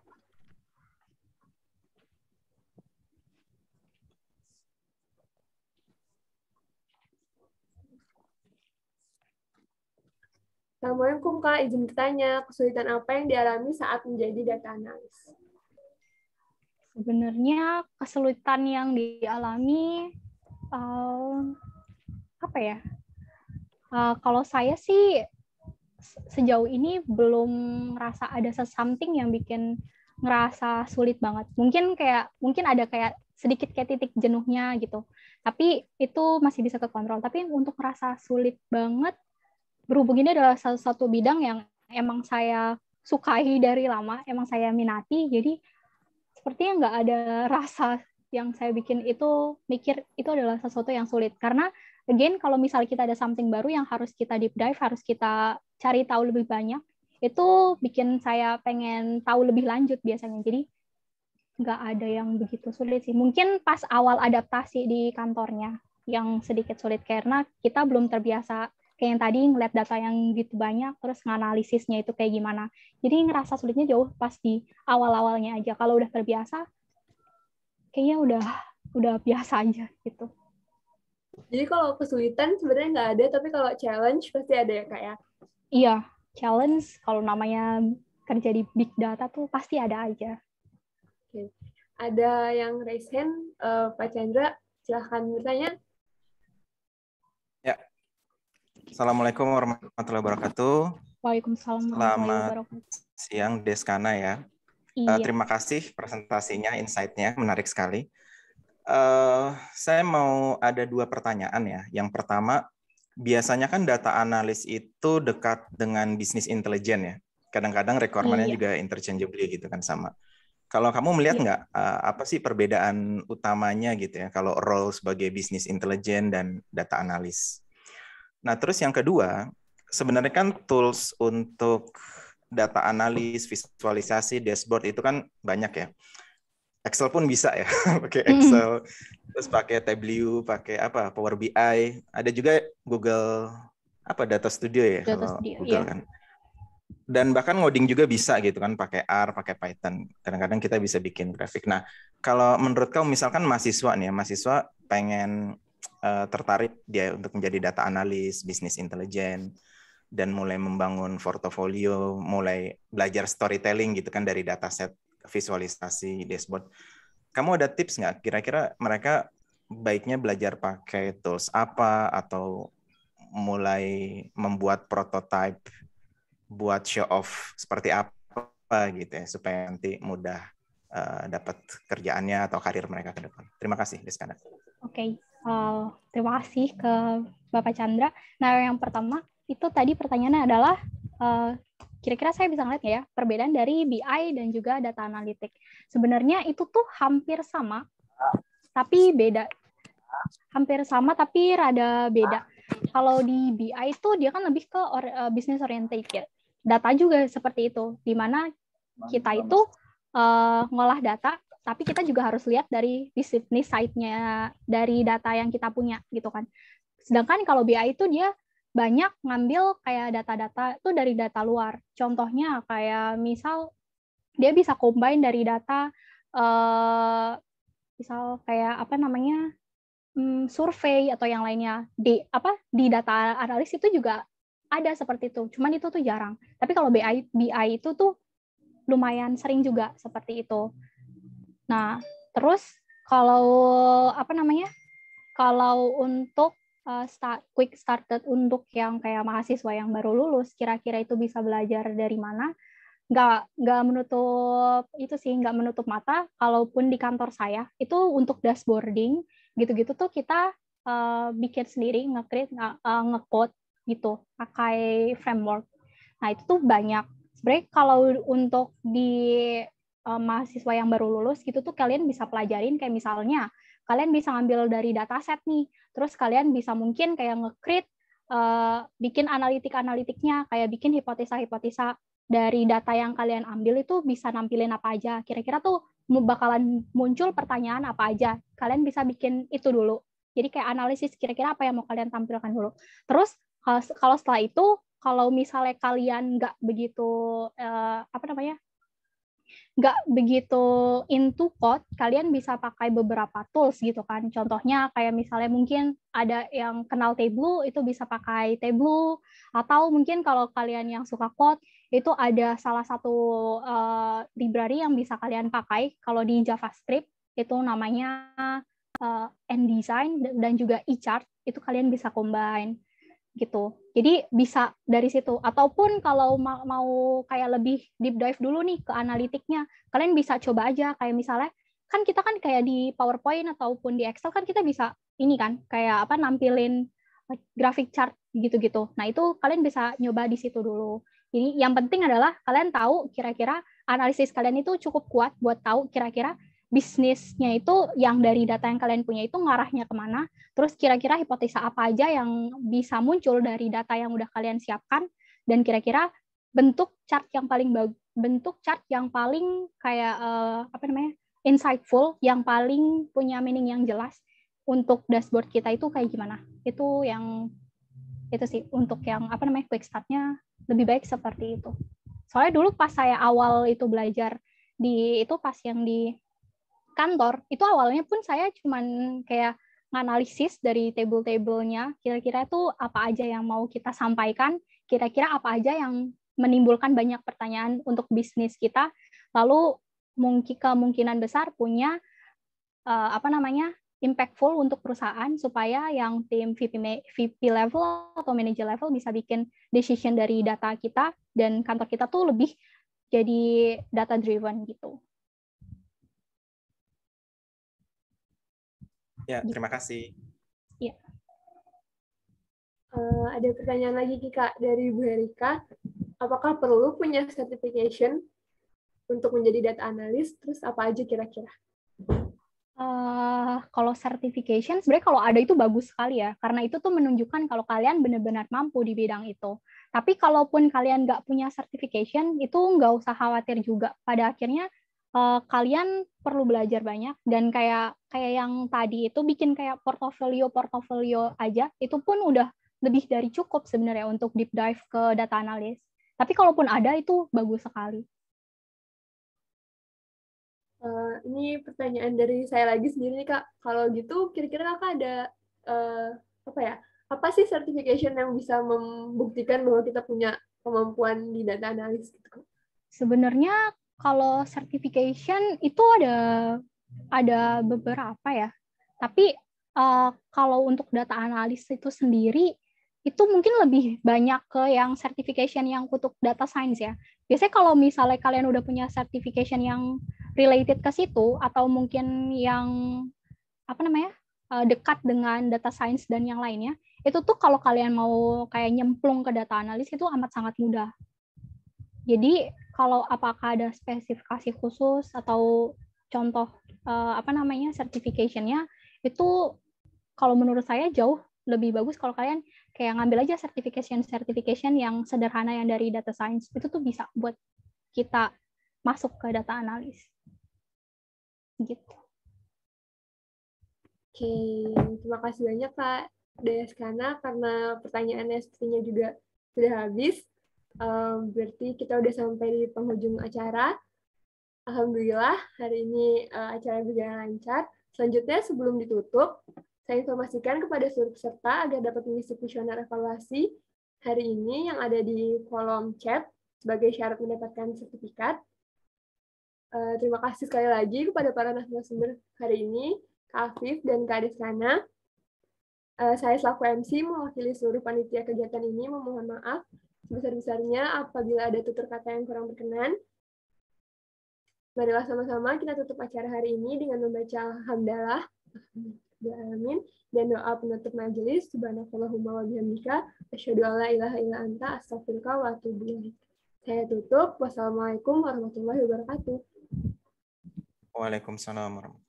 Assalamualaikum Kak, izin bertanya, kesulitan apa yang dialami saat menjadi data analis? Sebenarnya kesulitan yang dialami uh, apa ya? Uh, kalau saya sih sejauh ini belum merasa ada sesamping yang bikin ngerasa sulit banget. Mungkin kayak mungkin ada kayak sedikit kayak titik jenuhnya gitu. Tapi itu masih bisa kekontrol. Tapi untuk rasa sulit banget berhubung ini adalah salah satu bidang yang emang saya sukai dari lama, emang saya minati, jadi sepertinya nggak ada rasa yang saya bikin itu mikir itu adalah sesuatu yang sulit karena again kalau misalnya kita ada something baru yang harus kita deep dive harus kita cari tahu lebih banyak itu bikin saya pengen tahu lebih lanjut biasanya jadi nggak ada yang begitu sulit sih mungkin pas awal adaptasi di kantornya yang sedikit sulit karena kita belum terbiasa kayak yang tadi ngeliat data yang gitu banyak terus nganalisisnya itu kayak gimana jadi ngerasa sulitnya jauh pas di awal-awalnya aja kalau udah terbiasa kayaknya udah udah biasa aja gitu jadi kalau kesulitan sebenarnya nggak ada tapi kalau challenge pasti ada ya kak ya iya challenge kalau namanya kerja di big data tuh pasti ada aja ada yang recent uh, Pak Chandra silahkan bertanya Gitu. Assalamualaikum warahmatullahi wabarakatuh. Waalaikumsalam warahmatullahi Selamat siang Deskana ya. Eh, iya. Uh, terima kasih presentasinya, insight-nya menarik sekali. Uh, saya mau ada dua pertanyaan ya. Yang pertama, biasanya kan data analis itu dekat dengan bisnis intelijen ya. Kadang-kadang requirementnya iya. juga interchangeable gitu kan sama. Kalau kamu melihat iya. nggak iya. uh, apa sih perbedaan utamanya gitu ya kalau role sebagai bisnis intelijen dan data analis? Nah, terus yang kedua, sebenarnya kan tools untuk data analis, visualisasi, dashboard itu kan banyak ya. Excel pun bisa ya, <laughs> pakai Excel, terus pakai Tableau, pakai apa Power BI, ada juga Google apa Data Studio ya Data kalau Studio, Google iya. kan. Dan bahkan ngoding juga bisa gitu kan, pakai R, pakai Python. Kadang-kadang kita bisa bikin grafik. Nah, kalau menurut kamu misalkan mahasiswa nih, ya, mahasiswa pengen uh, tertarik dia untuk menjadi data analis, bisnis intelijen, dan mulai membangun portofolio, mulai belajar storytelling gitu kan dari data set visualisasi dashboard. Kamu ada tips nggak? Kira-kira mereka baiknya belajar pakai tools apa atau mulai membuat prototype buat show off seperti apa gitu ya supaya nanti mudah uh, dapat kerjaannya atau karir mereka ke depan. Terima kasih, Deskanda. Oke, okay. Eh, terima kasih ke Bapak Chandra. Nah, yang pertama itu tadi pertanyaannya adalah eh, kira-kira saya bisa ngeliat ya perbedaan dari BI dan juga data analitik. Sebenarnya itu tuh hampir sama, tapi beda. Hampir sama tapi rada beda. Kalau di BI itu dia kan lebih ke or, uh, business oriented. Data juga seperti itu, di mana kita itu uh, ngolah data tapi kita juga harus lihat dari business side-nya dari data yang kita punya gitu kan. Sedangkan kalau BI itu dia banyak ngambil kayak data-data itu dari data luar. Contohnya kayak misal dia bisa combine dari data eh, misal kayak apa namanya hmm, survei atau yang lainnya di apa di data analis itu juga ada seperti itu. Cuman itu tuh jarang. Tapi kalau BI BI itu tuh lumayan sering juga seperti itu. Nah, terus kalau apa namanya? Kalau untuk uh, eh, start, quick started untuk yang kayak mahasiswa yang baru lulus, kira-kira itu bisa belajar dari mana? Nggak nggak menutup itu sih, nggak menutup mata. Kalaupun di kantor saya itu untuk dashboarding gitu-gitu tuh kita uh, bikin sendiri nge-create uh, nge eh, gitu, pakai framework. Nah, itu tuh banyak. Sebenarnya kalau untuk di uh, mahasiswa yang baru lulus gitu tuh kalian bisa pelajarin kayak misalnya kalian bisa ngambil dari data set nih terus kalian bisa mungkin kayak ngekrit uh, eh, bikin analitik-analitiknya kayak bikin hipotesa-hipotesa dari data yang kalian ambil itu bisa nampilin apa aja kira-kira tuh bakalan muncul pertanyaan apa aja kalian bisa bikin itu dulu jadi kayak analisis kira-kira apa yang mau kalian tampilkan dulu terus kalau setelah itu kalau misalnya kalian nggak begitu eh, apa namanya nggak begitu into code, kalian bisa pakai beberapa tools gitu kan. Contohnya kayak misalnya mungkin ada yang kenal Tableau itu bisa pakai Tableau atau mungkin kalau kalian yang suka code itu ada salah satu uh, library yang bisa kalian pakai kalau di JavaScript itu namanya uh, eh, Ndesign dan juga eChart itu kalian bisa combine gitu. Jadi bisa dari situ ataupun kalau mau kayak lebih deep dive dulu nih ke analitiknya, kalian bisa coba aja kayak misalnya kan kita kan kayak di PowerPoint ataupun di Excel kan kita bisa ini kan kayak apa nampilin eh, grafik chart gitu-gitu. Nah, itu kalian bisa nyoba di situ dulu. Jadi yang penting adalah kalian tahu kira-kira analisis kalian itu cukup kuat buat tahu kira-kira bisnisnya itu yang dari data yang kalian punya itu ngarahnya kemana, terus kira-kira hipotesa apa aja yang bisa muncul dari data yang udah kalian siapkan, dan kira-kira bentuk chart yang paling bag, bentuk chart yang paling kayak uh, apa namanya insightful, yang paling punya meaning yang jelas untuk dashboard kita itu kayak gimana? Itu yang itu sih untuk yang apa namanya quick startnya lebih baik seperti itu. Soalnya dulu pas saya awal itu belajar di itu pas yang di kantor itu awalnya pun saya cuman kayak analisis dari table-tablenya kira-kira itu apa aja yang mau kita sampaikan kira-kira apa aja yang menimbulkan banyak pertanyaan untuk bisnis kita lalu mungkin kemungkinan besar punya uh, apa namanya impactful untuk perusahaan supaya yang tim VP, VP level atau manager level bisa bikin decision dari data kita dan kantor kita tuh lebih jadi data driven gitu. Ya, terima kasih. Ya. Uh, ada pertanyaan lagi Kak dari Bu Erika. Apakah perlu punya certification untuk menjadi data analis? Terus apa aja kira-kira? Uh, kalau certification sebenarnya kalau ada itu bagus sekali ya karena itu tuh menunjukkan kalau kalian benar-benar mampu di bidang itu tapi kalaupun kalian nggak punya certification itu nggak usah khawatir juga pada akhirnya uh, kalian perlu belajar banyak dan kayak kayak yang tadi itu bikin kayak portofolio portofolio aja itu pun udah lebih dari cukup sebenarnya untuk deep dive ke data analis. Tapi kalaupun ada itu bagus sekali. Uh, ini pertanyaan dari saya lagi sendiri kak. Kalau gitu kira-kira kak ada uh, apa ya? Apa sih certification yang bisa membuktikan bahwa kita punya kemampuan di data analis gitu? Sebenarnya kalau certification itu ada ada beberapa ya. Tapi uh, kalau untuk data analis itu sendiri itu mungkin lebih banyak ke yang certification yang untuk data science ya. Biasanya kalau misalnya kalian udah punya certification yang related ke situ atau mungkin yang apa namanya? Eh, dekat dengan data science dan yang lainnya, itu tuh kalau kalian mau kayak nyemplung ke data analis itu amat sangat mudah. Jadi kalau apakah ada spesifikasi khusus atau contoh eh, apa namanya certificationnya itu kalau menurut saya jauh lebih bagus kalau kalian kayak ngambil aja certification certification yang sederhana yang dari data science itu tuh bisa buat kita masuk ke data analis gitu. Oke, terima kasih banyak Pak Deskana karena pertanyaannya sepertinya juga sudah habis. Um, berarti kita udah sampai di penghujung acara. Alhamdulillah hari ini uh, acara berjalan lancar. Selanjutnya sebelum ditutup, saya informasikan kepada seluruh peserta agar dapat mengisi kuesioner evaluasi hari ini yang ada di kolom chat sebagai syarat mendapatkan sertifikat. Uh, terima kasih sekali lagi kepada para narasumber hari ini, Kak Afif dan Kak Kana Uh, e, saya selaku MC mewakili seluruh panitia kegiatan ini memohon maaf sebesar-besarnya apabila ada tutur kata yang kurang berkenan. Marilah sama-sama kita tutup acara hari ini dengan membaca Alhamdulillah. Amin. Dan doa penutup majelis. Subhanakallahumma wa bihamdika. Asyhadu an ilaha illa anta astagfirullah wa atubu Saya tutup. Wassalamualaikum warahmatullahi wabarakatuh. Waalaikumsalam warahmatullahi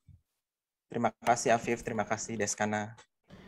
Terima kasih Afif, terima kasih Deskana.